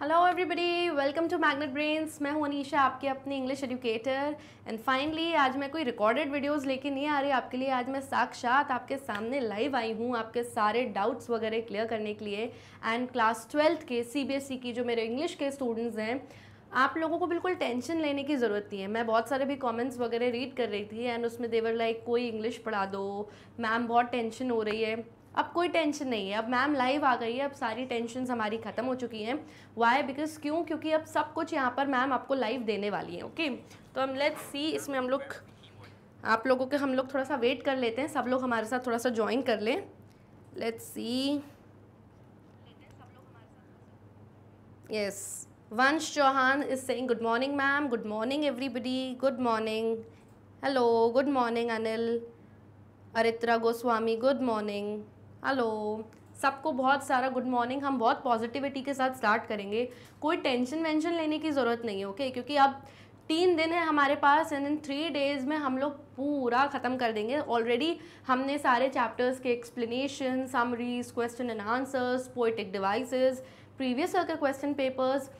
Hello everybody welcome to Magnet Brains मैं हूं अनीशा आपके अपने इंग्लिश एजुकेटर एंड फाइनली आज मैं कोई रिकॉर्डेड वीडियोस लेके नहीं आ रही आपके लिए आज मैं साक्षात आपके सामने लाइव आई हूं आपके सारे डाउट्स वगैरह क्लियर करने के लिए एंड क्लास ट्वेल्थ के सीबीएसई e की जो मेरे इंग्लिश के स्टूडेंट्स हैं आप लोगों को बिल्कुल टेंशन लेने की ज़रूरत नहीं है मैं बहुत सारे भी कॉमेंट्स वगैरह रीड कर रही थी एंड उसमें देवर लाइक कोई इंग्लिश पढ़ा दो मैम बहुत टेंशन हो रही है अब कोई टेंशन नहीं है अब मैम लाइव आ गई है अब सारी टेंशन हमारी ख़त्म हो चुकी हैं वाई बिकॉज क्यों क्योंकि अब सब कुछ यहाँ पर मैम आपको लाइव देने वाली है ओके तो हम लेट्स सी इसमें हम लोग आप लोगों के हम लोग थोड़ा सा वेट कर लेते हैं सब लोग हमारे साथ थोड़ा सा ज्वाइन कर लें let's see yes Vansh Chauhan is saying good morning ma'am good morning everybody good morning hello good morning Anil Aritra Goswami good morning hello सबको बहुत सारा गुड मॉर्निंग हम बहुत पॉजिटिविटी के साथ स्टार्ट करेंगे कोई टेंशन वेंशन लेने की ज़रूरत नहीं है ओके okay? क्योंकि अब तीन दिन है हमारे पास एंड इन थ्री डेज में हम लोग पूरा ख़त्म कर देंगे ऑलरेडी हमने सारे चैप्टर्स के explanation summaries question and answers poetic devices previous year के question papers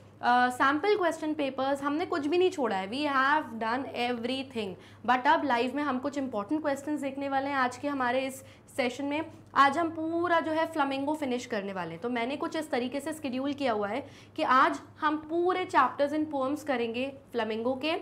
sample question papers हमने कुछ भी नहीं छोड़ा है we have done every thing but अब लाइव में हम कुछ इंपॉर्टेंट क्वेश्चन देखने वाले हैं आज के हमारे इस सेशन में आज हम पूरा जो है फ्लमिंगो फिनिश करने वाले हैं तो मैंने कुछ इस तरीके से स्कड्यूल किया हुआ है कि आज हम पूरे चैप्टर्स इन पोम्स करेंगे फ्लमिंगो के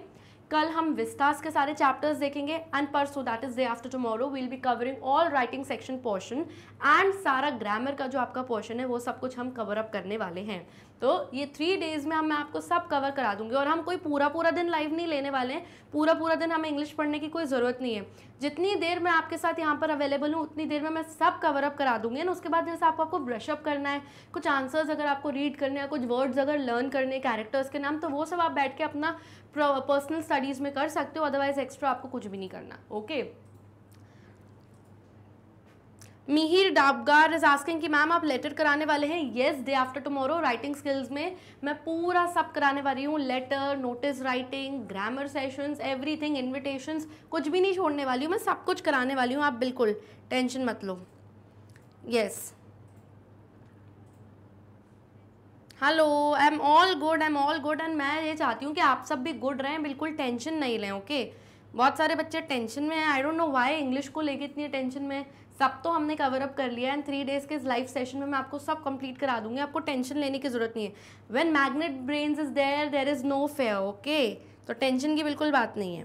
कल हम विस्तास के सारे चैप्टर्स देखेंगे एंड परसो that is day after tomorrow will be covering all writing section portion and सारा ग्रामर का जो आपका पोर्शन है वो सब कुछ हम कवर अप करने वाले हैं तो ये थ्री डेज में हम मैं आपको सब कवर करा दूंगी और हम कोई पूरा पूरा दिन लाइव नहीं लेने वाले हैं पूरा पूरा दिन हमें इंग्लिश पढ़ने की कोई ज़रूरत नहीं है जितनी देर मैं आपके साथ यहाँ पर अवेलेबल हूँ उतनी देर में मैं सब कवर अप करा दूंगी एंड उसके बाद जैसे आपको आपको ब्रशअप करना है कुछ आंसर्स अगर आपको रीड करने हैं कुछ वर्ड्स अगर लर्न करने कैरेक्टर्स के नाम तो वो सब आप बैठ के अपना पर्सनल स्टडीज़ में कर सकते हो अदरवाइज एक्स्ट्रा आपको कुछ भी नहीं करना okay Mihir Dabgar is asking कि मैम आप लेटर कराने वाले हैं yes day after tomorrow writing skills में मैं पूरा सब कराने वाली हूँ letter notice writing grammar sessions everything invitations कुछ भी नहीं छोड़ने वाली हूँ मैं सब कुछ कराने वाली हूँ आप बिल्कुल टेंशन मत लो yes yes. Hello I am all good I am all good and मैं ये चाहती हूँ कि आप सब भी गुड रहें बिल्कुल टेंशन नहीं लें ओके बहुत सारे बच्चे टेंशन में हैं I don't know why English को लेके इतनी टेंशन में सब तो हमने कवर अप कर लिया एंड थ्री डेज के इस लाइव सेशन में मैं आपको सब कंप्लीट करा दूंगी आपको टेंशन लेने की जरूरत नहीं है when Magnet Brains is there there is no fear okay तो टेंशन की बिल्कुल बात नहीं है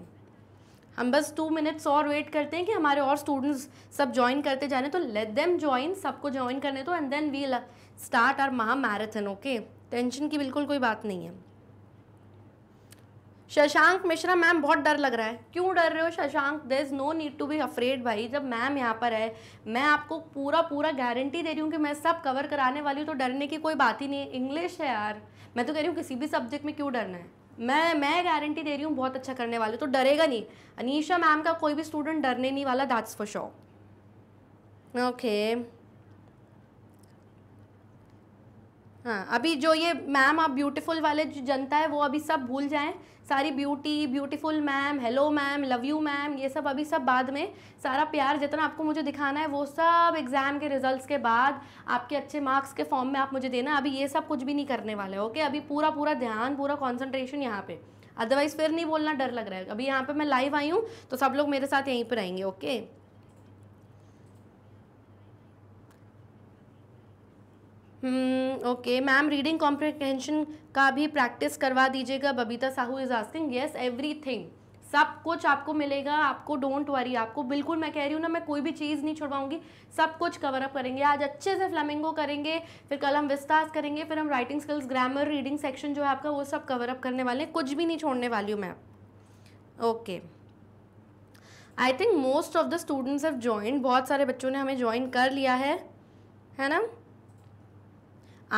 हम बस टू मिनट्स और वेट करते हैं कि हमारे और स्टूडेंट्स सब ज्वाइन करते जाने तो लेट देम ज्वाइन सबको ज्वाइन करने तो and then we start our महा मैराथन ओके टेंशन की बिल्कुल कोई बात नहीं है शशांक मिश्रा मैम बहुत डर लग रहा है क्यों डर रहे हो Shashank there is no need to be afraid भाई जब मैम यहाँ पर है मैं आपको पूरा पूरा गारंटी दे रही हूँ कि मैं सब कवर कराने वाली हूँ तो डरने की कोई बात ही नहीं है इंग्लिश है यार मैं तो कह रही हूँ किसी भी सब्जेक्ट में क्यों डरना है मैं मैं गारंटी दे रही हूँ बहुत अच्छा करने वाले तो डरेगा नहीं अनिशा मैम का कोई भी स्टूडेंट डरने नहीं वाला दैट्स फॉर श्योर ओके हाँ अभी जो ये मैम आप ब्यूटीफुल वाले जो जनता है वो अभी सब भूल जाएं सारी beauty beautiful ma'am hello ma'am love you ma'am ये सब अभी सब बाद में सारा प्यार जितना आपको मुझे दिखाना है वो सब एग्ज़ाम के रिजल्ट्स के बाद आपके अच्छे मार्क्स के फॉर्म में आप मुझे देना अभी ये सब कुछ भी नहीं करने वाले ओके अभी पूरा पूरा ध्यान पूरा कॉन्सेंट्रेशन यहाँ पर अदरवाइज़ फिर नहीं बोलना डर लग रहा है अभी यहाँ पर मैं लाइव आई हूँ तो सब लोग मेरे साथ यहीं पर आएंगे okay okay ma'am reading comprehension का भी प्रैक्टिस करवा दीजिएगा Babita Sahu is asking yes everything सब कुछ आपको मिलेगा आपको डोंट वरी आपको बिल्कुल मैं कह रही हूँ ना मैं कोई भी चीज़ नहीं छुड़वाऊंगी सब कुछ कवर अप करेंगे आज अच्छे से फ्लमिंगो करेंगे फिर कल हम विस्तार करेंगे फिर हम writing skills grammar reading section जो है आपका वो सब कवर अप करने वाले हैं कुछ भी नहीं छोड़ने वाली हूँ मैं okay I think most of the students have join बहुत सारे बच्चों ने हमें ज्वाइन कर लिया है है ना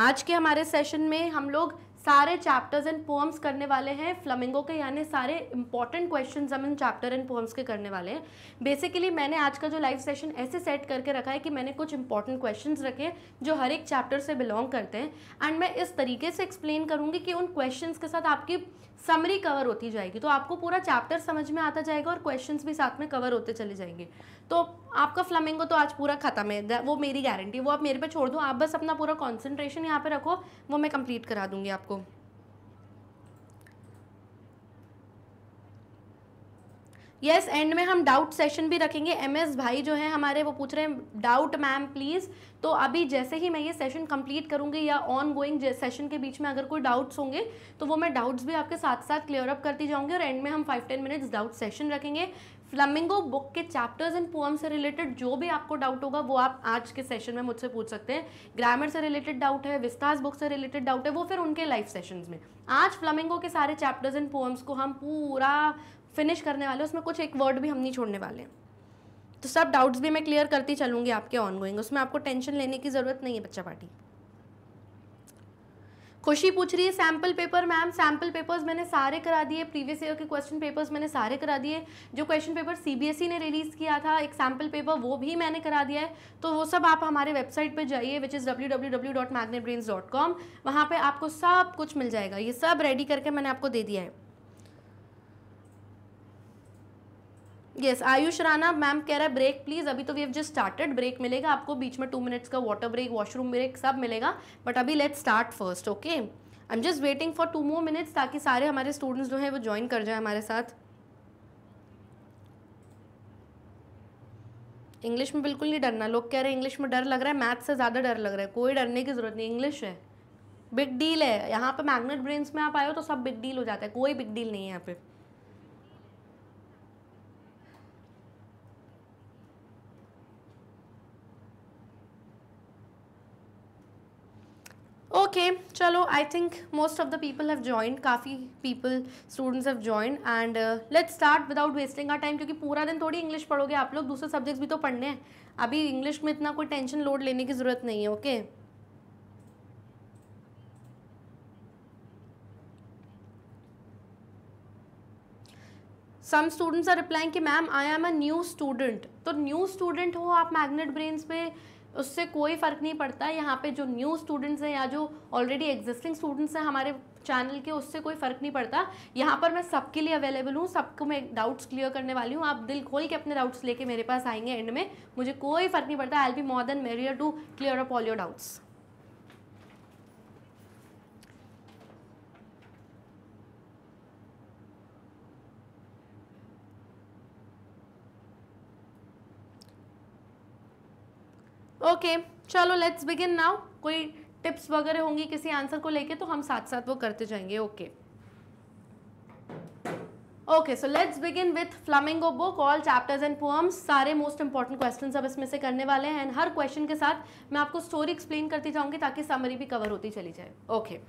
आज के हमारे सेशन में हम लोग सारे चैप्टर्स एंड पोम्स करने वाले हैं फ्लमिंगो के यानी सारे इंपॉर्टेंट क्वेश्चन हम इन चैप्टर एंड पोम्स के करने वाले हैं बेसिकली मैंने आज का जो लाइव सेशन ऐसे सेट करके रखा है कि मैंने कुछ इंपॉर्टेंट क्वेश्चन रखे जो हर एक चैप्टर से बिलोंग करते हैं एंड मैं इस तरीके से एक्सप्लेन करूँगी कि उन क्वेश्चन के साथ आपकी समरी कवर होती जाएगी तो आपको पूरा चैप्टर समझ में आता जाएगा और क्वेश्चन भी साथ में कवर होते चले जाएंगे तो आपका फ्लमिंगो तो आज पूरा खत्म है वो मेरी गारंटी वो आप मेरे पे छोड़ दो आप बस अपना पूरा कॉन्सेंट्रेशन यहाँ पे रखो वो मैं कंप्लीट करा दूंगी आपको यस एंड में हम डाउट सेशन भी रखेंगे एम एस भाई जो है हमारे वो पूछ रहे हैं डाउट मैम प्लीज़ तो अभी जैसे ही मैं ये सेशन कंप्लीट करूँगी या ऑन गोइंग सेशन के बीच में अगर कोई डाउट्स होंगे तो वो मैं डाउट्स भी आपके साथ साथ क्लियर अप करती जाऊँगी और एंड में हम five ten minutes doubt session रखेंगे फ्लमिंगो बुक के चैप्टर्स एंड पोएम से रिलेटेड जो भी आपको डाउट होगा वो आप आज के सेशन में मुझसे पूछ सकते हैं ग्रामर से रिलेटेड डाउट है विस्तास बुक से रिलेटेड डाउट है वो फिर उनके लाइव सेशंस में आज फ्लमिंगो के सारे चैप्टर्स एंड पोएम्स को हम पूरा फिनिश करने वाले हैं उसमें कुछ एक वर्ड भी हम नहीं छोड़ने वाले हैं तो सब डाउट्स भी मैं क्लियर करती चलूंगी आपके ऑनगोइंग उसमें आपको टेंशन लेने की ज़रूरत नहीं है बच्चा पार्टी खुशी पूछ रही है sample paper ma'am sample papers मैंने सारे करा दिए प्रीवियस ईयर के क्वेश्चन पेपर्स मैंने सारे करा दिए जो क्वेश्चन पेपर सीबीएसई ने रिलीज़ किया था एक सैम्पल पेपर वो भी मैंने करा दिया है तो वो सब आप हमारे वेबसाइट पे जाइए which is W W W dot Magnet Brains dot com वहाँ पर आपको सब कुछ मिल जाएगा ये सब रेडी करके मैंने आपको दे दिया है यस आयुष राणा मैम कह रहा है ब्रेक प्लीज़ अभी तो we have just started break मिलेगा आपको बीच में टू मिनट्स का वाटर ब्रेक वॉशरूम ब्रेक सब मिलेगा बट अभी let's start first okay I am just waiting for two more minutes ताकि सारे हमारे स्टूडेंट्स जो हैं वो ज्वाइन कर जाए हमारे साथ इंग्लिश में बिल्कुल नहीं डरना लोग कह रहे हैं इंग्लिश में डर लग रहा है मैथ से ज़्यादा डर लग रहा है कोई डरने की ज़रूरत नहीं इंग्लिश है बिग डील है यहाँ पे मैग्नेट ब्रेन्स में आप आए हो तो सब बिग डील हो जाता है कोई बिग डील नहीं है यहाँ पे ओके चलो I think most of the people have join काफ़ी people students have join and let's start without wasting our time क्योंकि पूरा दिन थोड़ी इंग्लिश पढ़ोगे आप लोग दूसरे सब्जेक्ट्स भी तो पढ़ने हैं अभी इंग्लिश में इतना कोई टेंशन लोड लेने की ज़रूरत नहीं है okay okay? Some students are replying कि ma'am I am a new student तो न्यू स्टूडेंट हो आप मैग्नेट ब्रेन्स में उससे कोई फ़र्क नहीं पड़ता यहाँ पे जो न्यू स्टूडेंट्स हैं या जो ऑलरेडी एग्जिस्टिंग स्टूडेंट्स हैं हमारे चैनल के उससे कोई फ़र्क नहीं पड़ता यहाँ पर मैं सबके लिए अवेलेबल हूँ सबको मैं डाउट्स क्लियर करने वाली हूँ आप दिल खोल के अपने डाउट्स लेके मेरे पास आएंगे एंड में मुझे कोई फ़र्क नहीं पड़ता I'll be more than merrier to clear up all your doubts okay चलो लेट्स बिगिन नाउ कोई टिप्स वगैरह होंगी किसी आंसर को लेके तो हम साथ साथ वो करते जाएंगे okay okay so let's begin with Flamingo book all chapters and poems सारे मोस्ट इंपॉर्टेंट क्वेश्चन अब इसमें से करने वाले हैं एंड हर क्वेश्चन के साथ मैं आपको स्टोरी एक्सप्लेन करती जाऊंगी ताकि समरी भी कवर होती चली जाए ओके okay.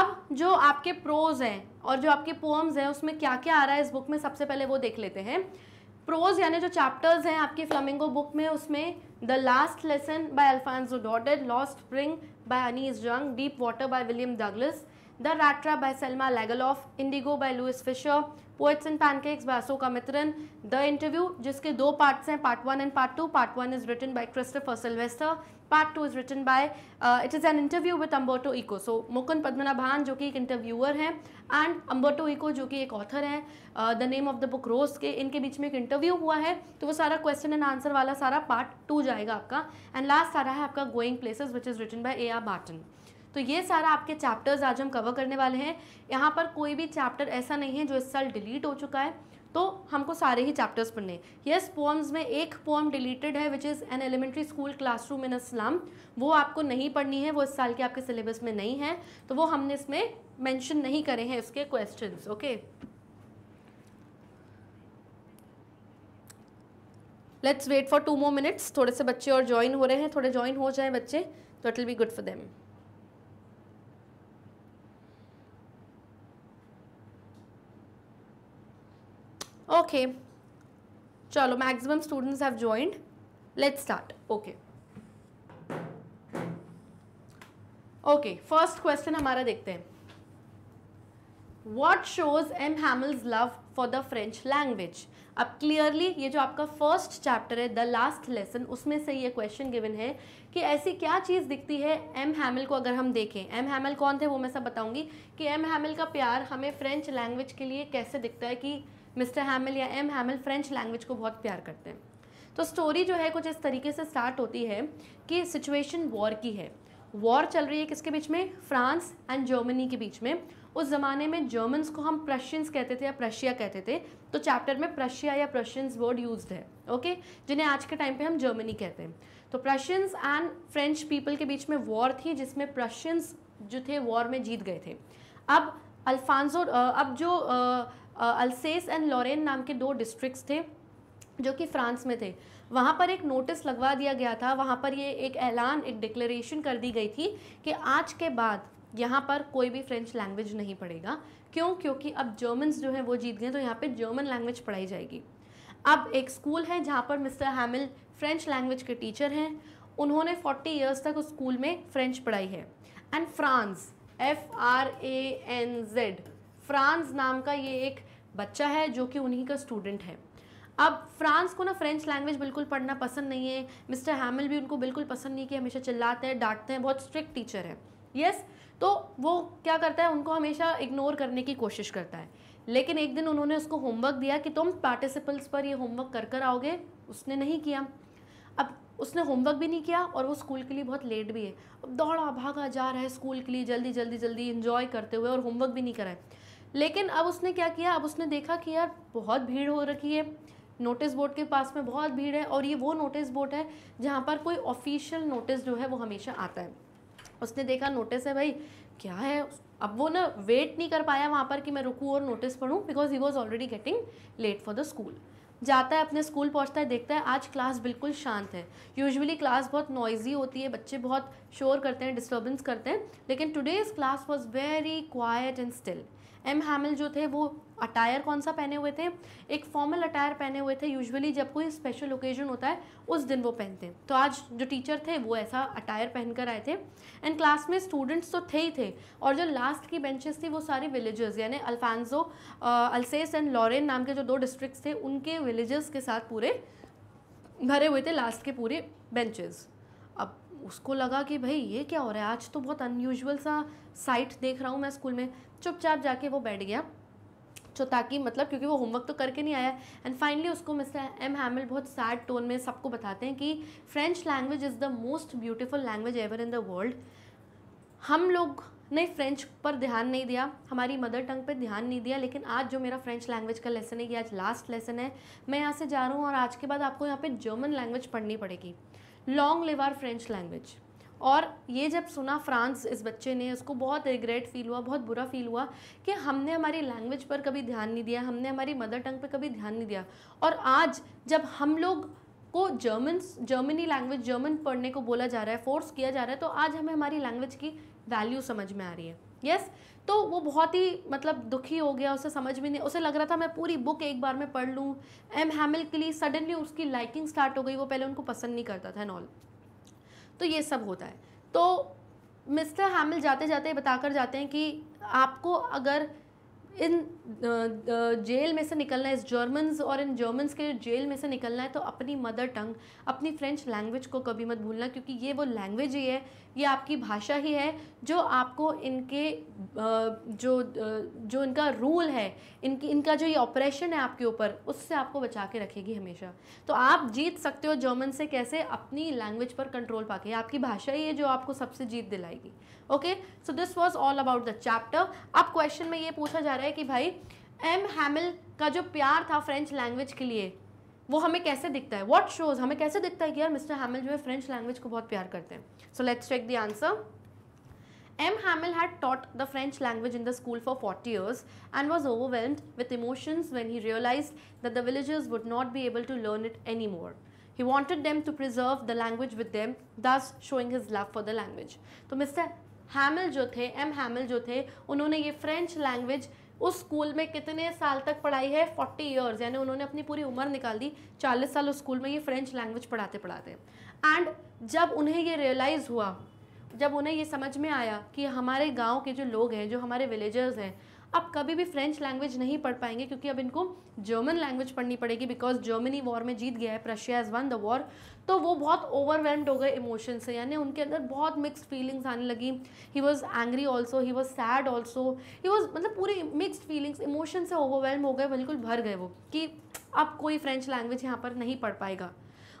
अब जो आपके प्रोज हैं और जो आपके पोअम्स हैं उसमें क्या क्या आ रहा है इस बुक में सबसे पहले वो देख लेते हैं प्रोज यानी जो चैप्टर्स हैं आपके फ्लमिंगो बुक में उसमें the last lesson by Alphonse Daudet lost spring by Anees Jung deep water by William Douglas the rattrap by by Selma Lagerlof Indigo by Louis Fischer poets and pancakes by Asokamitran the interview जिसके दो parts हैं part one and part two part one is written by Christopher Silvester part two is written by it is an interview with Umberto Eco so Mukund Padmanabhan जो कि एक interviewer हैं and अम्बोटो eco जो कि एक ऑथर हैं the name of the book rose के इनके बीच में एक इंटरव्यू हुआ है तो वो सारा क्वेश्चन एंड आंसर वाला सारा पार्ट टू जाएगा आपका एंड लास्ट सारा है आपका going places which is written by A R Barton तो ये सारा आपके चैप्टर्स आज हम कवर करने वाले हैं यहाँ पर कोई भी चैप्टर ऐसा नहीं है जो इस साल डिलीट हो चुका है तो हमको सारे ही चैप्टर्स पढ़ने यस पोम्स में एक पोम डिलीटेड है which is an elementary school classroom in a slum वो आपको नहीं पढ़नी है वो इस साल के आपके सिलेबस में नहीं है तो वो हमने इसमें मैंशन नहीं करे हैं इसके question okay let's wait for two more minutes थोड़े से बच्चे और ज्वाइन हो रहे हैं थोड़े ज्वाइन हो जाएं बच्चे तो it will be good for them okay चलो maximum students have joined let's start okay okay first question हमारा देखते हैं what shows M Hamel's love for the French language अब क्लियरली ये जो आपका फर्स्ट चैप्टर है द लास्ट लेसन उसमें से ये क्वेश्चन गिवन है कि ऐसी क्या चीज़ दिखती है एम हैमल को अगर हम देखें एम हैमल कौन थे वो मैं सब बताऊंगी कि एम हैमल का प्यार हमें फ्रेंच लैंग्वेज के लिए कैसे दिखता है कि मिस्टर हैमल या एम हैमल फ्रेंच लैंग्वेज को बहुत प्यार करते हैं तो स्टोरी जो है कुछ इस तरीके से स्टार्ट होती है कि सिचुएशन वॉर की है वॉर चल रही है किसके बीच में फ्रांस एंड जर्मनी के बीच में उस ज़माने में जर्मन्स को हम प्रशियंस कहते थे या प्रशिया कहते थे तो चैप्टर में प्रशिया या प्रशियंस वर्ड यूज है ओके जिन्हें आज के टाइम पे हम जर्मनी कहते हैं तो प्रशियंस एंड फ्रेंच पीपल के बीच में वॉर थी जिसमें प्रशियंस जो थे वॉर में जीत गए थे अब अल्फांसो अब जो अल्सेस एंड लॉरेन नाम के दो डिस्ट्रिक्ट्स थे जो कि फ्रांस में थे वहाँ पर एक नोटिस लगवा दिया गया था वहाँ पर ये एक ऐलान एक डिक्लेरेशन कर दी गई थी कि आज के बाद यहाँ पर कोई भी फ्रेंच लैंग्वेज नहीं पढ़ेगा क्यों क्योंकि अब जर्मन्स जो हैं वो जीत गए तो यहाँ पे जर्मन लैंग्वेज पढ़ाई जाएगी अब एक स्कूल है जहाँ पर मिस्टर हैमिल फ्रेंच लैंग्वेज के टीचर हैं उन्होंने 40 इयर्स तक उस स्कूल में फ्रेंच पढ़ाई है and Franz F R A N Z Franz नाम का ये एक बच्चा है जो कि उन्हीं का स्टूडेंट है अब फ्रांस को ना फ्रेंच लैंग्वेज बिल्कुल पढ़ना पसंद नहीं है मिस्टर हैमिल भी उनको बिल्कुल पसंद नहीं कि हमेशा चिल्लाते हैं डांटते हैं बहुत स्ट्रिक्ट टीचर है यस yes, तो वो क्या करता है उनको हमेशा इग्नोर करने की कोशिश करता है लेकिन एक दिन उन्होंने उसको होमवर्क दिया कि तुम पार्टिसिपल्स पर ये होमवर्क कर कर आओगे उसने नहीं किया अब उसने होमवर्क भी नहीं किया और वो स्कूल के लिए बहुत लेट भी है अब दौड़ा भागा जा रहा है स्कूल के लिए जल्दी जल्दी जल्दी इन्जॉय करते हुए और होमवर्क भी नहीं कराए लेकिन अब उसने क्या किया अब उसने देखा कि यार बहुत भीड़ हो रखी है नोटिस बोर्ड के पास में बहुत भीड़ है और ये वो नोटिस बोर्ड है जहाँ पर कोई ऑफिशियल नोटिस जो है वो हमेशा आता है उसने देखा नोटिस है भाई क्या है अब वो ना वेट नहीं कर पाया वहाँ पर कि मैं रुकूँ और नोटिस पढ़ूँ because he was already getting late for the school जाता है अपने स्कूल पहुंचता है देखता है आज क्लास बिल्कुल शांत है यूजुअली क्लास बहुत नॉइजी होती है बच्चे बहुत शोर करते हैं डिस्टर्बेंस करते हैं लेकिन today's class was very quiet and still M Hamel जो थे वो अटायर कौन सा पहने हुए थे एक फॉर्मल अटायर पहने हुए थे यूजुअली जब कोई स्पेशल ओकेजन होता है उस दिन वो पहनते हैं तो आज जो टीचर थे वो ऐसा अटायर पहनकर आए थे एंड क्लास में स्टूडेंट्स तो थे ही थे और जो लास्ट की बेंचेस थी वो सारे विलेजेस यानी अल्फानजो अल्सेस एंड लॉरेन नाम के जो दो डिस्ट्रिक्ट थे उनके विलेजेस के साथ पूरे भरे हुए थे लास्ट के पूरे बेंचेस अब उसको लगा कि भाई ये क्या हो रहा है आज तो बहुत अनयूजल सा साइट देख रहा हूँ मैं स्कूल में चुपचाप जाके वो बैठ गया तो ताकि मतलब क्योंकि वो होमवर्क तो करके नहीं आया एंड फाइनली उसको मिस्टर एम हैमिल बहुत सैड टोन में सबको बताते हैं कि French language is the most beautiful language ever in the world हम लोग ने फ्रेंच पर ध्यान नहीं दिया हमारी मदर टंग पर ध्यान नहीं दिया लेकिन आज जो मेरा फ्रेंच लैंग्वेज का लेसन है ये आज लास्ट लेसन है मैं यहाँ से जा रहा हूँ और आज के बाद आपको यहाँ पे जर्मन लैंग्वेज पढ़नी पड़ेगी long live our French language और ये जब सुना फ्रांस इस बच्चे ने उसको बहुत रिग्रेट फील हुआ बहुत बुरा फील हुआ कि हमने हमारी लैंग्वेज पर कभी ध्यान नहीं दिया हमने हमारी मदर टंग पर कभी ध्यान नहीं दिया और आज जब हम लोग को जर्मन जर्मनी लैंग्वेज जर्मन पढ़ने को बोला जा रहा है फोर्स किया जा रहा है तो आज हमें हमारी लैंग्वेज की वैल्यू समझ में आ रही है यस yes? तो वो बहुत ही मतलब दुखी हो गया उसे समझ में नहीं उसे लग रहा था मैं पूरी बुक एक बार में पढ़ लूँ एम हैमिल के लिए सडनली उसकी लाइकिंग स्टार्ट हो गई वो पहले उनको पसंद नहीं करता था एंड ऑल तो ये सब होता है तो मिस्टर हैमिल जाते जाते बताकर जाते हैं कि आपको अगर इन जेल में से निकलना है इस जर्मन्स और इन जर्मन्स के जेल में से निकलना है तो अपनी मदर टंग अपनी फ्रेंच लैंग्वेज को कभी मत भूलना क्योंकि ये वो लैंग्वेज ही है ये आपकी भाषा ही है जो आपको इनके जो जो इनका रूल है इनकी इनका जो ये ऑपरेशन है आपके ऊपर उससे आपको बचा के रखेगी हमेशा तो आप जीत सकते हो जर्मन से कैसे अपनी लैंग्वेज पर कंट्रोल पाके आपकी भाषा ही है जो आपको सबसे जीत दिलाएगी okay so this was all about the chapter अब क्वेश्चन में ये पूछा जा रहा है कि भाई एम हैमिल का जो प्यार था फ्रेंच लैंग्वेज के लिए वो हमें कैसे दिखता है वॉट शोज हमें कैसे दिखता है कि यार मिस्टर हैमिल जो है फ्रेंच लैंग्वेज को बहुत प्यार करते हैं so let's check the answer M Hamel had taught the French language in the school for forty years and was overwhelmed with emotions when he realise that the villagers would not be able to learn it any more he wanted them to preserve the language with them thus showing his love for the language तो Mister Hamel जो थे M Hamel जो थे उन्होंने ये French language उस school में कितने साल तक पढ़ाई है फोर्टी ईयर्स यानी उन्होंने अपनी पूरी उम्र निकाल दी चालीस साल उस स्कूल में ये फ्रेंच लैंग्वेज पढ़ाते पढ़ाते एंड जब उन्हें ये रियलाइज़ हुआ जब उन्हें ये समझ में आया कि हमारे गांव के जो लोग हैं जो हमारे विलेजर्स हैं आप कभी भी फ्रेंच लैंग्वेज नहीं पढ़ पाएंगे क्योंकि अब इनको जर्मन लैंग्वेज पढ़नी पड़ेगी बिकॉज जर्मनी वॉर में जीत गया है Prussia is won the war तो वो बहुत ओवरवेलम्ड हो गए इमोशन से यानी उनके अंदर बहुत मिक्सड फीलिंग्स आने लगी he was angry also he was sad also he was मतलब पूरे मिक्सड फीलिंग्स इमोशन से ओवरवेलम हो गए बिल्कुल भर गए वो कि अब कोई फ्रेंच लैंग्वेज यहाँ पर नहीं पढ़ पाएगा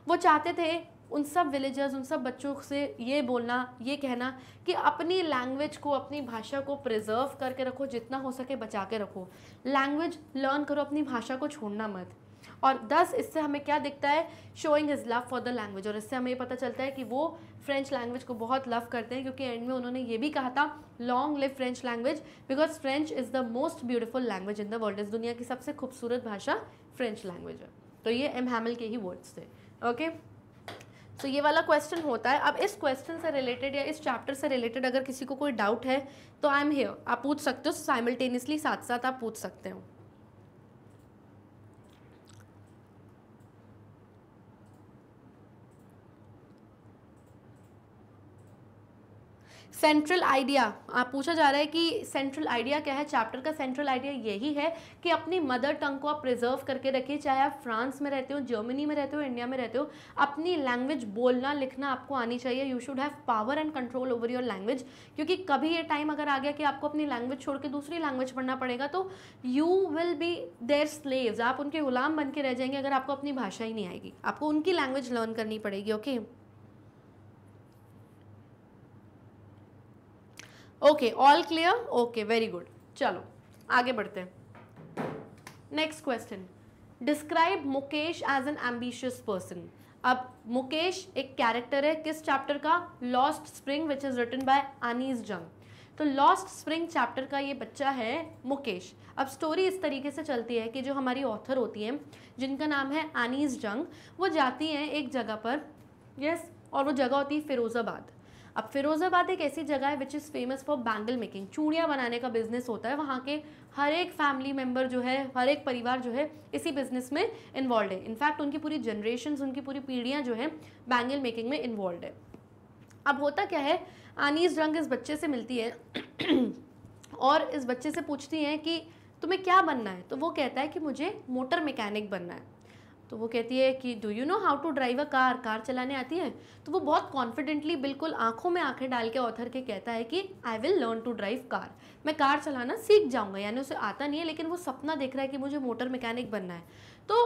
वो चाहते थे उन सब विलेजर्स उन सब बच्चों से ये बोलना ये कहना कि अपनी लैंग्वेज को अपनी भाषा को प्रिजर्व करके रखो जितना हो सके बचा के रखो लैंग्वेज लर्न करो अपनी भाषा को छोड़ना मत और दस इससे हमें क्या दिखता है showing his love for the language और इससे हमें ये पता चलता है कि वो फ्रेंच लैंग्वेज को बहुत लव करते हैं क्योंकि एंड में उन्होंने ये भी कहा था long live French language because French is the most beautiful language in the world इस दुनिया की सबसे खूबसूरत भाषा फ्रेंच लैंग्वेज है तो ये एम हैमल के ही वर्ड्स थे ओके okay? सो so, ये वाला क्वेश्चन होता है अब इस क्वेश्चन से रिलेटेड या इस चैप्टर से रिलेटेड अगर किसी को कोई डाउट है तो आई एम हेयर आप पूछ सकते हो साइमल्टेनियसली साथ साथ आप पूछ सकते हो सेंट्रल आइडिया आप पूछा जा रहा है कि सेंट्रल आइडिया क्या है चैप्टर का सेंट्रल आइडिया यही है कि अपनी मदर टंग को आप प्रिजर्व करके रखिए चाहे आप फ्रांस में रहते हो जर्मनी में रहते हो इंडिया में रहते हो अपनी लैंग्वेज बोलना लिखना आपको आनी चाहिए you should have power and control over your language क्योंकि कभी ये टाइम अगर आ गया कि आपको अपनी लैंग्वेज छोड़ के दूसरी लैंग्वेज पढ़ना पड़ेगा तो you will be their slaves आप उनके गुलाम बन के रह जाएंगे अगर आपको अपनी भाषा ही नहीं आएगी आपको उनकी लैंग्वेज लर्न करनी पड़ेगी okay okay? Okay all clear okay very good चलो आगे बढ़ते हैं next question describe Mukesh as an ambitious person अब मुकेश एक कैरेक्टर है किस चैप्टर का lost spring which is written by Anees Jung तो लॉस्ट स्प्रिंग चैप्टर का ये बच्चा है मुकेश अब स्टोरी इस तरीके से चलती है कि जो हमारी ऑथर होती हैं जिनका नाम है अनीस जंग वो जाती हैं एक जगह पर यस yes, और वो जगह होती है फिरोज़ाबाद अब फिरोज़ाबाद एक ऐसी जगह है which is famous for bangle making चूड़ियाँ बनाने का बिज़नेस होता है वहाँ के हर एक फैमिली मेम्बर जो है हर एक परिवार जो है इसी बिज़नेस में इन्वॉल्व है इनफैक्ट उनकी पूरी जनरेशन उनकी पूरी पीढ़ियाँ जो है बैंगल मेकिंग में इन्वॉल्व है अब होता क्या है आनीस रंग इस बच्चे से मिलती है और इस बच्चे से पूछती हैं कि तुम्हें क्या बनना है तो वो कहता है कि मुझे मोटर मैकेनिक बनना है तो वो कहती है कि do you know how to drive a car car चलाने आती है तो वो बहुत कॉन्फिडेंटली बिल्कुल आंखों में आंखें डाल के ऑथर के कहता है कि I will learn to drive car मैं कार चलाना सीख जाऊंगा यानी उसे आता नहीं है लेकिन वो सपना देख रहा है कि मुझे मोटर मैकेनिक बनना है तो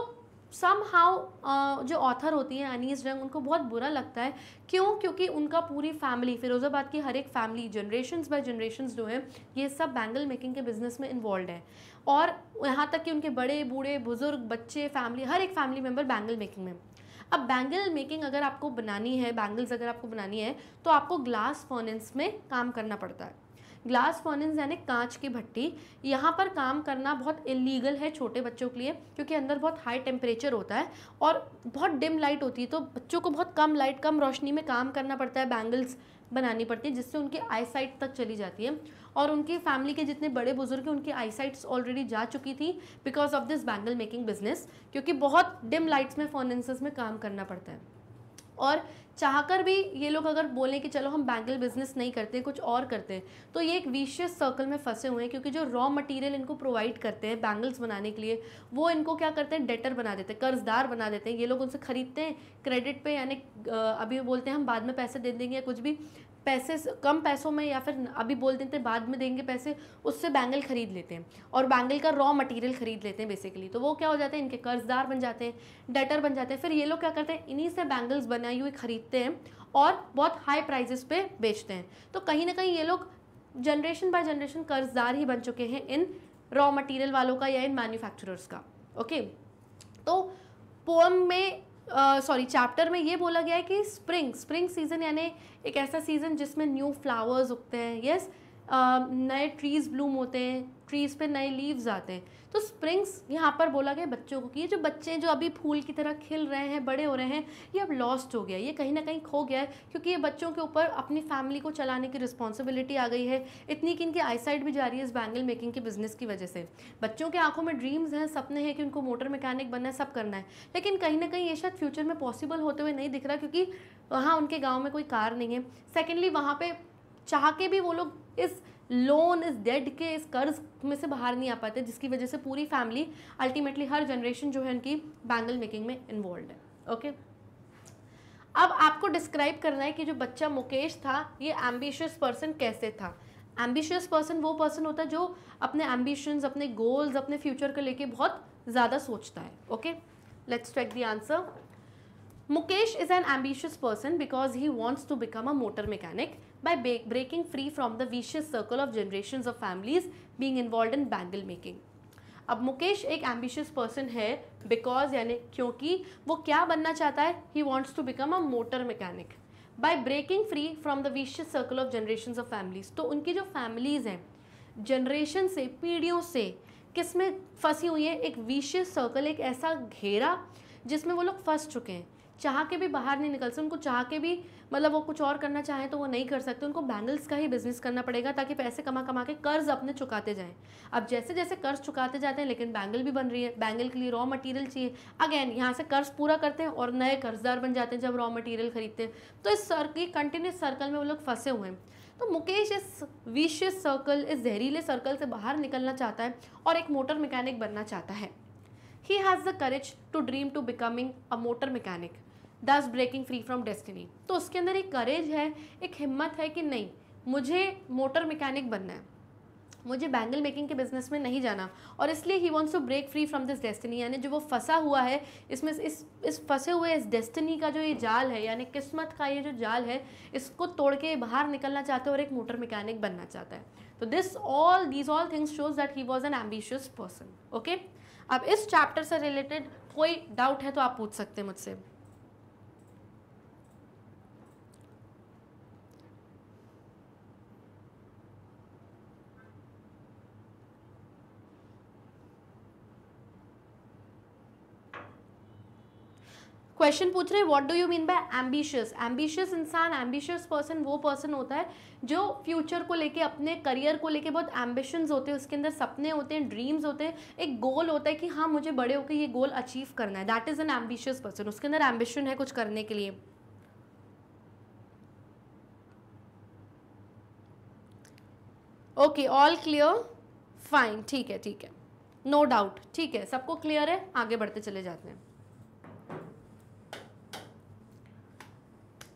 सम हाउ uh, जो ऑथर होती हैं अनीस जंग उनको बहुत बुरा लगता है क्यों क्योंकि उनका पूरी फैमिली फिरोज़ाबाद की हर एक फैमिली जनरेशन बाय जनरेशन जो है ये सब बैंगल मेकिंग के बिजनेस में इन्वॉल्व है और यहाँ तक कि उनके बड़े बूढ़े बुज़ुर्ग बच्चे फैमिली हर एक फैमिली मेम्बर बैंगल मेकिंग में अब बैंगल मेकिंग अगर आपको बनानी है बैंगल्स अगर आपको बनानी है तो आपको ग्लास फोनेंस में काम करना पड़ता है ग्लास फोनेंस यानी कांच की भट्टी यहाँ पर काम करना बहुत इलीगल है छोटे बच्चों के लिए क्योंकि अंदर बहुत हाई टेम्परेचर होता है और बहुत डिम लाइट होती है तो बच्चों को बहुत कम लाइट कम रोशनी में काम करना पड़ता है बैंगल्स बनानी पड़ती है जिससे उनकी आई साइट तक चली जाती है और उनकी फैमिली के जितने बड़े बुजुर्ग हैं उनकी आईसाइट्स ऑलरेडी जा चुकी थी because of this bangle making business क्योंकि बहुत डिम लाइट्स में फर्नेसेस में काम करना पड़ता है और चाहकर भी ये लोग अगर बोलें कि चलो हम बैंगल बिजनेस नहीं करते कुछ और करते हैं तो ये एक विशियस सर्कल में फंसे हुए हैं क्योंकि जो रॉ मटेरियल इनको प्रोवाइड करते हैं बैंगल्स बनाने के लिए वो इनको क्या करते हैं डेटर बना देते हैं कर्जदार बना देते हैं ये लोग उनसे ख़रीदते हैं क्रेडिट पे यानी अभी बोलते हैं हम बाद में पैसे दे देंगे या कुछ भी पैसे कम पैसों में या फिर अभी बोल देते हैं बाद में देंगे पैसे उससे बैंगल खरीद लेते हैं और बैंगल का रॉ मटेरियल खरीद लेते हैं बेसिकली तो वो क्या हो जाते हैं इनके कर्जदार बन जाते हैं डेटर बन जाते हैं फिर ये लोग क्या करते हैं इन्हीं से बैंगल्स बनाई हुई खरीदते हैं और बहुत हाई प्राइजेस पे बेचते हैं तो कहीं ना कहीं ये लोग जनरेशन बाय जनरेशन कर्जदार ही बन चुके हैं इन रॉ मटेरियल वालों का या इन मैन्युफैक्चरर्स का ओके तो पोम में सॉरी uh, चैप्टर में ये बोला गया है कि स्प्रिंग स्प्रिंग सीज़न यानी एक ऐसा सीज़न जिसमें न्यू फ्लावर्स उगते हैं यस yes? uh, नए ट्रीज़ ब्लूम होते हैं ट्रीज़ पे नए लीव्स आते हैं तो स्प्रिंग्स यहाँ पर बोला गया बच्चों को कि ये जो बच्चे हैं जो अभी फूल की तरह खिल रहे हैं बड़े हो रहे हैं ये अब लॉस्ट हो गया ये कहीं ना कहीं खो गया है क्योंकि ये बच्चों के ऊपर अपनी फैमिली को चलाने की रिस्पॉन्सिबिलिटी आ गई है इतनी कि इनकी आईसाइट भी जा रही है इस बैंगल मेकिंग के बिज़नेस की वजह से बच्चों के आंखों में ड्रीम्स हैं सपने हैं कि उनको मोटर मैकेनिक बनना है सब करना है लेकिन कहीं ना कहीं ये शायद फ्यूचर में पॉसिबल होते हुए नहीं दिख रहा क्योंकि वहाँ उनके गाँव में कोई कार नहीं है सेकेंडली वहाँ पर चाह के भी वो लोग इस लोन इस डेड के इस कर्ज में से बाहर नहीं आ पाते जिसकी वजह से पूरी फैमिली अल्टीमेटली हर जनरेशन जो है उनकी बैंगल मेकिंग में इन्वॉल्व है ओके अब आपको डिस्क्राइब करना है कि जो बच्चा मुकेश था ये एम्बिशियस पर्सन कैसे था एम्बिशियस पर्सन वो पर्सन होता है जो अपने एम्बिशंस अपने गोल्स अपने फ्यूचर को लेके बहुत ज़्यादा सोचता है okay let's check the answer Mukesh is an ambitious person because he wants to become a motor mechanic by breaking free from the vicious circle of generations of families being involved in bangle making अब मुकेश एक ambitious person है because यानी क्योंकि वो क्या बनना चाहता है he wants to become a motor mechanic by breaking free from the vicious circle of generation of families तो उनकी जो फैमिलीज़ हैं जनरेशन से पीढ़ियों से किस में फंसी हुई है एक विशियस सर्कल एक ऐसा घेरा जिसमें वो लोग फंस चुके हैं चाह के भी बाहर नहीं निकल सकते उनको चाह के भी मतलब वो कुछ और करना चाहें तो वो नहीं कर सकते उनको बैंगल्स का ही बिजनेस करना पड़ेगा ताकि पैसे कमा कमा के कर्ज अपने चुकाते जाएं अब जैसे जैसे कर्ज चुकाते जाते हैं लेकिन बैंगल भी बन रही है बैंगल के लिए रॉ मटेरियल चाहिए अगेन यहाँ से कर्ज पूरा करते हैं और नए कर्जदार बन जाते हैं जब रॉ मटेरियल खरीदते हैं तो इस सर्कल कंटिन्यूस सर्कल में वो लोग फंसे हुए हैं तो मुकेश इस विशियस सर्कल इस जहरीले सर्कल से बाहर निकलना चाहता है और एक मोटर मैकेनिक बनना चाहता है he has the courage to dream to becoming a motor mechanic thus breaking free from destiny तो उसके अंदर एक करेज है एक हिम्मत है कि नहीं मुझे मोटर मैकेनिक बनना है मुझे बैंगल मेकिंग के बिजनेस में नहीं जाना और इसलिए he wants to break free from this destiny यानी जो वो फंसा हुआ है इसमें इस इस फंसे हुए इस डेस्टिनी का जो ये जाल है यानी किस्मत का ये जो जाल है इसको तोड़ के बाहर निकलना चाहते हैं और एक मोटर मैकेनिक बनना चाहता है तो this all these all things shows that he was an ambitious person okay अब इस चैप्टर से रिलेटेड कोई डाउट है तो आप पूछ सकते हैं मुझसे क्वेश्चन पूछ रहे हैं what do you mean by ambitious ambitious इंसान एम्बिशियस पर्सन वो पर्सन होता है जो फ्यूचर को लेके अपने करियर को लेके बहुत एम्बिशंस होते हैं उसके अंदर सपने होते हैं ड्रीम्स होते हैं एक गोल होता है कि हाँ मुझे बड़े होकर ये गोल अचीव करना है that is an ambitious person उसके अंदर एम्बिशन है कुछ करने के लिए ओके ऑल क्लियर फाइन ठीक है ठीक है नो डाउट ठीक है सबको क्लियर है आगे बढ़ते चले जाते हैं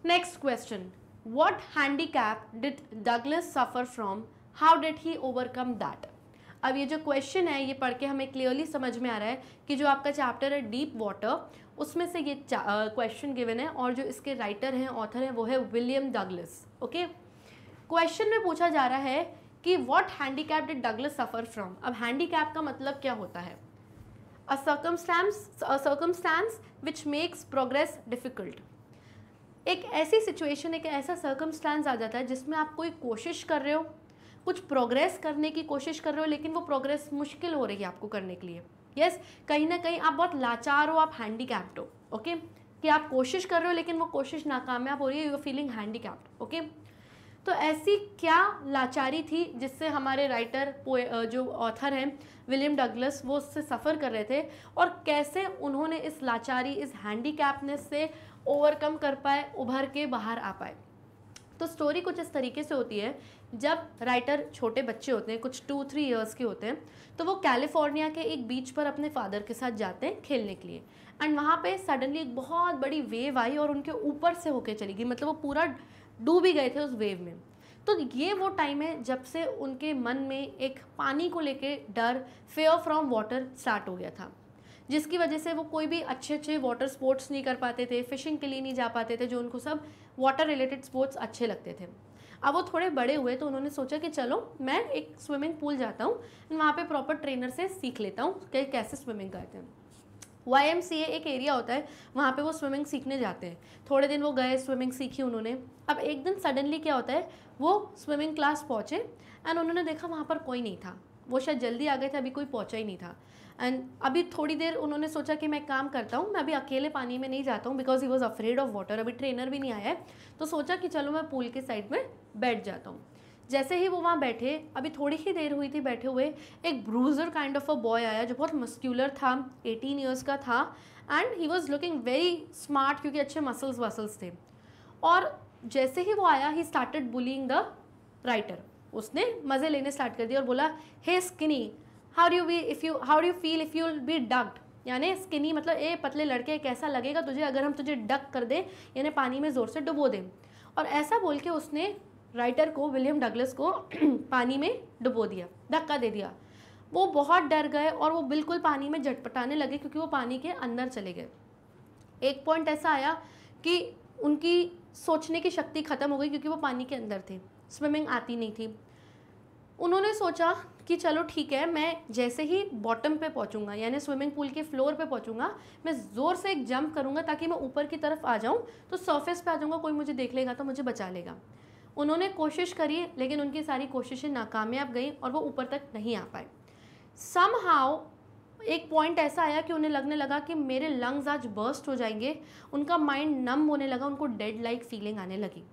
Next question. What handicap did Douglas suffer from? How did he overcome that? अब ये जो क्वेश्चन है ये पढ़ के हमें क्लियरली समझ में आ रहा है कि जो आपका चैप्टर है डीप वाटर उसमें से ये क्वेश्चन गिवन है और जो इसके राइटर हैं ऑथर हैं वो है विलियम डगलस ओके क्वेश्चन में पूछा जा रहा है कि what handicap did Douglas suffer from अब हैंडीकैप का मतलब क्या होता है a a circumstance which makes progress difficult एक ऐसी सिचुएशन एक ऐसा सर्कमस्टांस आ जाता है जिसमें आप कोई कोशिश कर रहे हो कुछ प्रोग्रेस करने की कोशिश कर रहे हो लेकिन वो प्रोग्रेस मुश्किल हो रही है आपको करने के लिए यस yes, कहीं ना कहीं आप बहुत लाचार हो आप हैंडी हो ओके okay? कि आप कोशिश कर रहे हो लेकिन वो कोशिश नाकामयाब हो रही है you are feeling handy okay तो ऐसी क्या लाचारी थी जिससे हमारे राइटर जो ऑथर हैं विलियम डगलस वो उससे सफ़र कर रहे थे और कैसे उन्होंने इस लाचारी इस हैंडी से ओवरकम कर पाए उभर के बाहर आ पाए तो स्टोरी कुछ इस तरीके से होती है जब राइटर छोटे बच्चे होते हैं कुछ टू थ्री इयर्स के होते हैं तो वो कैलिफोर्निया के एक बीच पर अपने फादर के साथ जाते हैं खेलने के लिए एंड वहाँ पे सडनली एक बहुत बड़ी वेव आई और उनके ऊपर से होके चली गई मतलब वो पूरा डूब ही गए थे उस वेव में तो ये वो टाइम है जब से उनके मन में एक पानी को लेके डर फेयर फ्रॉम वाटर स्टार्ट हो गया था जिसकी वजह से वो कोई भी अच्छे अच्छे वाटर स्पोर्ट्स नहीं कर पाते थे फिशिंग के लिए नहीं जा पाते थे जो उनको सब वाटर रिलेटेड स्पोर्ट्स अच्छे लगते थे अब वो थोड़े बड़े हुए तो उन्होंने सोचा कि चलो मैं एक स्विमिंग पूल जाता हूँ एंड वहाँ पर प्रॉपर ट्रेनर से सीख लेता हूँ कि कैसे स्विमिंग करते हैं वाई एम सी ए एक एरिया होता है वहाँ पे वो स्विमिंग सीखने जाते हैं थोड़े दिन वो गए स्विमिंग सीखी उन्होंने अब एक दिन सडनली क्या होता है वो स्विमिंग क्लास पहुँचे एंड उन्होंने देखा वहाँ पर कोई नहीं था वो शायद जल्दी आ गए थे अभी कोई पहुँचा ही नहीं था एंड अभी थोड़ी देर उन्होंने सोचा कि मैं काम करता हूँ मैं अभी अकेले पानी में नहीं जाता हूँ because he was afraid of water अभी ट्रेनर भी नहीं आया है तो सोचा कि चलो मैं पूल के साइड में बैठ जाता हूँ जैसे ही वो वहाँ बैठे अभी थोड़ी ही देर हुई थी बैठे हुए एक bruiser kind of a boy आया जो बहुत मस्क्यूलर था एटीन ईयर्स का था and he was looking very smart क्योंकि अच्छे मसल्स वसल्स थे और जैसे ही वो आया he started bullying the writer उसने मज़े लेने स्टार्ट कर दिए और बोला hey skinny how do you be if you how do you feel if you be ducked यानी स्किनी मतलब ए पतले लड़के कैसा लगेगा तुझे अगर हम तुझे डक कर दें यानी पानी में ज़ोर से डुबो दें और ऐसा बोल के उसने राइटर को विलियम डगलस को पानी में डुबो दिया धक्का दे दिया वो बहुत डर गए और वो बिल्कुल पानी में झटपटाने लगे क्योंकि वो पानी के अंदर चले गए एक पॉइंट ऐसा आया कि उनकी सोचने की शक्ति ख़त्म हो गई क्योंकि वो पानी के अंदर थे स्विमिंग आती नहीं थी उन्होंने सोचा कि चलो ठीक है मैं जैसे ही बॉटम पे पहुंचूंगा यानी स्विमिंग पूल के फ्लोर पे पहुंचूंगा मैं ज़ोर से एक जंप करूंगा ताकि मैं ऊपर की तरफ आ जाऊं तो सरफेस पे आ जाऊंगा कोई मुझे देख लेगा तो मुझे बचा लेगा उन्होंने कोशिश करी लेकिन उनकी सारी कोशिशें नाकामयाब गई और वो ऊपर तक नहीं आ पाए सम एक पॉइंट ऐसा आया कि उन्हें लगने लगा कि मेरे लंग्स आज बर्स्ट हो जाएंगे उनका माइंड नम होने लगा उनको डेड लाइक फीलिंग आने लगी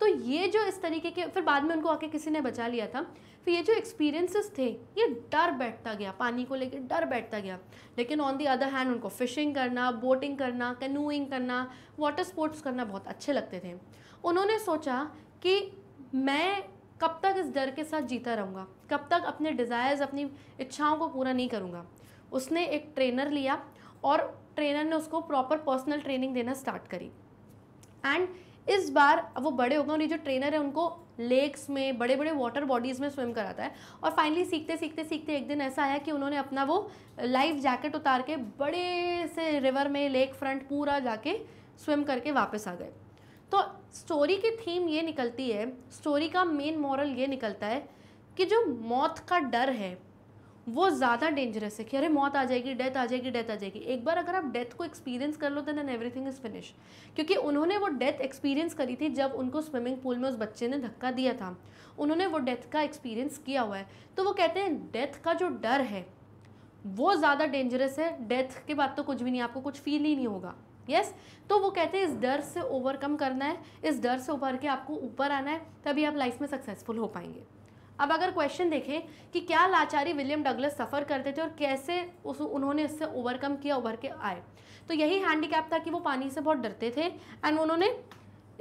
तो ये जो इस तरीके के फिर बाद में उनको आके किसी ने बचा लिया था फिर ये जो एक्सपीरियंसेस थे ये डर बैठता गया पानी को लेकर डर बैठता गया लेकिन ऑन दी अदर हैंड उनको फ़िशिंग करना बोटिंग करना कैनूइंग करना वाटर स्पोर्ट्स करना बहुत अच्छे लगते थे उन्होंने सोचा कि मैं कब तक इस डर के साथ जीता रहूँगा कब तक अपने डिज़ायर्स अपनी इच्छाओं को पूरा नहीं करूँगा उसने एक ट्रेनर लिया और ट्रेनर ने उसको प्रॉपर पर्सनल ट्रेनिंग देना स्टार्ट करी एंड इस बार वो बड़े हो गए और ये जो ट्रेनर है उनको लेक्स में बड़े बड़े वाटर बॉडीज़ में स्विम कराता है और फाइनली सीखते सीखते सीखते एक दिन ऐसा है कि उन्होंने अपना वो लाइफ जैकेट उतार के बड़े से रिवर में लेक फ्रंट पूरा जाके स्विम करके वापस आ गए तो स्टोरी की थीम ये निकलती है स्टोरी का मेन मॉरल ये निकलता है कि जो मौत का डर है वो ज़्यादा डेंजरस है कि अरे मौत आ जाएगी डेथ आ जाएगी डेथ आ जाएगी एक बार अगर आप डेथ को एक्सपीरियंस कर लो then and everything is finish क्योंकि उन्होंने वो डेथ एक्सपीरियंस करी थी जब उनको स्विमिंग पूल में उस बच्चे ने धक्का दिया था उन्होंने वो डेथ का एक्सपीरियंस किया हुआ है तो वो कहते हैं डेथ का जो डर है वो ज़्यादा डेंजरस है डेथ के बाद तो कुछ भी नहीं आपको कुछ फील ही नहीं होगा यस yes? तो वो कहते हैं इस डर से ओवरकम करना है इस डर से उभर के आपको ऊपर आना है तभी आप लाइफ में सक्सेसफुल हो पाएंगे अब अगर क्वेश्चन देखें कि क्या लाचारी विलियम डगलस सफ़र करते थे और कैसे उस उन्होंने इससे ओवरकम किया उभर के आए तो यही हैंडीकैप था कि वो पानी से बहुत डरते थे एंड उन्होंने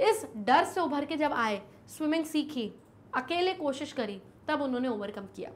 इस डर से उभर के जब आए स्विमिंग सीखी अकेले कोशिश करी तब उन्होंने ओवरकम किया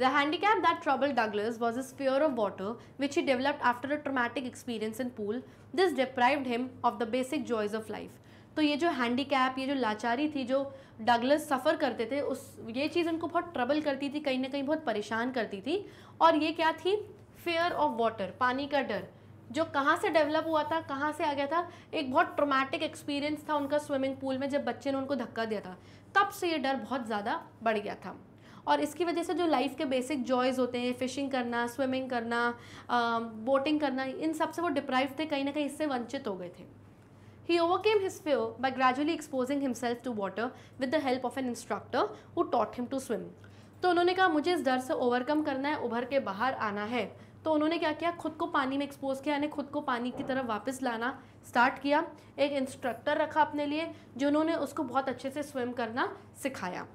the cap that trouble Douglas was is pure of water which he developed after a traumatic experience in pool this deprived him of the basic joys of life तो ये जो हैंडीकैप ये जो लाचारी थी जो डगलस सफ़र करते थे उस ये चीज़ उनको बहुत ट्रबल करती थी कहीं ना कहीं बहुत परेशान करती थी और ये क्या थी फेयर ऑफ वाटर पानी का डर जो कहाँ से डेवलप हुआ था कहाँ से आ गया था एक बहुत ट्रोमैटिक एक्सपीरियंस था उनका स्विमिंग पूल में जब बच्चे ने उनको धक्का दिया था तब से ये डर बहुत ज़्यादा बढ़ गया था और इसकी वजह से जो लाइफ के बेसिक जॉयज़ होते हैं फ़िशिंग करना स्विमिंग करना बोटिंग करना इन सब से वो डिप्राइव थे कहीं ना कहीं इससे वंचित हो गए थे He overcame his fear by gradually exposing himself to water with the help of an instructor who taught him to swim. तो उन्होंने कहा मुझे इस डर से ओवरकम करना है उभर के बाहर आना है तो उन्होंने क्या किया खुद को पानी में एक्सपोज किया यानी खुद को पानी की तरफ वापस लाना स्टार्ट किया एक इंस्ट्रक्टर रखा अपने लिए जिन्होंने उसको बहुत अच्छे से स्विम करना सिखाया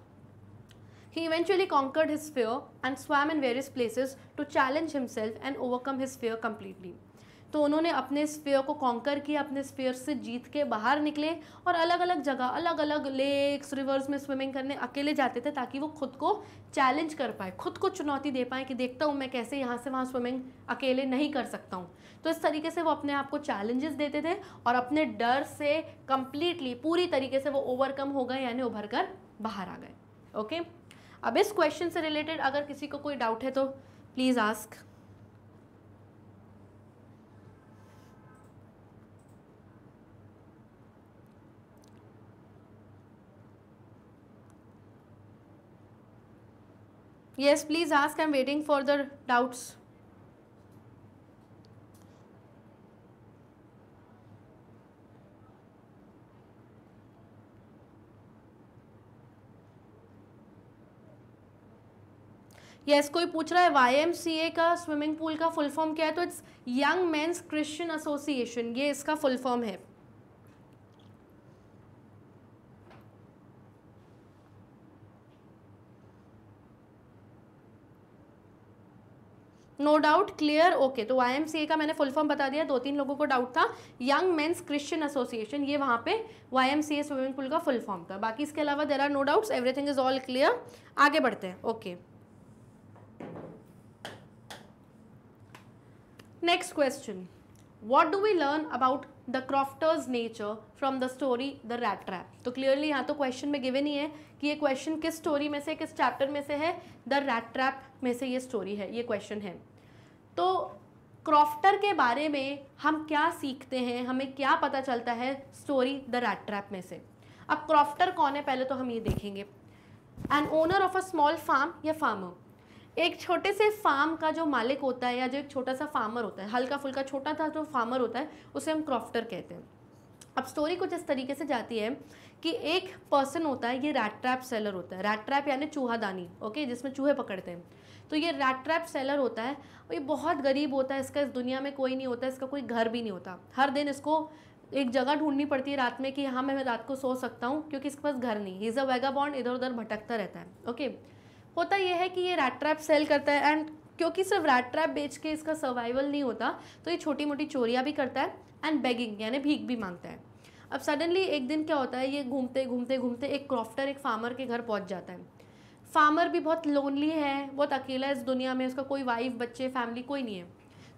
He eventually conquered his fear and swam in various places to challenge himself and overcome his fear completely. तो उन्होंने अपने स्पेयर को कॉन्कर किया अपने स्पेयर से जीत के बाहर निकले और अलग अलग जगह अलग अलग लेक्स रिवर्स में स्विमिंग करने अकेले जाते थे ताकि वो खुद को चैलेंज कर पाए खुद को चुनौती दे पाए कि देखता हूँ मैं कैसे यहाँ से वहाँ स्विमिंग अकेले नहीं कर सकता हूँ तो इस तरीके से वो अपने आप को चैलेंजेस देते थे और अपने डर से कम्प्लीटली पूरी तरीके से वो ओवरकम हो गए यानी उभर कर बाहर आ गए ओके अब इस क्वेश्चन से रिलेटेड अगर किसी को कोई डाउट है तो प्लीज़ आस्क यस प्लीज आज i'm waiting for the doubts yes yes, कोई पूछ रहा है वाई का स्विमिंग पूल का फुल फॉर्म क्या है तो it's young men's Christian association ये इसका फुल फॉर्म है नो डाउट क्लियर ओके तो वाई का मैंने फुल फॉर्म बता दिया दो तीन लोगों को डाउट था यंग मेन्स क्रिश्चियन एसोसिएशन ये वहाँ पे Y M C A swimming pool का फुल फॉर्म था बाकी इसके अलावा there are no doubts everything is all clear आगे बढ़ते हैं okay next question what do we learn about the crofter's nature from the story the rat trap तो clearly यहाँ तो क्वेश्चन में गिवन ही है कि ये क्वेश्चन किस स्टोरी में से किस चैप्टर में से है द रैट ट्रैप में से ये स्टोरी है ये क्वेश्चन है तो क्रॉफ्टर के बारे में हम क्या सीखते हैं हमें क्या पता चलता है स्टोरी द रैट ट्रैप में से अब क्रॉफ्टर कौन है पहले तो हम ये देखेंगे an owner of a small farm या फार्मर एक छोटे से फार्म का जो मालिक होता है या जो एक छोटा सा फार्मर होता है हल्का फुल्का छोटा था जो फार्मर होता है उसे हम क्रॉफ्टर कहते हैं अब स्टोरी कुछ इस तरीके से जाती है कि एक पर्सन होता है ये रैट ट्रैप सेलर होता है रैट ट्रैप यानी चूहादानी ओके जिसमें चूहे पकड़ते हैं तो ये रैट ट्रैप सेलर होता है और ये बहुत गरीब होता है इसका इस दुनिया में कोई नहीं होता इसका कोई घर भी नहीं होता हर दिन इसको एक जगह ढूंढनी पड़ती है रात में कि हाँ मैं रात को सो सकता हूँ क्योंकि इसके पास घर नहीं इज़ अ वेगा बॉन्ड इधर उधर भटकता रहता है ओके होता यह है कि ये रैट ट्रैप सेल करता है एंड क्योंकि सिर्फ रैट ट्रैप बेच के इसका सर्वाइवल नहीं होता तो ये छोटी मोटी चोरियाँ भी करता है एंड बेगिंग यानी भीख भी मांगता है अब सडनली एक दिन क्या होता है ये घूमते घूमते घूमते एक क्रॉफ्टर एक फार्मर के घर पहुंच जाता है फार्मर भी बहुत लोनली है बहुत अकेला है इस दुनिया में उसका कोई वाइफ बच्चे फैमिली कोई नहीं है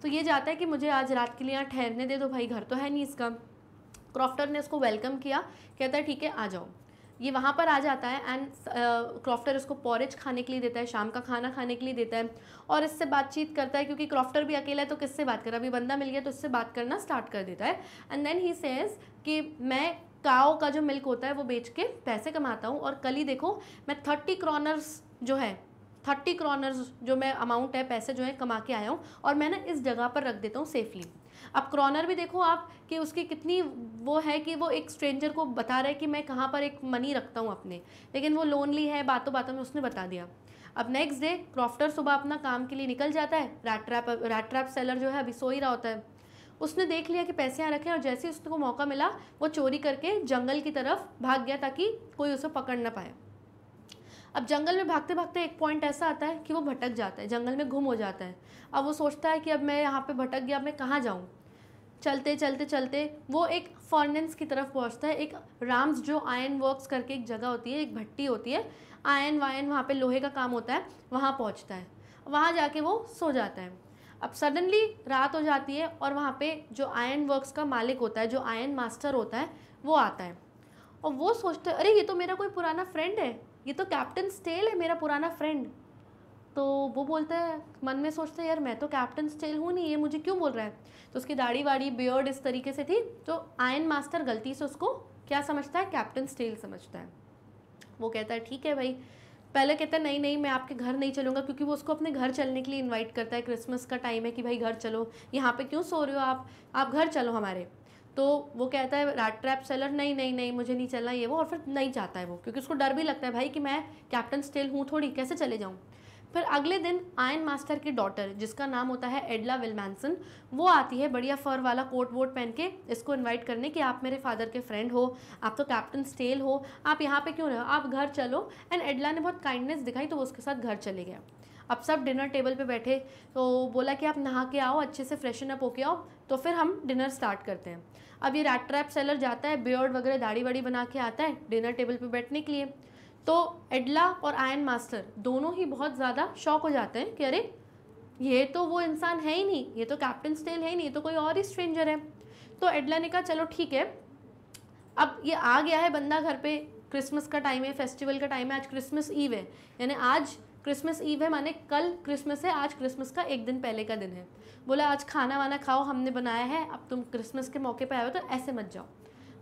तो ये जाता है कि मुझे आज रात के लिए यहाँ ठहरने दे दो भाई घर तो है नहीं इसका क्रॉफ्टर ने इसको वेलकम किया कहता है ठीक है आ जाओ ये वहाँ पर आ जाता है एंड क्रॉफ्टर इसको पॉरेज खाने के लिए देता है शाम का खाना खाने के लिए देता है और इससे बातचीत करता है क्योंकि क्रॉफ्टर भी अकेला है तो किससे बात कर अभी बंदा मिल गया तो इससे बात करना स्टार्ट कर देता है एंड देन ही सेज कि मैं काओ का जो मिल्क होता है वो बेच के पैसे कमाता हूँ और कल ही देखो मैं थर्टी क्रॉनर्स जो है थर्टी क्रॉनर्स जो मैं अमाउंट है पैसे जो है कमा के आया हूँ और मैं ना इस जगह पर रख देता हूँ सेफली अब क्रॉनर भी देखो आप कि उसकी कितनी वो है कि वो एक स्ट्रेंजर को बता रहा है कि मैं कहाँ पर एक मनी रखता हूँ अपने लेकिन वो लोनली है बातों बातों में उसने बता दिया अब नेक्स्ट डे क्रॉफ्टर सुबह अपना काम के लिए निकल जाता है rat trap rat trap seller जो है अभी सो ही रहा होता है उसने देख लिया कि पैसे यहाँ रखे और जैसे ही उसको मौका मिला वो चोरी करके जंगल की तरफ भाग गया ताकि कोई उसे पकड़ ना पाए अब जंगल में भागते भागते एक पॉइंट ऐसा आता है कि वो भटक जाता है जंगल में गुम हो जाता है अब वो सोचता है कि अब मैं यहाँ पे भटक गया मैं कहाँ जाऊँ चलते चलते चलते वो एक फॉर्नेंस की तरफ पहुंचता है एक राम्स जो आयन वर्क्स करके एक जगह होती है एक भट्टी होती है आयन वायन वहाँ पे लोहे का काम होता है वहाँ पहुँचता है वहाँ जाके वो सो जाता है अब सडनली रात हो जाती है और वहाँ पे जो आयन वर्क्स का मालिक होता है जो आयन मास्टर होता है वो आता है और वो सोचता है अरे ये तो मेरा कोई पुराना फ्रेंड है ये तो कैप्टन स्टेल है मेरा पुराना फ्रेंड तो वो बोलता है मन में सोचते हैं यार मैं तो कैप्टन स्टेल हूँ नहीं ये मुझे क्यों बोल रहा है तो उसकी दाढ़ी वाड़ी बियर्ड इस तरीके से थी तो आयन मास्टर गलती से उसको क्या समझता है कैप्टन स्टेल समझता है वो कहता है ठीक है भाई पहले कहता है नहीं नहीं मैं आपके घर नहीं चलूँगा क्योंकि वो उसको अपने घर चलने के लिए इन्वाइट करता है क्रिसमस का टाइम है कि भाई घर चलो यहाँ पर क्यों सो रहे हो आप आप घर चलो हमारे तो वो कहता है राट ट्रैप सेलर नहीं नहीं नहीं मुझे नहीं चलना ये वो और फिर नहीं जाता है वो क्योंकि उसको डर भी लगता है भाई कि मैं कैप्टन स्टेल हूँ थोड़ी कैसे चले जाऊँ फिर अगले दिन आयन मास्टर की डॉटर जिसका नाम होता है एडला विलमैनसन वो आती है बढ़िया फर वाला कोट वोट पहन के इसको इनवाइट करने कि आप मेरे फादर के फ्रेंड हो आप तो कैप्टन स्टेल हो आप यहाँ पे क्यों रहे हो आप घर चलो एंड एडला ने बहुत काइंडनेस दिखाई तो वो उसके साथ घर चले गया अब सब डिनर टेबल पे बैठे तो बोला कि आप नहा के आओ अच्छे से फ्रेशन अप होके आओ तो फिर हम डिनर स्टार्ट करते हैं अब ये रैट ट्रैप सेलर जाता है बियर्ड वगैरह दाढ़ी वाड़ी बना के आता है डिनर टेबल पे बैठने के लिए तो एडला और आयन मास्टर दोनों ही बहुत ज़्यादा शौक हो जाते हैं कि अरे ये तो वो इंसान है ही नहीं ये तो कैप्टन स्टेल है ही नहीं ये तो कोई और ही स्ट्रेंजर है तो एडला ने कहा चलो ठीक है अब ये आ गया है बंदा घर पे क्रिसमस का टाइम है फेस्टिवल का टाइम है आज क्रिसमस ईव है यानी आज क्रिसमस ईव है माने कल क्रिसमस है आज क्रिसमस का एक दिन पहले का दिन है बोला आज खाना वाना खाओ हमने बनाया है अब तुम क्रिसमस के मौके पर आए हो तो ऐसे मत जाओ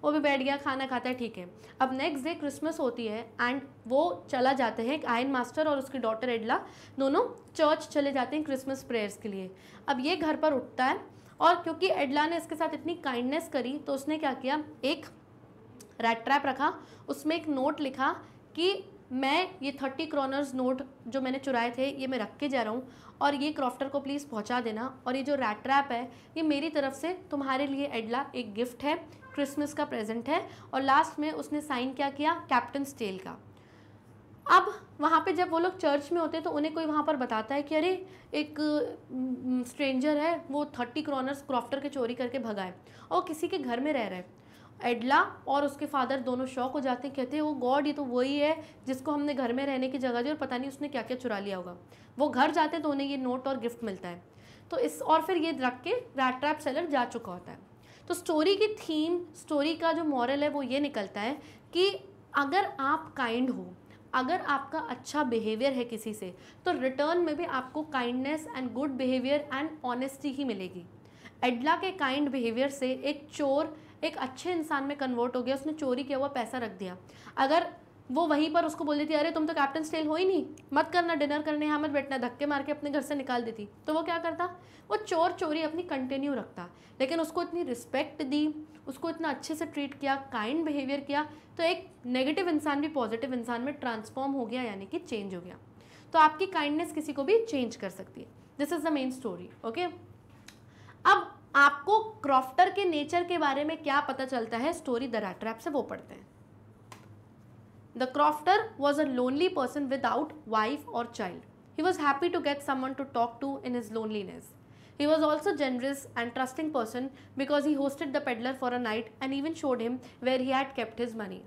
वो भी बैठ गया खाना खाता है ठीक है अब नेक्स्ट डे क्रिसमस होती है एंड वो चला जाते हैं आयन मास्टर और उसकी डॉटर एडला दोनों चर्च चले जाते हैं क्रिसमस प्रेयर्स के लिए अब ये घर पर उठता है और क्योंकि एडला ने इसके साथ इतनी काइंडनेस करी तो उसने क्या किया एक रेड ट्रैप रखा उसमें एक नोट लिखा कि मैं ये थर्टी क्रॉनर्स नोट जो मैंने चुराए थे ये मैं रख के जा रहा हूँ और ये क्रॉफ्टर को प्लीज़ पहुँचा देना और ये जो रैट ट्रैप है ये मेरी तरफ से तुम्हारे लिए एडला एक गिफ्ट है क्रिसमस का प्रेजेंट है और लास्ट में उसने साइन क्या किया कैप्टन स्टेल का अब वहाँ पे जब वो लोग चर्च में होते हैं तो उन्हें कोई वहाँ पर बताता है कि अरे एक स्ट्रेंजर mm, है वो थर्टी क्रॉनर्स क्रॉफ्टर के चोरी करके भगाए और किसी के घर में रह रहे हैं एडला और उसके फादर दोनों शौक हो जाते हैं कहते हैं वो गॉड ये तो वही है जिसको हमने घर में रहने की जगह दी और पता नहीं उसने क्या क्या चुरा लिया होगा वो घर जाते हैं तो उन्हें ये नोट और गिफ्ट मिलता है तो इस और फिर ये रख के रैट ट्रैप सेलर जा चुका होता है तो स्टोरी की थीम स्टोरी का जो मॉरल है वो ये निकलता है कि अगर आप काइंड हो अगर आपका अच्छा बिहेवियर है किसी से तो रिटर्न में भी आपको kindness and good behaviour and honesty ही मिलेगी एडला के काइंड बिहेवियर से एक चोर एक अच्छे इंसान में कन्वर्ट हो गया उसने चोरी किया हुआ पैसा रख दिया अगर वो वहीं पर उसको बोल देती अरे तुम तो कैप्टन स्टेल हो ही नहीं मत करना डिनर करने यहाँ मत बैठना धक्के मार के अपने घर से निकाल देती तो वो क्या करता वो चोर चोरी अपनी कंटिन्यू रखता लेकिन उसको इतनी रिस्पेक्ट दी उसको इतना अच्छे से ट्रीट किया काइंड बिहेवियर किया तो एक नेगेटिव इंसान भी पॉजिटिव इंसान में ट्रांसफॉर्म हो गया यानी कि चेंज हो गया तो आपकी काइंडनेस किसी को भी चेंज कर सकती है this is the main story okay अब आपको क्रॉफ्टर के नेचर के बारे में क्या पता चलता है स्टोरी द रैट ट्रैप से वो पढ़ते हैं the crofter was a lonely person without wife और child he was happy to get someone to talk to in his loneliness He was also generous and trusting person because he hosted the peddler for a night and even showed him where he had kept his money.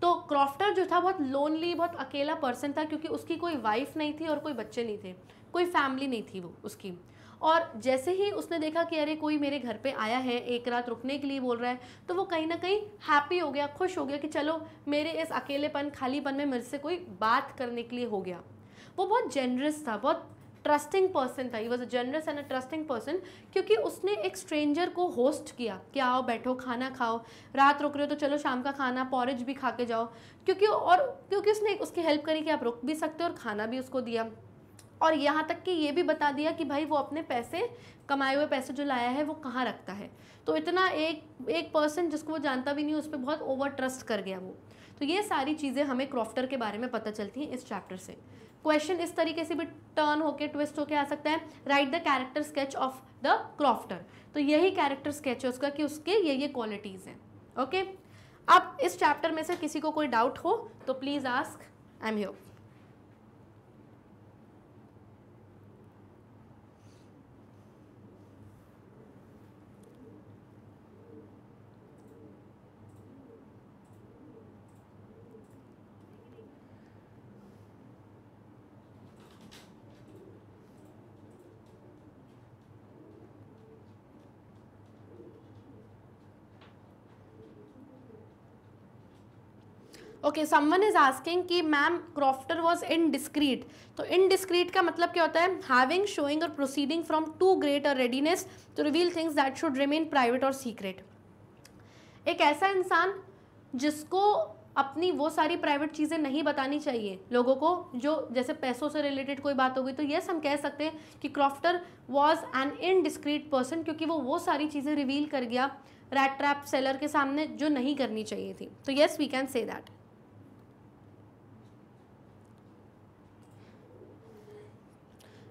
तो crofter जो था बहुत lonely बहुत अकेला person था क्योंकि उसकी कोई वाइफ नहीं थी और कोई बच्चे नहीं थे कोई फैमिली नहीं थी वो उसकी और जैसे ही उसने देखा कि अरे कोई मेरे घर पे आया है एक रात रुकने के लिए बोल रहा है तो वो कहीं ना कहीं हैप्पी हो गया खुश हो गया कि चलो मेरे इस अकेलेपन खालीपन में मेरे से कोई बात करने के लिए हो गया वो बहुत जेनरस था बहुत ट्रस्टिंग पर्सन था he was a generous and a trusting person क्योंकि उसने एक स्ट्रेंजर को होस्ट किया कि आओ बैठो खाना खाओ रात रुक रहे हो तो चलो शाम का खाना पॉरेज भी खा के जाओ क्योंकि और क्योंकि उसने उसकी हेल्प करी कि आप रुक भी सकते हो और खाना भी उसको दिया और यहाँ तक कि ये भी बता दिया कि भाई वो अपने पैसे कमाए हुए पैसे जो लाया है वो कहाँ रखता है तो इतना एक एक पर्सन जिसको वो जानता भी नहीं उस पर बहुत ओवर ट्रस्ट कर गया वो तो ये सारी चीज़ें हमें क्रॉफ्टर के बारे में पता चलती हैं इस चैप्टर से क्वेश्चन इस तरीके से भी टर्न होके ट्विस्ट होके आ सकता है right the character sketch of the crofter तो यही कैरेक्टर स्केच है उसका कि उसके ये ये क्वालिटीज़ हैं ओके अब इस चैप्टर में से किसी को कोई डाउट हो तो please ask I am here okay someone is asking कि मैम क्रॉफ्टर वॉज इनडिस्क्रीट तो इनडिस्क्रीट का मतलब क्या होता है हैविंग शोइंग और प्रोसीडिंग फ्रॉम टू ग्रेट और readiness to reveal things that should remain private और सीक्रेट एक ऐसा इंसान जिसको अपनी वो सारी प्राइवेट चीज़ें नहीं बतानी चाहिए लोगों को जो जैसे पैसों से रिलेटेड कोई बात हो गई तो येस हम कह सकते हैं कि crofter was an indiscreet person क्योंकि वो वो सारी चीज़ें रिवील कर गया रैट ट्रैप सेलर के सामने जो नहीं करनी चाहिए थी तो yes we can say that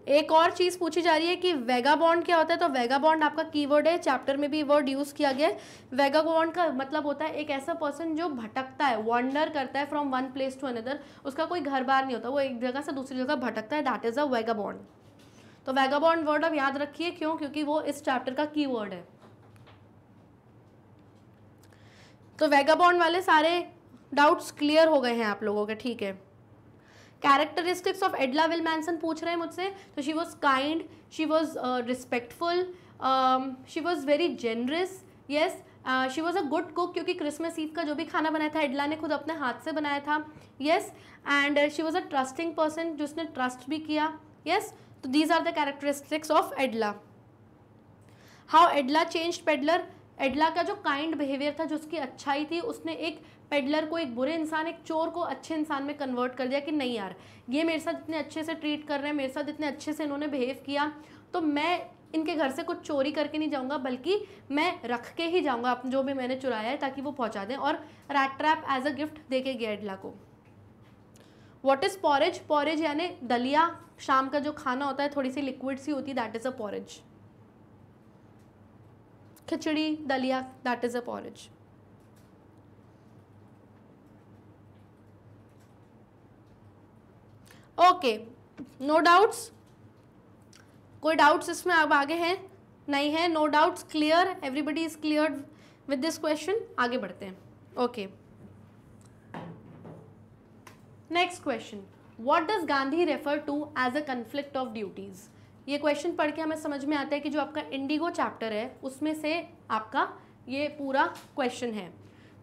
एक और चीज़ पूछी जा रही है कि वेगा बॉन्ड क्या होता है तो वेगा बॉन्ड आपका कीवर्ड है चैप्टर में भी वर्ड यूज़ किया गया है वेगा बॉन्ड का मतलब होता है एक ऐसा पर्सन जो भटकता है वॉन्डर करता है from one place to another उसका कोई घर बार नहीं होता वो एक जगह से दूसरी जगह भटकता है that is a vagabond तो वेगा बॉन्ड वर्ड आप याद रखिए क्यों क्योंकि वो इस चैप्टर का की वर्ड है तो वेगा बॉन्ड वाले सारे डाउट्स क्लियर हो गए हैं आप लोगों के ठीक है characteristics of Edla Willmansson पूछ रहे हैं मुझसे तो she was kind she was respectful she was very generous yes she was a good cook क्योंकि क्रिसमस ईद का जो भी खाना बनाया था एडला ने खुद अपने हाथ से बनाया था yes and she was a trusting person जिसने ट्रस्ट भी किया येस तो these are the characteristics of Edla how Edla change peddler Edla का जो काइंड बिहेवियर था जो उसकी अच्छाई थी उसने एक पेडलर को एक बुरे इंसान एक चोर को अच्छे इंसान में कन्वर्ट कर दिया कि नहीं यार ये मेरे साथ इतने अच्छे से ट्रीट कर रहे हैं मेरे साथ इतने अच्छे से इन्होंने बिहेव किया तो मैं इनके घर से कुछ चोरी करके नहीं जाऊंगा बल्कि मैं रख के ही जाऊंगा जो भी मैंने चुराया है ताकि वो पहुंचा दें और rat trap as a gift दे के गेडला को वॉट इज़ पॉरेज पॉरेज यानी दलिया शाम का जो खाना होता है थोड़ी सी लिक्विड सी होती है दैट इज़ अ पॉरेज खिचड़ी दलिया that is a porridge okay no doubts कोई डाउट्स इसमें अब आगे हैं नहीं है no doubts clear everybody is clear with this question आगे बढ़ते हैं okay next question what does Gandhi refer to as a conflict of duties ये क्वेश्चन पढ़ के हमें समझ में आता है कि जो आपका इंडिगो चैप्टर है उसमें से आपका ये पूरा क्वेश्चन है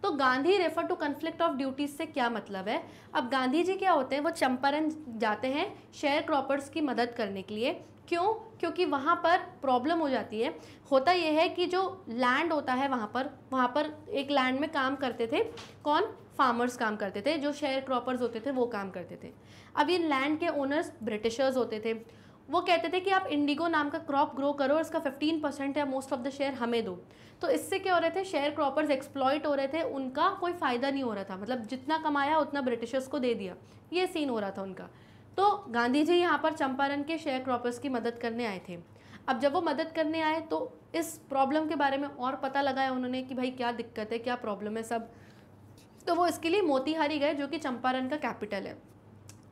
तो Gandhi refer to conflict of duties से क्या मतलब है अब गांधी जी क्या होते हैं वो चंपारण जाते हैं शेयर क्रॉपर्स की मदद करने के लिए क्यों क्योंकि वहाँ पर प्रॉब्लम हो जाती है होता यह है कि जो लैंड होता है वहाँ पर वहाँ पर एक लैंड में काम करते थे कौन फार्मर्स काम करते थे जो शेयर क्रॉपर्स होते थे वो काम करते थे अब ये लैंड के ओनर्स ब्रिटिशर्स होते थे वो कहते थे कि आप इंडिगो नाम का क्रॉप ग्रो करो और इसका 15 परसेंट या मोस्ट ऑफ द शेयर हमें दो तो इससे क्या हो रहे थे शेयर क्रॉपर्स एक्सप्लॉयट हो रहे थे उनका कोई फ़ायदा नहीं हो रहा था मतलब जितना कमाया उतना ब्रिटिशर्स को दे दिया ये सीन हो रहा था उनका तो गांधी जी यहाँ पर चंपारण के शेयर क्रॉपर्स की मदद करने आए थे अब जब वो मदद करने आए तो इस प्रॉब्लम के बारे में और पता लगाया उन्होंने कि भाई क्या दिक्कत है क्या प्रॉब्लम है सब तो वो इसके लिए मोतिहारी गए जो कि चंपारण का कैपिटल है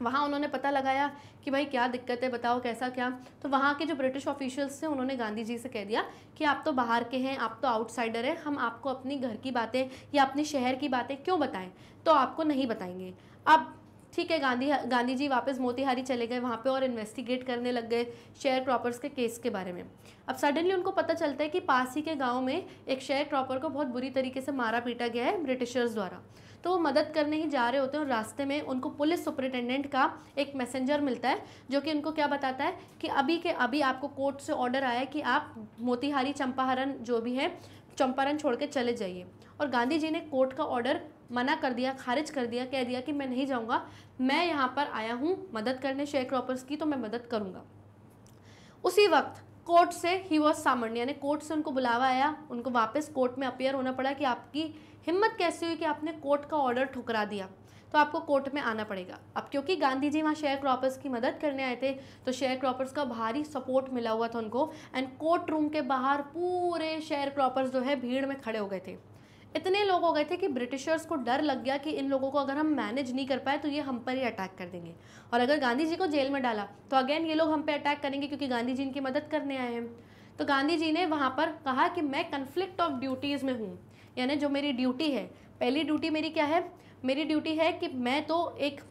वहाँ उन्होंने पता लगाया कि भाई क्या दिक्कत है बताओ कैसा क्या तो वहाँ के जो ब्रिटिश ऑफिशियल्स थे उन्होंने गांधी जी से कह दिया कि आप तो बाहर के हैं आप तो आउटसाइडर हैं हम आपको अपनी घर की बातें या अपने शहर की बातें क्यों बताएं तो आपको नहीं बताएंगे अब ठीक है गांधी गांधी जी वापस मोतिहारी चले गए वहाँ पे और इन्वेस्टिगेट करने लग गए शेयर क्रॉपर्स के केस के बारे में अब सडनली उनको पता चलता है कि पास ही के गांव में एक शेयर क्रॉपर को बहुत बुरी तरीके से मारा पीटा गया है ब्रिटिशर्स द्वारा तो वो मदद करने ही जा रहे होते हैं और रास्ते में उनको पुलिस सुपरिटेंडेंट का एक मैसेंजर मिलता है जो कि उनको क्या बताता है कि अभी के अभी आपको कोर्ट से ऑर्डर आया कि आप मोतिहारी चंपाहरण जो भी है चंपारण छोड़ के चले जाइए और गांधी जी ने कोर्ट का ऑर्डर मना कर दिया खारिज कर दिया कह दिया कि मैं नहीं जाऊँगा मैं यहाँ पर आया हूँ मदद करने शेयर क्रॉपर्स की तो मैं मदद करूँगा उसी वक्त कोर्ट से ही वॉज सामन यानी कोर्ट से उनको बुलावा आया उनको वापस कोर्ट में अपेयर होना पड़ा कि आपकी हिम्मत कैसे हुई कि आपने कोर्ट का ऑर्डर ठुकरा दिया तो आपको कोर्ट में आना पड़ेगा अब क्योंकि गांधी जी वहाँ शेयर क्रॉपर्स की मदद करने आए थे तो शेयर क्रॉपर्स का भारी सपोर्ट मिला हुआ था उनको एंड कोर्ट रूम के बाहर पूरे शेयर क्रॉपर्स जो है भीड़ में खड़े हो गए थे इतने लोग हो गए थे कि ब्रिटिशर्स को डर लग गया कि इन लोगों को अगर हम मैनेज नहीं कर पाए तो ये हम पर ही अटैक कर देंगे और अगर गांधी जी को जेल में डाला तो अगेन ये लोग हम पे अटैक करेंगे क्योंकि गांधी जी इनकी मदद करने आए हैं तो गांधी जी ने वहाँ पर कहा कि मैं कन्फ्लिक्ट ऑफ ड्यूटीज़ में हूँ यानी जो मेरी ड्यूटी है पहली ड्यूटी मेरी क्या है मेरी ड्यूटी है कि मैं तो एक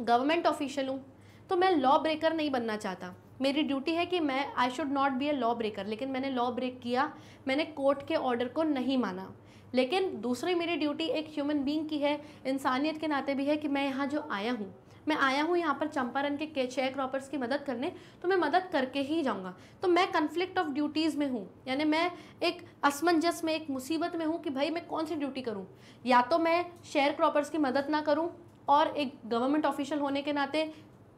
गवर्नमेंट ऑफिशियल हूँ तो मैं लॉ ब्रेकर नहीं बनना चाहता मेरी ड्यूटी है कि मैं I should not be a law breaker लेकिन मैंने लॉ ब्रेक किया मैंने कोर्ट के ऑर्डर को नहीं माना लेकिन दूसरी मेरी ड्यूटी एक ह्यूमन बींग की है इंसानियत के नाते भी है कि मैं यहाँ जो आया हूँ मैं आया हूँ यहाँ पर चंपारण के शेयर क्रॉपर्स की मदद करने तो मैं मदद करके ही जाऊँगा तो मैं कन्फ्लिक्ट ऑफ ड्यूटीज़ में हूँ यानी मैं एक असमंजस में एक मुसीबत में हूँ कि भाई मैं कौन सी ड्यूटी करूँ या तो मैं शेयर क्रॉपर्स की मदद ना करूँ और एक गवर्नमेंट ऑफिशियल होने के नाते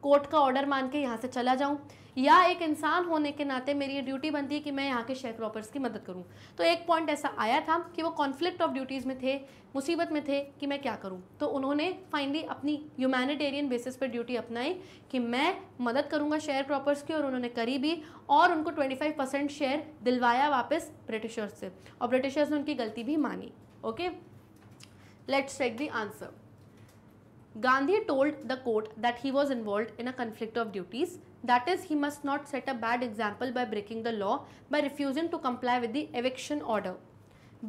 कोर्ट का ऑर्डर मान के यहाँ से चला जाऊँ या एक इंसान होने के नाते मेरी ये ड्यूटी बनती है कि मैं यहाँ के शेयर क्रॉपर्स की मदद करूँ तो एक पॉइंट ऐसा आया था कि वो कॉन्फ्लिक्ट ऑफ ड्यूटीज़ में थे मुसीबत में थे कि मैं क्या करूँ तो उन्होंने फाइनली अपनी ह्यूमैनिटेरियन बेसिस पर ड्यूटी अपनाई कि मैं मदद करूँगा शेयर क्रॉपर्स की और उन्होंने करी भी और उनको ट्वेंटी परसेंट शेयर दिलवाया वापस ब्रिटिशर्स से और ब्रिटिशर्स ने उनकी गलती भी मानी okay let's check the answer Gandhi told the court that he was involve in a conflict of duties that is he must not set a bad example by breaking the law by refusing to comply with the eviction order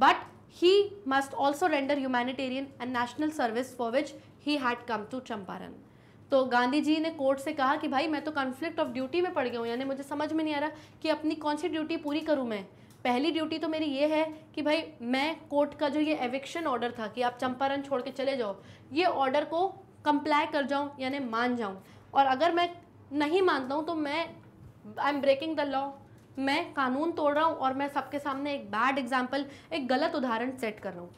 but he must also render humanitarian and national service for which he had come to Champaran तो गांधी जी ने court से कहा कि भाई मैं तो conflict of duty में पड़ गया हूँ यानी मुझे समझ में नहीं आ रहा कि अपनी कौन सी ड्यूटी पूरी करूँ मैं पहली ड्यूटी तो मेरी ये है कि भाई मैं कोर्ट का जो ये एविक्शन ऑर्डर था कि आप चंपारण छोड़ के चले जाओ ये ऑर्डर को कंप्लाई कर जाऊँ यानी मान जाऊँ और अगर मैं नहीं मानता हूँ तो मैं I am breaking the law मैं कानून तोड़ रहा हूँ और मैं सबके सामने एक बैड एग्जाम्पल एक गलत उदाहरण सेट कर रहा हूँ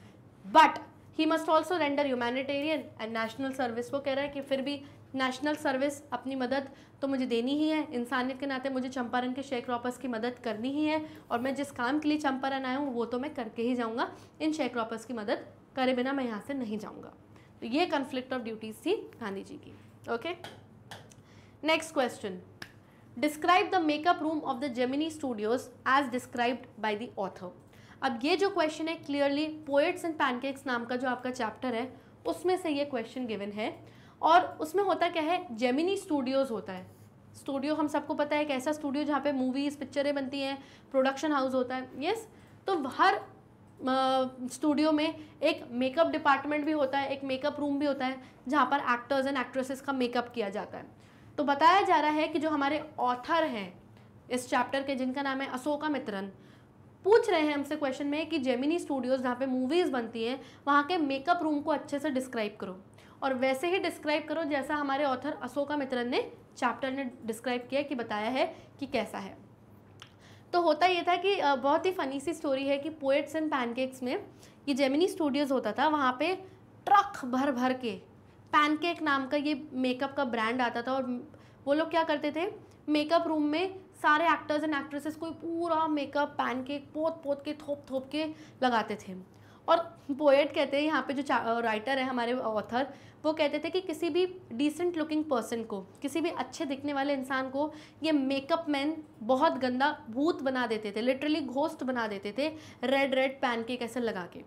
but he must also render humanitarian and national service वो कह रहा है कि फिर भी नेशनल सर्विस अपनी मदद तो मुझे देनी ही है इंसानियत के नाते मुझे चंपारण के शेख रॉपर्स की मदद करनी ही है और मैं जिस काम के लिए चंपारण आया हूँ वो तो मैं करके ही जाऊँगा इन शेख रॉपर्स की मदद करे बिना मैं यहाँ से नहीं जाऊँगा तो ये कन्फ्लिक्ट ऑफ ड्यूटीज़ थी गांधी जी की okay okay? Next question. Describe the makeup room of the Gemini Studios as described by the author. अब ये जो क्वेश्चन है क्लियरली पोएट्स एंड पैनकेक्स नाम का जो आपका चैप्टर है उसमें से ये क्वेश्चन गिवन है और उसमें होता क्या है जेमिनी स्टूडियोज़ होता है स्टूडियो हम सबको पता है एक ऐसा स्टूडियो जहाँ पे मूवीज़ पिक्चरें बनती हैं प्रोडक्शन हाउस होता है यस तो हर स्टूडियो में एक मेकअप डिपार्टमेंट भी होता है एक मेकअप रूम भी होता है जहाँ पर एक्टर्स एंड एक्ट्रेसेस का मेकअप किया जाता है तो बताया जा रहा है कि जो हमारे ऑथर हैं इस चैप्टर के जिनका नाम है अशोका मित्रन पूछ रहे हैं हमसे क्वेश्चन में कि जेमिनी स्टूडियोज़ जहाँ पे मूवीज़ बनती हैं वहाँ के मेकअप रूम को अच्छे से डिस्क्राइब करो और वैसे ही डिस्क्राइब करो जैसा हमारे ऑथर अशोका मित्रन ने चैप्टर ने डिस्क्राइब किया कि बताया है कि कैसा है तो होता ये था कि बहुत ही फ़नी सी स्टोरी है कि पोएट्स एंड पैनकेक्स में ये जेमिनी स्टूडियोज़ होता था वहाँ पर ट्रक भर भर के पैनकेक नाम का ये मेकअप का ब्रांड आता था और वो लोग क्या करते थे मेकअप रूम में सारे एक्टर्स एंड एक्ट्रेसेस को पूरा मेकअप पैनकेक पोत पोत के थोप थोप के लगाते थे और पोएट कहते हैं यहाँ पे जो राइटर है हमारे ऑथर वो कहते थे कि किसी भी डिसेंट लुकिंग पर्सन को किसी भी अच्छे दिखने वाले इंसान को ये मेकअप मैन बहुत गंदा भूत बना देते थे लिटरली घोस्ट बना देते थे रेड रेड पैनकेक ऐसे लगा के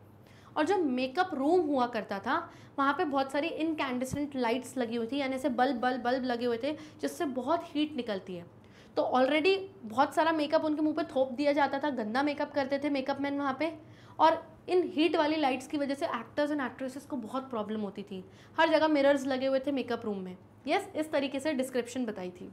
और जो मेकअप रूम हुआ करता था वहाँ पे बहुत सारी कैंडिसेंट लाइट्स लगी हुई थी यानी से बल्ब बल्ब बल्ब लगे हुए थे जिससे बहुत हीट निकलती है तो ऑलरेडी बहुत सारा मेकअप उनके मुंह पे थोप दिया जाता था गंदा मेकअप करते थे मेकअप मैन वहाँ पे और इन हीट वाली लाइट्स की वजह से एक्टर्स एंड एक्ट्रेसेस को बहुत प्रॉब्लम होती थी हर जगह मिरर्स लगे हुए थे मेकअप रूम में यस yes, इस तरीके से डिस्क्रिप्शन बताई थी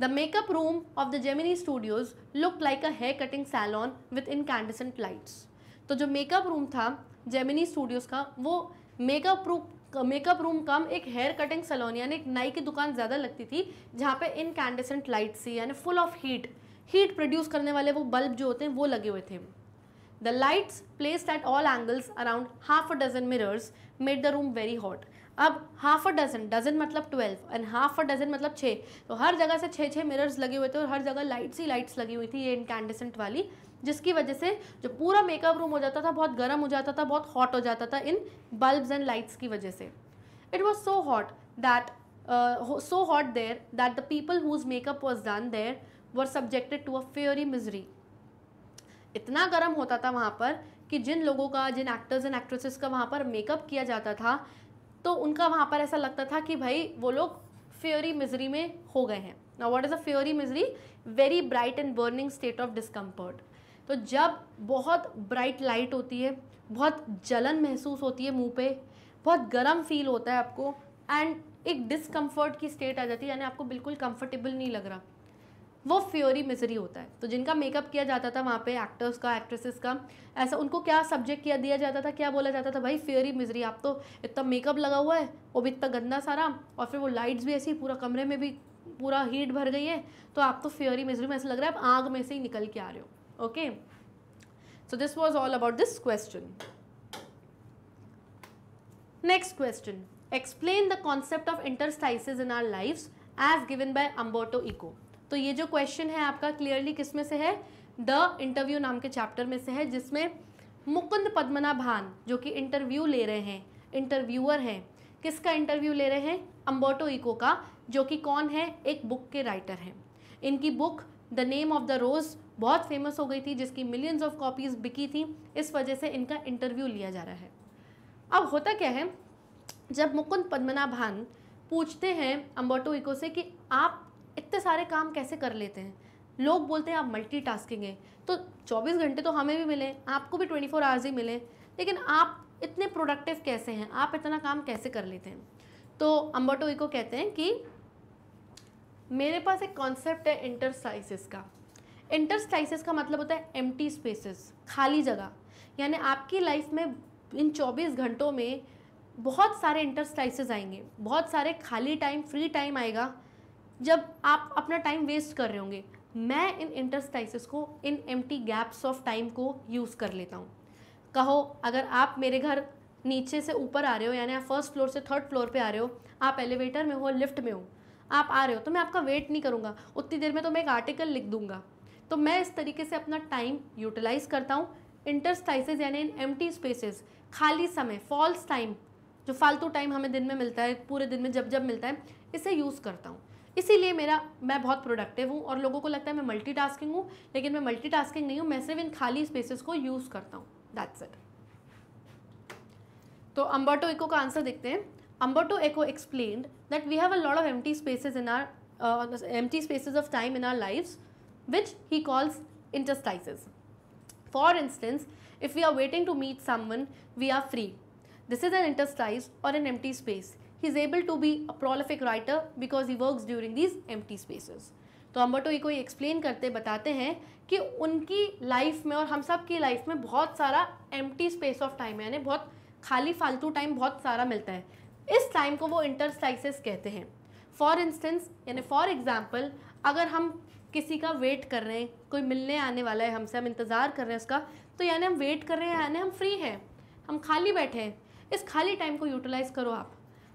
the makeup room of the Gemini Studios look like a hair cutting salon with incandescent lights तो जो मेकअप रूम था जेमिनी स्टूडियोज़ का वो makeup room makeup room cum एक हेयर कटिंग सलोन यानी एक नाई की दुकान ज़्यादा लगती थी जहाँ पे इनकैंडेसेंट लाइट्स सी यानी full of heat heat produce करने वाले वो बल्ब जो होते हैं वो लगे हुए थे the lights placed at all angles around half a dozen mirrors made the room very hot अब हाफ अ डजन डजन मतलब twelve and half a dozen मतलब छः तो हर जगह से छः छः मिरर्स लगे हुए थे और हर जगह लाइट्स ही लाइट्स लगी हुई थी ये इनकैंडेसेंट वाली जिसकी वजह से जो पूरा मेकअप रूम हो जाता था बहुत गर्म हो जाता था बहुत हॉट हो जाता था इन बल्ब्स एंड लाइट्स की वजह से it was so hot that so hot there that the people whose makeup was done there were subjected to a fiery misery इतना गर्म होता था वहाँ पर कि जिन लोगों का जिन एक्टर्स एंड एक्ट्रेसेस का वहाँ पर मेकअप किया जाता था तो उनका वहाँ पर ऐसा लगता था कि भाई वो लोग फेयरी मिजरी में हो गए हैं ना what is a fiery misery very bright and burning state of discomfort तो जब बहुत ब्राइट लाइट होती है बहुत जलन महसूस होती है मुंह पे बहुत गर्म फील होता है आपको एंड एक डिसकम्फर्ट की स्टेट आ जाती है यानी आपको बिल्कुल कंफर्टेबल नहीं लग रहा वो फ्योरी मिजरी होता है तो जिनका मेकअप किया जाता था वहाँ पे एक्टर्स का एक्ट्रेसेस का ऐसा उनको क्या सब्जेक्ट किया दिया जाता था क्या बोला जाता था भाई फ्योरी मिजरी आप तो इतना मेकअप लगा हुआ है वो भी इतना गंदा सारा और फिर वो लाइट्स भी ऐसी पूरा कमरे में भी पूरा हीट भर गई है तो आप तो फ्योरी मिजरी में ऐसा लग रहा है आप आग में से ही निकल के आ रहे हो okay so this was all about this question next question explain the concept of interstices in our lives as given by Umberto Eco तो ये जो क्वेश्चन है आपका क्लियरली किस में से है द इंटरव्यू नाम के चैप्टर में से है जिसमें मुकुंद पद्मनाभान जो कि इंटरव्यू ले रहे हैं इंटरव्यूअर हैं किसका इंटरव्यू ले रहे हैं अम्बोटो इको का जो कि कौन है एक बुक के राइटर हैं इनकी book the name of the rose बहुत फेमस हो गई थी जिसकी मिलियंस ऑफ कॉपीज़ बिकी थी इस वजह से इनका इंटरव्यू लिया जा रहा है अब होता क्या है जब मुकुंद पद्मनाभान पूछते हैं अम्बोटो इको से कि आप इतने सारे काम कैसे कर लेते हैं लोग बोलते हैं आप टास्किंग हैं तो 24 घंटे तो हमें भी मिले आपको भी 24 फोर आवर्स ही मिले लेकिन आप इतने प्रोडक्टिव कैसे हैं आप इतना काम कैसे कर लेते हैं तो अम्बोटो इको कहते हैं कि मेरे पास एक कॉन्सेप्ट है इंटरस्टाइसिस का इंटरस्टाइसिस का मतलब होता है एम्प्टी स्पेसेस खाली जगह यानी आपकी लाइफ में इन 24 घंटों में बहुत सारे इंटरस्टाइसिस आएंगे बहुत सारे खाली टाइम फ्री टाइम आएगा जब आप अपना टाइम वेस्ट कर रहे होंगे मैं इन इंटरस्टाइसिस को इन एम गैप्स ऑफ टाइम को यूज़ कर लेता हूँ कहो अगर आप मेरे घर नीचे से ऊपर आ रहे हो यानी आप फर्स्ट फ्लोर से थर्ड फ्लोर पे आ रहे हो आप एलिवेटर में हो लिफ्ट में हो आप आ रहे हो तो मैं आपका वेट नहीं करूँगा उतनी देर में तो मैं एक आर्टिकल लिख दूँगा तो मैं इस तरीके से अपना टाइम यूटिलाइज करता हूँ इंटरस्टाइसिस यानी इन एम स्पेसेस खाली समय फॉल्स टाइम जो फालतू टाइम हमें दिन में मिलता है पूरे दिन में जब जब मिलता है इसे यूज़ करता हूँ इसीलिए मेरा मैं बहुत प्रोडक्टिव हूँ और लोगों को लगता है मैं मल्टीटास्किंग हूँ लेकिन मैं मल्टीटास्किंग नहीं हूँ मैं सिर्फ इन खाली स्पेसेस को यूज़ करता हूँ दैट्स इट तो अम्बर्टो इको का आंसर देखते हैं Umberto Eco explained that we have a lot of empty spaces in our uh, empty spaces of time in our lives which he calls interstices. For instance, if we are waiting to meet someone, we are free. This is an interstice or an empty space. He is able to be a prolific writer because he works during these empty spaces. तो Umberto ये कोई explain करते बताते हैं कि उनकी life में और हम सब की लाइफ में बहुत सारा एम्प्टी स्पेस ऑफ टाइम है यानी बहुत खाली फालतू टाइम बहुत सारा मिलता है इस टाइम को वो इंटरस्लाइसिस कहते हैं फॉर इंस्टेंस यानी फॉर एग्ज़ाम्पल अगर हम किसी का वेट कर रहे हैं कोई मिलने आने वाला है हमसे हम इंतज़ार कर रहे हैं उसका तो यानी हम वेट कर रहे हैं यानी हम फ्री हैं हम खाली बैठे हैं इस खाली टाइम को यूटिलाइज़ करो आप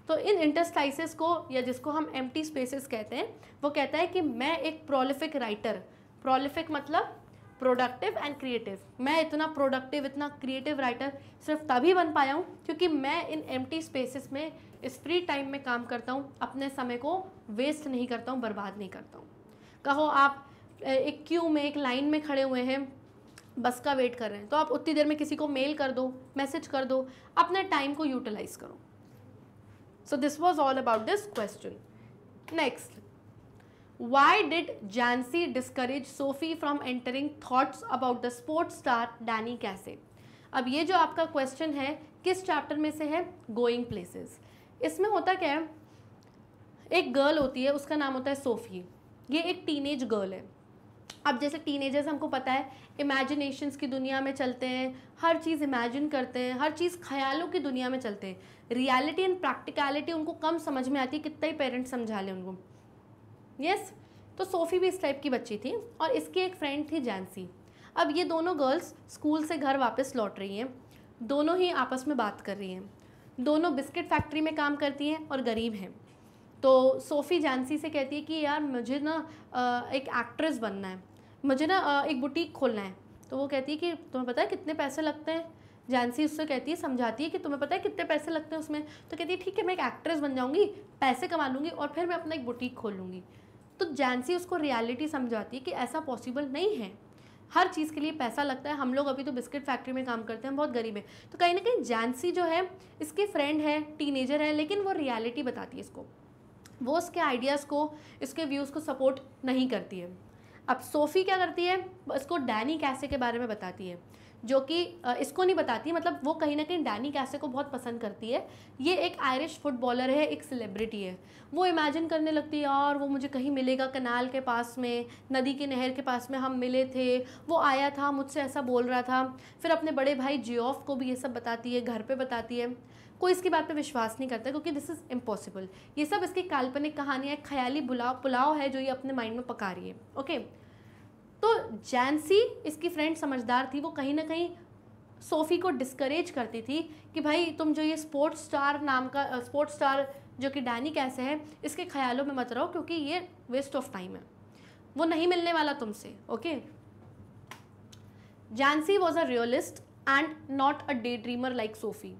तो इन इंटरस्टाइसिस को या जिसको हम एम टी स्पेसिस कहते हैं वो कहता है कि मैं एक प्रोलिफिक राइटर प्रोलिफिक मतलब प्रोडक्टिव एंड क्रिएटिव मैं इतना प्रोडक्टिव इतना क्रिएटिव राइटर सिर्फ तभी बन पाया हूँ क्योंकि मैं इन एम टी स्पेसिस में इस फ्री टाइम में काम करता हूँ अपने समय को वेस्ट नहीं करता हूँ बर्बाद नहीं करता हूँ कहो आप एक क्यू में एक लाइन में खड़े हुए हैं बस का वेट कर रहे हैं तो आप उतनी देर में किसी को मेल कर दो मैसेज कर दो अपने टाइम को यूटिलाइज करो so this was all about this question next why did Jansie discourage Sophie from entering thoughts about the sports star Danny कैसे अब ये जो आपका क्वेश्चन है किस चैप्टर में से है गोइंग प्लेसेस इसमें होता क्या है एक गर्ल होती है उसका नाम होता है सोफी ये एक टीनेज गर्ल है अब जैसे टीनेजर्स हमको पता है इमेजिनेशंस की दुनिया में चलते हैं हर चीज़ इमेजिन करते हैं हर चीज़ ख्यालों की दुनिया में चलते हैं रियलिटी एंड प्रैक्टिकलिटी उनको कम समझ में आती है कितना ही पेरेंट्स समझा लें उनको यस yes? तो सोफ़ी भी इस टाइप की बच्ची थी और इसकी एक फ्रेंड थी जैनसी अब ये दोनों गर्ल्स स्कूल से घर वापस लौट रही हैं दोनों ही आपस में बात कर रही हैं दोनों बिस्किट फैक्ट्री में काम करती हैं और गरीब हैं तो सोफ़ी जानसी से कहती है कि यार मुझे ना एक एक्ट्रेस बनना है मुझे ना एक बुटीक खोलना है तो वो कहती है कि तुम्हें पता है कितने पैसे लगते हैं जानसी उससे कहती है समझाती है कि तुम्हें पता है कितने पैसे लगते हैं उसमें तो कहती है ठीक है मैं एक एक्ट्रेस बन जाऊँगी पैसे कमा लूँगी और फिर मैं अपना एक बुटीक खोल लूँगी तो जानसी उसको रियलिटी समझाती है कि ऐसा पॉसिबल नहीं है हर चीज़ के लिए पैसा लगता है हम लोग अभी तो बिस्किट फैक्ट्री में काम करते हैं बहुत गरीब हैं तो कहीं ना कहीं जैनसी जो है इसके फ्रेंड है टीनेजर है लेकिन वो रियलिटी बताती है इसको वो उसके आइडियाज़ को इसके व्यूज़ को सपोर्ट नहीं करती है अब सोफ़ी क्या करती है इसको डैनी कैसे के बारे में बताती है जो कि इसको नहीं बताती मतलब वो कहीं ना कहीं डैनी कैसे को बहुत पसंद करती है ये एक आयरिश फुटबॉलर है एक सेलिब्रिटी है वो इमेजिन करने लगती है और वो मुझे कहीं मिलेगा कनाल के पास में नदी के नहर के पास में हम मिले थे वो आया था मुझसे ऐसा बोल रहा था फिर अपने बड़े भाई जियोफ को भी ये सब बताती है घर पर बताती है कोई इसकी बात पे विश्वास नहीं करता क्योंकि दिस इज़ इम्पॉसिबल ये सब इसकी काल्पनिक कहानियाँ एक ख्याली बुलाव पुलाव है जो ये अपने माइंड में पका रही है ओके okay? तो जैनसी इसकी फ्रेंड समझदार थी वो कहीं ना कहीं सोफ़ी को डिस्करेज करती थी कि भाई तुम जो ये स्पोर्ट्स स्टार नाम का स्पोर्ट्स स्टार जो कि डैनी कैसे है इसके ख्यालों में मत रहो क्योंकि ये वेस्ट ऑफ टाइम है वो नहीं मिलने वाला तुमसे okay Jansie was a realist and not a daydreamer like Sophie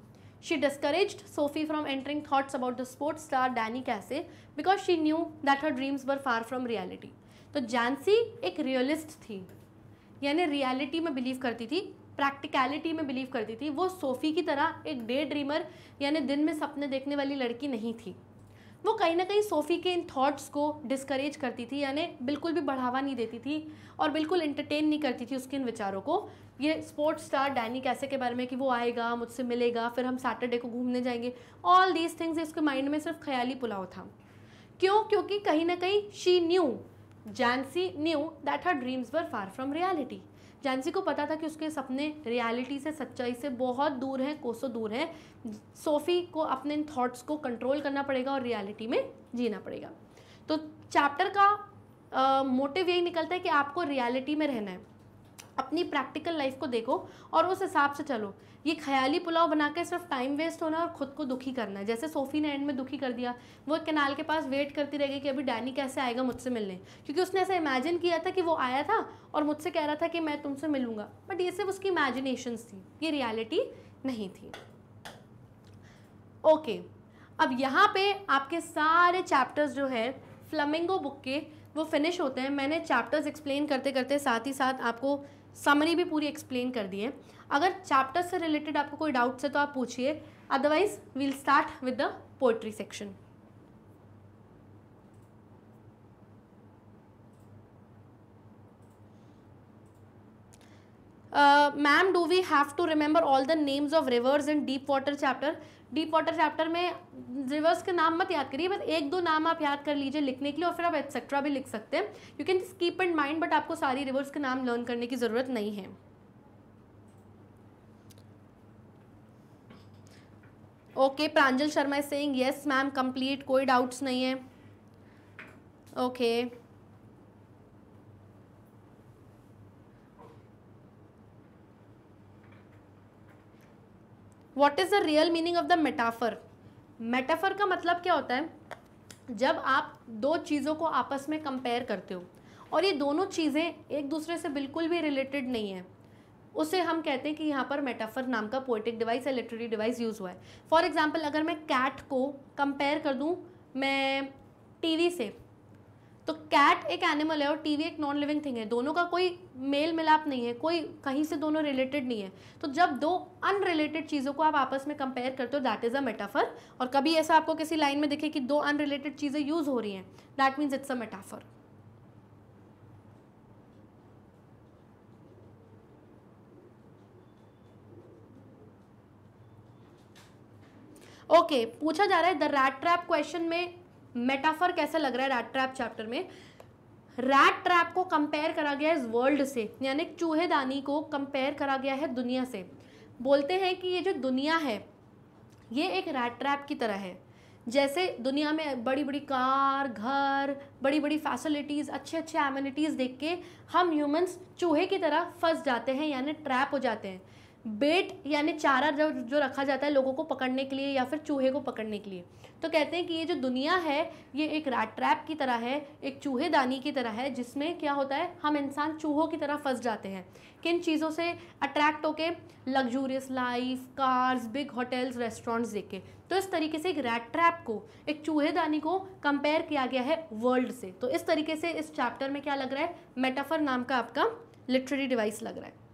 she discouraged sophie from entering thoughts about the sports star danny कैसे because she knew that her dreams were far from reality तो झांसी एक realist थी यानी reality में believe करती थी practicality में believe करती थी वो सोफ़ी की तरह एक डे ड्रीमर यानी दिन में सपने देखने वाली लड़की नहीं थी वो कहीं ना कहीं सोफ़ी के इन थॉट्स को डिस्करेज करती थी यानी बिल्कुल भी बढ़ावा नहीं देती थी और बिल्कुल इंटरटेन नहीं करती थी उसके इन विचारों को ये स्पोर्ट्स स्टार डैनी कैसे के बारे में कि वो आएगा मुझसे मिलेगा फिर हम सैटरडे को घूमने जाएंगे ऑल दीज थिंग्स इसके माइंड में सिर्फ ख्याली पुलाव था क्यों क्योंकि कहीं ना कहीं she knew Jansie knew that her dreams were far from reality Jansie को पता था कि उसके सपने रियलिटी से सच्चाई से बहुत दूर हैं कोसों दूर हैं सोफ़ी को अपने इन थाट्स को कंट्रोल करना पड़ेगा और रियलिटी में जीना पड़ेगा तो चैप्टर का मोटिव यही निकलता है कि आपको रियलिटी में रहना है अपनी प्रैक्टिकल लाइफ को देखो और उस हिसाब से चलो ये ख्याली पुलाव बना के सिर्फ टाइम वेस्ट होना और ख़ुद को दुखी करना है जैसे सोफ़ी ने एंड में दुखी कर दिया वो एक कैनाल के पास वेट करती रहेगी कि अभी डैनी कैसे आएगा मुझसे मिलने क्योंकि उसने ऐसा इमेजिन किया था कि वो आया था और मुझसे कह रहा था कि मैं तुमसे मिलूंगा बट ये सिर्फ उसकी इमेजिनेशंस थी ये रियलिटी नहीं थी ओके अब यहाँ पे आपके सारे चैप्टर्स जो है फ्लमिंगो बुक के वो फिनिश होते हैं मैंने चैप्टर्स एक्सप्लेन करते करते साथ ही साथ आपको समरी भी पूरी एक्सप्लेन कर दी है अगर चैप्टर से रिलेटेड आपको कोई डाउट्स है तो आप पूछिए otherwise we'll start with the poetry section ma'am do we have to remember all the names of rivers in deep water chapter deep water chapter में रिवर्स के नाम मत याद करिए बस एक दो नाम आप याद कर लीजिए लिखने के लिए और फिर आप एक्सेट्रा भी लिख सकते हैं you can just keep in mind but आपको सारी रिवर्स के नाम लर्न करने की ज़रूरत नहीं है okay Pranjal Sharma is yes ma'am complete कोई डाउट्स नहीं है okay what what is the real meaning of the metaphor metaphor का मतलब क्या होता है जब आप दो चीज़ों को आपस में कंपेयर करते हो और ये दोनों चीज़ें एक दूसरे से बिल्कुल भी रिलेटेड नहीं है उसे हम कहते हैं कि यहाँ पर मेटाफर नाम का पोइटिक डिवाइस या लिटरेरी डिवाइस यूज़ हुआ है फॉर एग्जाम्पल अगर मैं कैट को कंपेयर कर दूँ मैं टी से तो कैट एक एनिमल है और टीवी एक नॉन लिविंग थिंग है दोनों का कोई मेल मिलाप नहीं है कोई कहीं से दोनों रिलेटेड नहीं है तो जब दो अनरिलेटेड चीज़ों को आप आपस में कंपेयर करते हो दैट इज़ अ मेटाफर और कभी ऐसा आपको किसी लाइन में दिखे कि दो अनरिलेटेड चीज़ें यूज़ हो रही हैं that means it's a metaphor okay पूछा जा रहा है द रैट ट्रैप क्वेश्चन में मेटाफर कैसा लग रहा है रैट ट्रैप चैप्टर में रैट ट्रैप को कंपेयर करा गया है वर्ल्ड से यानी चूहेदानी को कंपेयर करा गया है दुनिया से बोलते हैं कि ये जो दुनिया है ये एक रैट ट्रैप की तरह है जैसे दुनिया में बड़ी बड़ी कार घर बड़ी बड़ी फैसिलिटीज़ अच्छे अच्छे एमिनिटीज़ देख के हम ह्यूमंस चूहे की तरह फंस जाते हैं यानी ट्रैप हो जाते हैं बेट यानी चारा जो जो रखा जाता है लोगों को पकड़ने के लिए या फिर चूहे को पकड़ने के लिए तो कहते हैं कि ये जो दुनिया है ये एक रैट ट्रैप की तरह है एक चूहेदानी की तरह है जिसमें क्या होता है हम इंसान चूहों की तरह फंस जाते हैं किन चीज़ों से अट्रैक्ट होके luxurious life cars big hotels restaurants देख के तो इस तरीके से एक रैट ट्रैप को एक चूहेदानी को कंपेयर किया गया है वर्ल्ड से तो इस तरीके से इस चैप्टर में क्या लग रहा है मेटाफर नाम का आपका लिटरेरी डिवाइस लग रहा है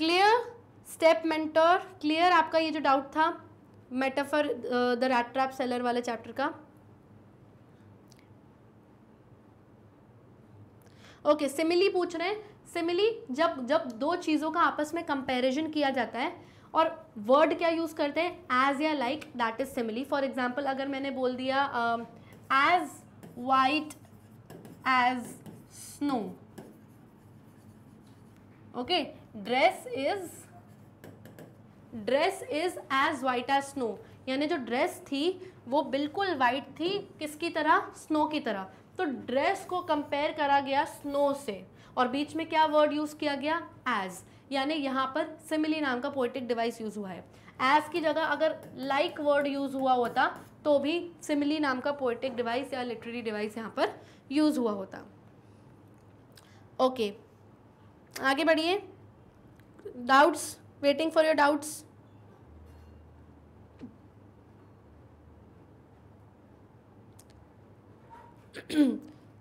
क्लियर स्टेप मेंटोर क्लियर आपका ये जो डाउट था metaphor the rat trap seller वाले चैप्टर का ओके okay, सिमिली पूछ रहे हैं सिमिली जब जब दो चीज़ों का आपस में कंपैरिजन किया जाता है और वर्ड क्या यूज़ करते हैं एज या like that is simile for example अगर मैंने बोल दिया as white as snow okay dress is dress is as white as snow यानी जो ड्रेस थी वो बिल्कुल वाइट थी किसकी तरह स्नो की तरह तो ड्रेस को कंपेयर करा गया स्नो से और बीच में क्या वर्ड यूज़ किया गया एज यानी यहाँ पर सिमिली नाम का पोइटिक डिवाइस यूज़ हुआ है एज की जगह अगर लाइक like वर्ड यूज़ हुआ होता तो भी सिमिली नाम का पोइटिक डिवाइस या लिटरेरी डिवाइस यहाँ पर यूज़ हुआ होता ओके okay. आगे बढ़िए doubts waiting for your doubts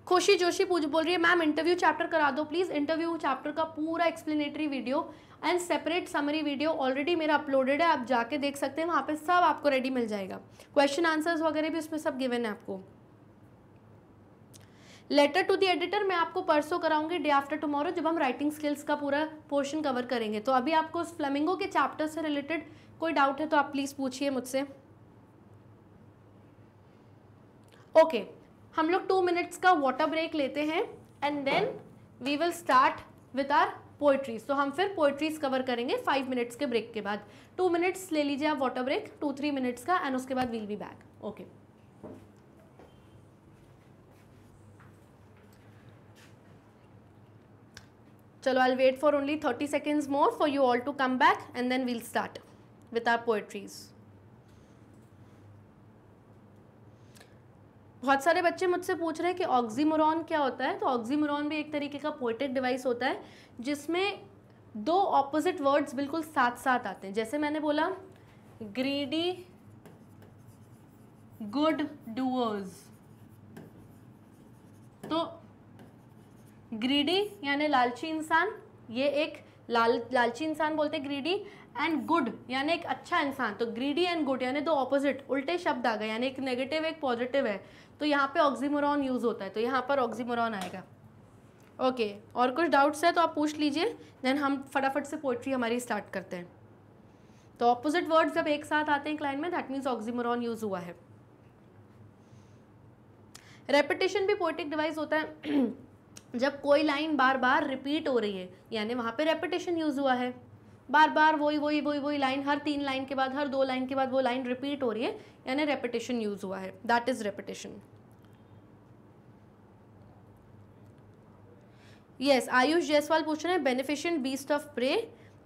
Khushi Joshi पूज बोल रही है मैम इंटरव्यू चैप्टर करा दो प्लीज़ इंटरव्यू चैप्टर का पूरा explanatory video and separate summary video already मेरा अपलोडेड है आप जाके देख सकते हैं वहाँ पे सब आपको रेडी मिल जाएगा क्वेश्चन आंसर्स वगैरह भी उसमें सब गिवन है आपको लेटर टू द एडिटर मैं आपको परसों कराऊंगी डे आफ्टर टुमारो जब हम राइटिंग स्किल्स का पूरा पोर्शन कवर करेंगे तो अभी आपको उस फ्लमिंगो के चैप्टर से रिलेटेड कोई डाउट है तो आप प्लीज़ पूछिए मुझसे ओके okay, हम लोग टू मिनट्स का वाटर ब्रेक लेते हैं and then we will start with our poetries तो हम फिर पोइट्रीज कवर करेंगे फाइव मिनट्स के ब्रेक के बाद टू मिनट्स ले लीजिए आप water break two three minutes का एंड उसके बाद वील बी बैक ओके चलो I wait for only thirty seconds more for you all to come back and then we'll start with our पोएट्रीज़ बहुत सारे बच्चे मुझसे पूछ रहे हैं कि ऑक्जीमोरॉन क्या होता है तो ऑक्जीमोरॉन भी एक तरीके का पोइटिक डिवाइस होता है जिसमें दो ऑपोजिट वर्ड्स बिल्कुल साथ साथ आते हैं जैसे मैंने बोला ग्रीडी गुड डूअर्स तो ग्रीडी यानी लालची इंसान ये एक लाल लालची इंसान बोलते हैं ग्रीडी एंड गुड यानी एक अच्छा इंसान तो ग्रीडी एंड गुड यानी दो ऑपोजिट उल्टे शब्द आ गए यानी एक नेगेटिव एक पॉजिटिव है तो यहाँ पे ऑक्सीमोरॉन यूज़ होता है तो यहाँ पर ऑक्सीमोरॉन आएगा ओके okay, और कुछ डाउट्स है तो आप पूछ लीजिए देन हम फटाफट से पोइट्री हमारी स्टार्ट करते हैं तो ऑपोजिट वर्ड जब एक साथ आते हैं क्लाइन में दैट मीन्स ऑक्सीमोरॉन यूज़ हुआ है रेपिटेशन भी पोइटिक डिवाइस होता है जब कोई लाइन बार बार रिपीट हो रही है यानी वहाँ पे रेपिटेशन यूज़ हुआ है बार बार वही वही वही वही लाइन हर तीन लाइन के बाद हर दो लाइन के बाद वो लाइन रिपीट हो रही है यानी रेपिटेशन यूज़ हुआ है that is repetition yes Ayush Jaiswal पूछ रहे हैं बेनिफिशियंट बीस्ट ऑफ प्रे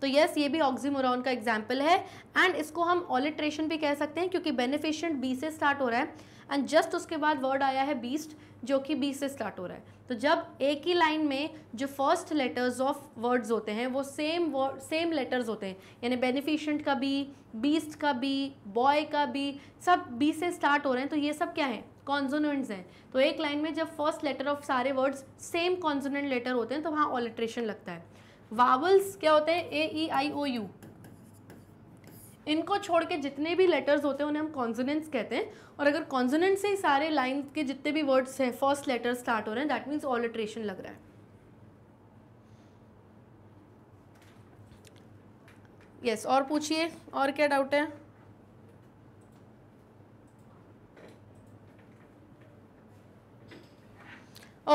तो यस ये भी ऑक्सीमोरॉन का एग्जाम्पल है एंड इसको हम ऑलिट्रेशन भी कह सकते हैं क्योंकि बेनिफिशियंट बी से स्टार्ट हो रहा है एंड जस्ट उसके बाद वर्ड आया है बीस्ट जो कि बी से स्टार्ट हो रहा है तो जब एक ही लाइन में जो फर्स्ट लेटर्स ऑफ वर्ड्स होते हैं वो सेम वर्ड सेम लेटर्स होते हैं यानी बेनिफिशेंट का बी बीस्ट का बी बॉय का बी सब बी से स्टार्ट हो रहे हैं तो ये सब क्या है कॉन्जोनेंट्स हैं तो एक लाइन में जब फर्स्ट लेटर ऑफ सारे वर्ड्स सेम कॉन्जोनेंट लेटर होते हैं तो वहाँ ऑलिट्रेशन लगता है वावल्स क्या होते हैं ए ई आई ओ यू इनको छोड़ के जितने भी लेटर्स होते हैं उन्हें हम कॉन्जोनेंट्स कहते हैं और अगर कॉन्जोनेंट से ही सारे लाइन के जितने भी वर्ड्स हैं फर्स्ट लेटर स्टार्ट हो रहे हैं दैट मीन्स ऑलिट्रेशन लग रहा है यस yes, और पूछिए और क्या डाउट है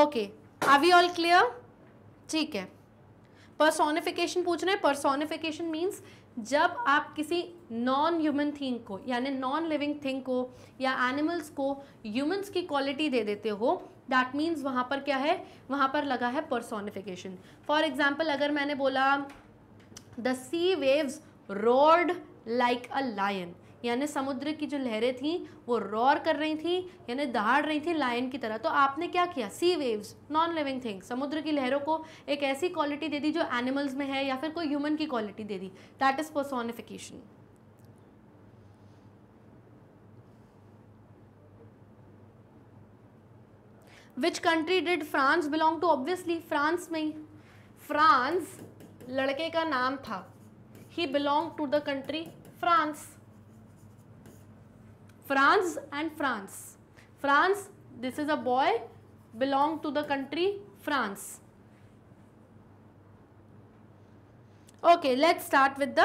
okay are we all clear ठीक है परसोनिफिकेशन पूछ रहे हैं परसोनिफिकेशन मीन्स जब आप किसी नॉन ह्यूमन थिंग को यानी नॉन लिविंग थिंग को या एनिमल्स को ह्यूमन्स की क्वालिटी दे देते हो दैट मीन्स वहाँ पर क्या है वहाँ पर लगा है पर्सोनिफिकेशन फॉर एग्जाम्पल अगर मैंने बोला the sea waves roared like a lion यानी समुद्र की जो लहरें थी वो रोर कर रही थी यानी दहाड़ रही थी लायन की तरह तो आपने क्या किया sea waves non living thing समुद्र की लहरों को एक ऐसी क्वालिटी दे दी जो एनिमल्स में है या फिर कोई ह्यूमन की क्वालिटी दे दी that is personification which country did France belong to obviously France में ही फ्रांस लड़के का नाम था ही belong to the country France France and France France this is a boy belong to the country France okay let's start with the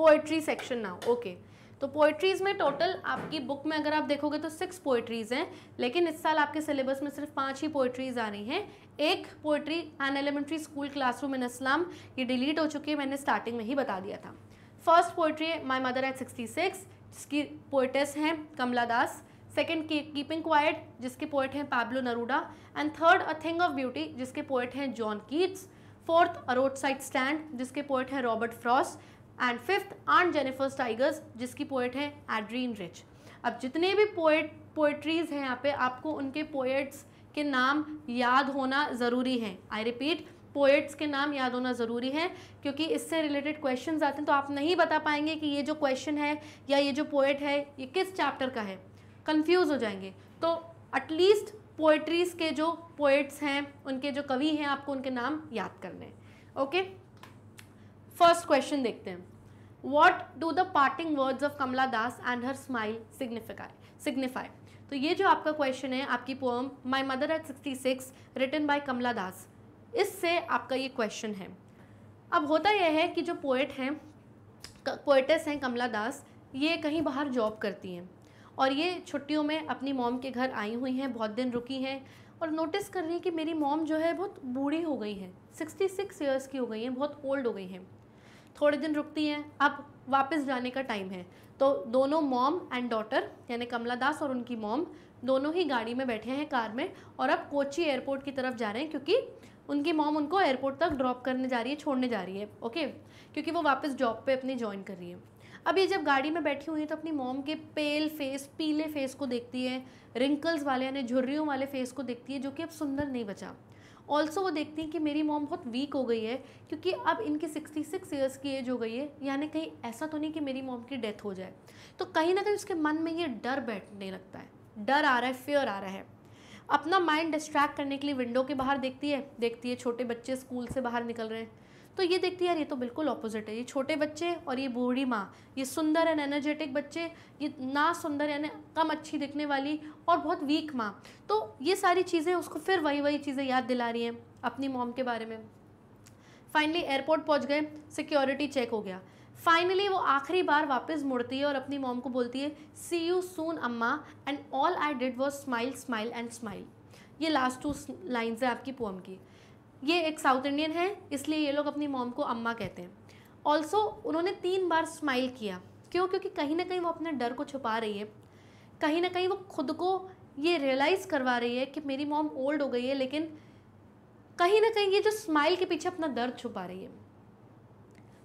poetry section now okay तो poetries में total आपकी बुक में अगर आप देखोगे तो सिक्स पोइट्रीज़ हैं लेकिन इस साल आपके सिलेबस में सिर्फ पाँच ही पोइट्रीज़ आ रही हैं एक poetry an elementary school classroom in a slum ये डिलीट हो चुकी है मैंने स्टार्टिंग में ही बता दिया था फर्स्ट पोइट्री है my mother at sixty six जिसकी पोइटेस हैं Kamala Das second keeping quiet जिसके पोइट हैं Pablo Neruda and third a thing of beauty जिसके पोइट हैं John Keats fourth a road side stand जिसके पोइट हैं Robert Frost and fifth aunt Jennifer's tigers जिसकी poet है एड्रीन रिच अब जितने भी पोएट पोएट्रीज़ हैं यहाँ पे आपको उनके पोएट्स के नाम याद होना ज़रूरी है आई रिपीट पोइट्स के नाम याद होना ज़रूरी है क्योंकि इससे रिलेटेड क्वेश्चन आते हैं तो आप नहीं बता पाएंगे कि ये जो क्वेश्चन है या ये जो पोएट है ये किस चैप्टर का है कन्फ्यूज़ हो जाएंगे तो एटलीस्ट पोइट्रीज़ के जो पोएट्स हैं उनके जो कवि हैं आपको उनके नाम याद करने ओके okay? फर्स्ट क्वेश्चन देखते हैं what do the parting words of Kamala Das and her smile signify signify तो ये जो आपका क्वेश्चन है आपकी poem my mother at sixty six written by Kamala Das इससे आपका ये क्वेश्चन है अब होता यह है कि जो पोएट हैं पोइटस हैं कमला दास ये कहीं बाहर जॉब करती हैं और ये छुट्टियों में अपनी मॉम के घर आई हुई हैं बहुत दिन रुकी हैं और नोटिस कर रही हैं कि मेरी मॉम जो है बहुत बूढ़ी हो गई है सिक्सटी सिक्स ईयर्स की हो गई हैं बहुत ओल्ड हो गई हैं थोड़े दिन रुकती हैं अब वापस जाने का टाइम है तो दोनों मॉम एंड डॉटर यानी कमला दास और उनकी मॉम दोनों ही गाड़ी में बैठे हैं कार में और अब कोची एयरपोर्ट की तरफ जा रहे हैं क्योंकि उनकी मॉम उनको एयरपोर्ट तक ड्रॉप करने जा रही है छोड़ने जा रही है ओके क्योंकि वो वापस जॉब पे अपनी ज्वाइन कर रही है अब ये जब गाड़ी में बैठी हुई है तो अपनी मॉम के पेल फेस पीले फेस को देखती है रिंकल्स वाले यानी झुर्रियों वाले फेस को देखती है जो कि अब सुंदर नहीं बचा ऑल्सो वो देखती हैं कि मेरी मॉम बहुत वीक हो गई है क्योंकि अब इनकी सिक्सटी सिक्स ईयर्स की एज हो गई है यानी कहीं ऐसा तो नहीं कि मेरी मॉम की डेथ हो जाए तो कहीं ना कहीं उसके मन में ये डर बैठने लगता है डर आ रहा है फेयर आ रहा है अपना माइंड डिस्ट्रैक्ट करने के लिए विंडो के बाहर देखती है देखती है छोटे बच्चे स्कूल से बाहर निकल रहे हैं तो ये देखती है यार ये तो बिल्कुल ऑपोजिट है ये छोटे बच्चे और ये बूढ़ी माँ ये सुंदर एंड एनर्जेटिक बच्चे ये ना सुंदर यानी कम अच्छी दिखने वाली और बहुत वीक माँ तो ये सारी चीज़ें उसको फिर वही वही चीज़ें याद दिला रही हैं अपनी मॉम के बारे में फाइनली एयरपोर्ट पहुँच गए सिक्योरिटी चेक हो गया फाइनली वो आखिरी बार वापस मुड़ती है और अपनी मॉम को बोलती है सी यू सून अम्मा and all I did was smile smile and smile ये लास्ट टू लाइन्स हैं आपकी पोम की ये एक साउथ इंडियन है इसलिए ये लोग अपनी मॉम को अम्मा कहते हैं ऑल्सो उन्होंने तीन बार स्माइल किया क्यों क्योंकि कहीं ना कहीं वो अपने डर को छुपा रही है कहीं ना कहीं वो खुद को ये रियलाइज़ करवा रही है कि मेरी मॉम ओल्ड हो गई है लेकिन कहीं ना कहीं ये जो स्माइल के पीछे अपना दर्द छुपा रही है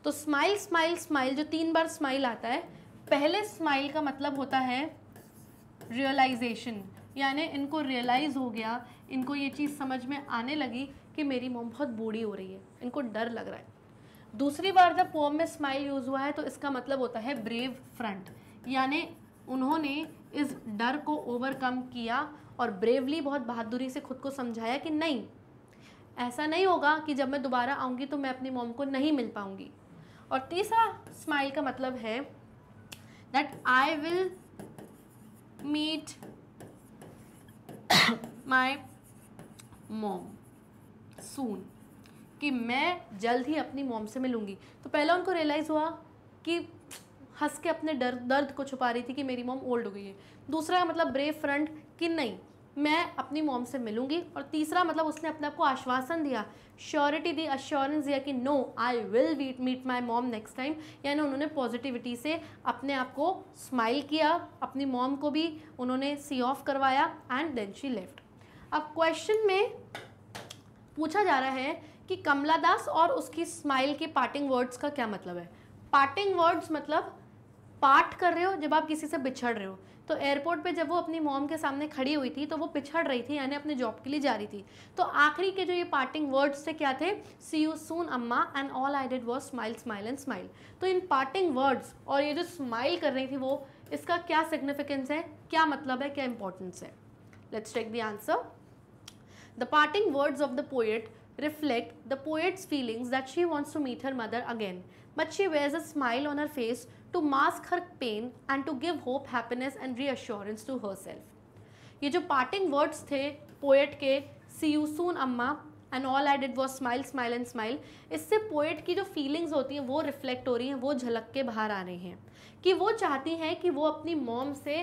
तो स्माइल स्माइल स्माइल जो तीन बार स्माइल आता है पहले स्माइल का मतलब होता है रियलाइजेशन यानी इनको रियलाइज़ हो गया इनको ये चीज़ समझ में आने लगी कि मेरी मोम बहुत बूढ़ी हो रही है इनको डर लग रहा है दूसरी बार जब पोम में स्माइल यूज़ हुआ है तो इसका मतलब होता है ब्रेव फ्रंट यानि उन्होंने इस डर को ओवरकम किया और ब्रेवली बहुत बहादुरी से खुद को समझाया कि नहीं ऐसा नहीं होगा कि जब मैं दोबारा आऊँगी तो मैं अपनी मोम को नहीं मिल पाऊँगी और तीसरा स्माइल का मतलब है that I will meet my mom soon कि मैं जल्द ही अपनी मोम से मिलूंगी तो पहला उनको रियलाइज़ हुआ कि हंस के अपने डर दर्द को छुपा रही थी कि मेरी मोम ओल्ड हो गई है दूसरा मतलब ब्रेव फ्रंट कि नहीं मैं अपनी मोम से मिलूंगी और तीसरा मतलब उसने अपने आप को आश्वासन दिया श्योरिटी दी अश्योरेंस दिया कि no I will meet my mom next time यानी उन्होंने पॉजिटिविटी से अपने आप को स्माइल किया अपनी मॉम को भी उन्होंने सी ऑफ करवाया एंड देन शी लेफ्ट अब क्वेश्चन में पूछा जा रहा है कि कमला दास और उसकी स्माइल के पार्टिंग वर्ड्स का क्या मतलब है पार्टिंग वर्ड्स मतलब पार्ट कर रहे हो जब आप किसी से बिछड़ रहे हो तो एयरपोर्ट पे जब वो अपनी मॉम के सामने खड़ी हुई थी तो वो पिछड़ रही थी यानी अपने जॉब के लिए जा रही थी तो आखिरी के जो ये पार्टिंग वर्ड्स थे क्या थे सी यू सून अम्मा and all I did was smile smile and smile तो इन पार्टिंग वर्ड्स और ये जो स्माइल कर रही थी वो इसका क्या सिग्निफिकेंस है क्या मतलब है क्या इंपॉर्टेंस है let's take the answer The parting words of the poet reflect the poet's feelings that she wants to meet her mother again. But she wears a smile on her face to mask her pain and to give hope, happiness and reassurance to herself. ये जो parting words थे poet के see you soon अम्मा and all I did was smile smile and smile इससे poet की जो feelings होती हैं वो रिफ्लेक्ट हो रही हैं वो झलक के बाहर आ रही हैं कि वो चाहती हैं कि वो अपनी मॉम से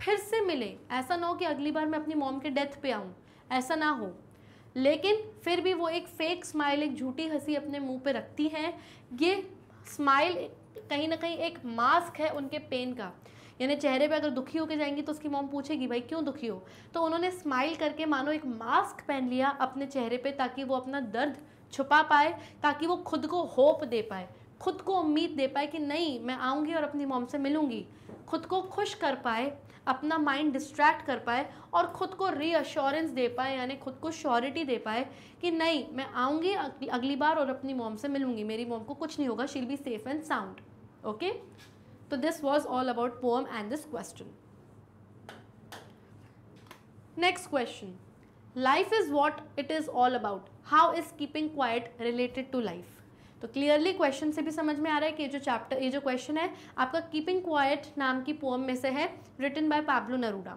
फिर से मिले ऐसा ना हो कि अगली बार मैं अपनी मॉम के डेथ पे आऊँ ऐसा ना हो लेकिन फिर भी वो एक फेक स्माइल एक झूठी हंसी अपने मुंह पे रखती हैं ये स्माइल कहीं ना कहीं एक मास्क है उनके पेन का यानी चेहरे पे अगर दुखी होकर जाएंगी तो उसकी मोम पूछेगी भाई क्यों दुखी हो तो उन्होंने स्माइल करके मानो एक मास्क पहन लिया अपने चेहरे पे ताकि वो अपना दर्द छुपा पाए ताकि वो खुद को होप दे पाए खुद को उम्मीद दे पाए कि नहीं मैं आऊँगी और अपनी मोम से मिलूँगी खुद को खुश कर पाए अपना माइंड डिस्ट्रैक्ट कर पाए और ख़ुद को रीअश्योरेंस दे पाए यानी खुद को श्योरिटी दे पाए कि नहीं मैं आऊँगी अगली बार और अपनी मॉम से मिलूँगी मेरी मॉम को कुछ नहीं होगा she'll be safe and sound okay तो this was all about poem and this question next question life is what it is all about how is keeping quiet related to life तो clearly question से भी समझ में आ रहा है कि ये जो चैप्टर ये जो क्वेश्चन है आपका कीपिंग क्वाइट नाम की पोम में से है रिटन बाय पैब्लो नरूडा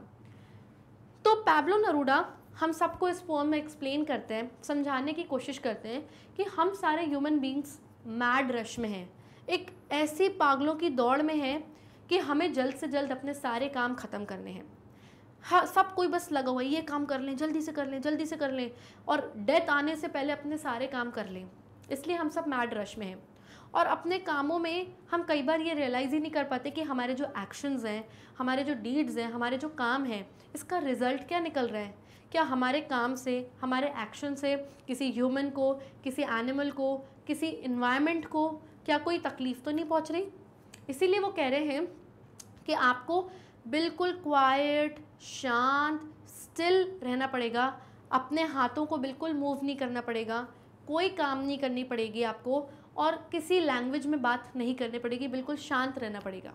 तो पैब्लो नरूडा हम सबको इस पोम में एक्सप्लेन करते हैं समझाने की कोशिश करते हैं कि हम सारे ह्यूमन बींग्स मैड रश में हैं एक ऐसी पागलों की दौड़ में हैं कि हमें जल्द से जल्द अपने सारे काम ख़त्म करने हैं हाँ सब कोई बस लगा हुआ है ये काम कर लें जल्दी से कर लें जल्दी से कर लें और डेथ आने से पहले अपने सारे काम कर लें इसलिए हम सब मैड रश में हैं और अपने कामों में हम कई बार ये रियलाइज़ ही नहीं कर पाते कि हमारे जो एक्शंस हैं हमारे जो डीड्स हैं हमारे जो काम हैं इसका रिज़ल्ट क्या निकल रहा है क्या हमारे काम से हमारे एक्शन से किसी ह्यूमन को किसी एनिमल को किसी इन्वायरमेंट को क्या कोई तकलीफ़ तो नहीं पहुंच रही इसीलिए वो कह रहे हैं कि आपको बिल्कुल क्वाइट शांत स्टिल रहना पड़ेगा अपने हाथों को बिल्कुल मूव नहीं करना पड़ेगा कोई काम नहीं करनी पड़ेगी आपको और किसी लैंग्वेज में बात नहीं करनी पड़ेगी बिल्कुल शांत रहना पड़ेगा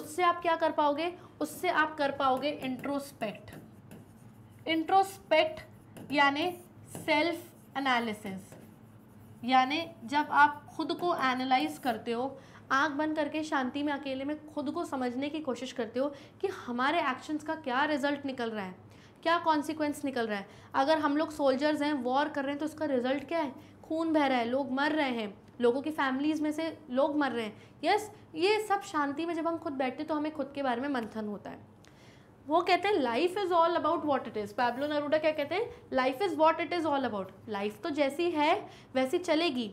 उससे आप क्या कर पाओगे उससे आप कर पाओगे इंट्रोस्पेक्ट इंट्रोस्पेक्ट यानी सेल्फ एनालिसिस यानी जब आप खुद को एनालाइज करते हो आंख बंद करके शांति में अकेले में खुद को समझने की कोशिश करते हो कि हमारे एक्शंस का क्या रिजल्ट निकल रहा है क्या कॉन्सिक्वेंस निकल रहा है अगर हम लोग सोल्जर्स हैं वॉर कर रहे हैं तो उसका रिजल्ट क्या है खून बह रहा है लोग मर रहे हैं लोगों की फैमिलीज़ में से लोग मर रहे हैं यस ये सब शांति में जब हम खुद बैठते तो हमें खुद के बारे में मंथन होता है वो कहते हैं life is all about what it is Pablo Neruda क्या कहते हैं life is what it is all about life तो जैसी है वैसी चलेगी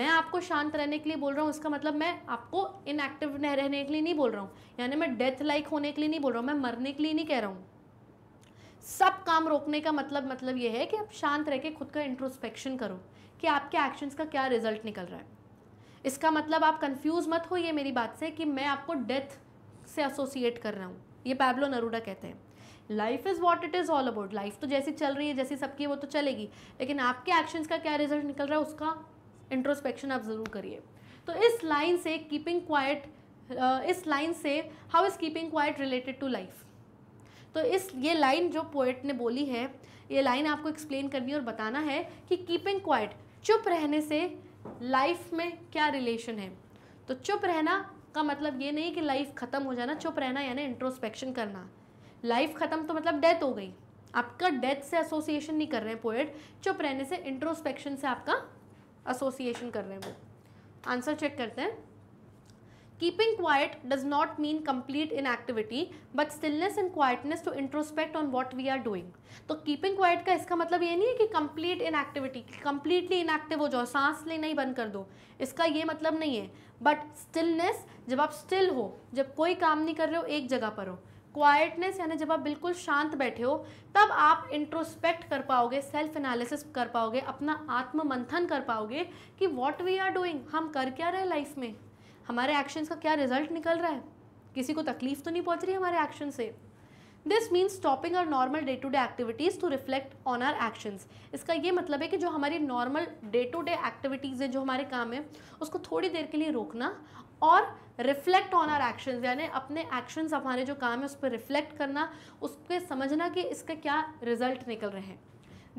मैं आपको शांत रहने के लिए बोल रहा हूँ इसका मतलब मैं आपको इनएक्टिव रहने के लिए नहीं बोल रहा हूँ यानी मैं डेथ लाइक होने के लिए नहीं बोल रहा हूँ मैं मरने के लिए नहीं कह रहा हूँ सब काम रोकने का मतलब मतलब ये है कि आप शांत रह के खुद का इंट्रोस्पेक्शन करो कि आपके एक्शंस का क्या रिजल्ट निकल रहा है इसका मतलब आप कंफ्यूज मत हो ये मेरी बात से कि मैं आपको डेथ से एसोसिएट कर रहा हूँ ये पैब्लो नरूडा कहते हैं life is what it is all about life तो जैसी चल रही है जैसी सबकी वो तो चलेगी लेकिन आपके एक्शंस का क्या रिजल्ट निकल रहा है उसका इंट्रोस्पेक्शन आप ज़रूर करिए तो इस लाइन से कीपिंग क्वाइट इस लाइन से how is keeping quiet related to life तो इस ये लाइन जो पोइट ने बोली है ये लाइन आपको एक्सप्लेन करनी और बताना है कि कीपिंग क्वाइट चुप रहने से लाइफ में क्या रिलेशन है तो चुप रहना का मतलब ये नहीं कि लाइफ ख़त्म हो जाना चुप रहना यानी इंट्रोस्पेक्शन करना लाइफ ख़त्म तो मतलब डेथ हो गई आपका डेथ से एसोसिएशन नहीं कर रहे हैं पोएट चुप रहने से इंट्रोस्पेक्शन से आपका एसोसिएशन कर रहे हैं वो आंसर चेक करते हैं keeping quiet does not mean mean inactivity but stillness and quietness to introspect on what we are doing तो कीपिंग क्वाइट का इसका मतलब ये नहीं है कि complete inactivity completely inactive हो जाओ सांस लेना ही बंद कर दो इसका ये मतलब नहीं है बट स्टिलनेस जब आप स्टिल हो जब कोई काम नहीं कर रहे हो एक जगह पर हो क्वाइटनेस यानी जब आप बिल्कुल शांत बैठे हो तब आप इंट्रोस्पेक्ट कर पाओगे सेल्फ एनालिसिस कर पाओगे अपना आत्म मंथन कर पाओगे कि वॉट वी आर डूइंग हम कर क्या रहे लाइफ में हमारे एक्शंस का क्या रिजल्ट निकल रहा है किसी को तकलीफ तो नहीं पहुंच रही हमारे एक्शन से this means stopping our normal day to day activities to reflect on our actions इसका ये मतलब है कि जो हमारी normal day to day activities है जो हमारे काम है उसको थोड़ी देर के लिए रोकना और रिफ्लेक्ट ऑन आर एक्शन यानी अपने एक्शंस हमारे जो काम है उस पर रिफ्लेक्ट करना उस पर समझना कि इसके क्या रिजल्ट निकल रहे हैं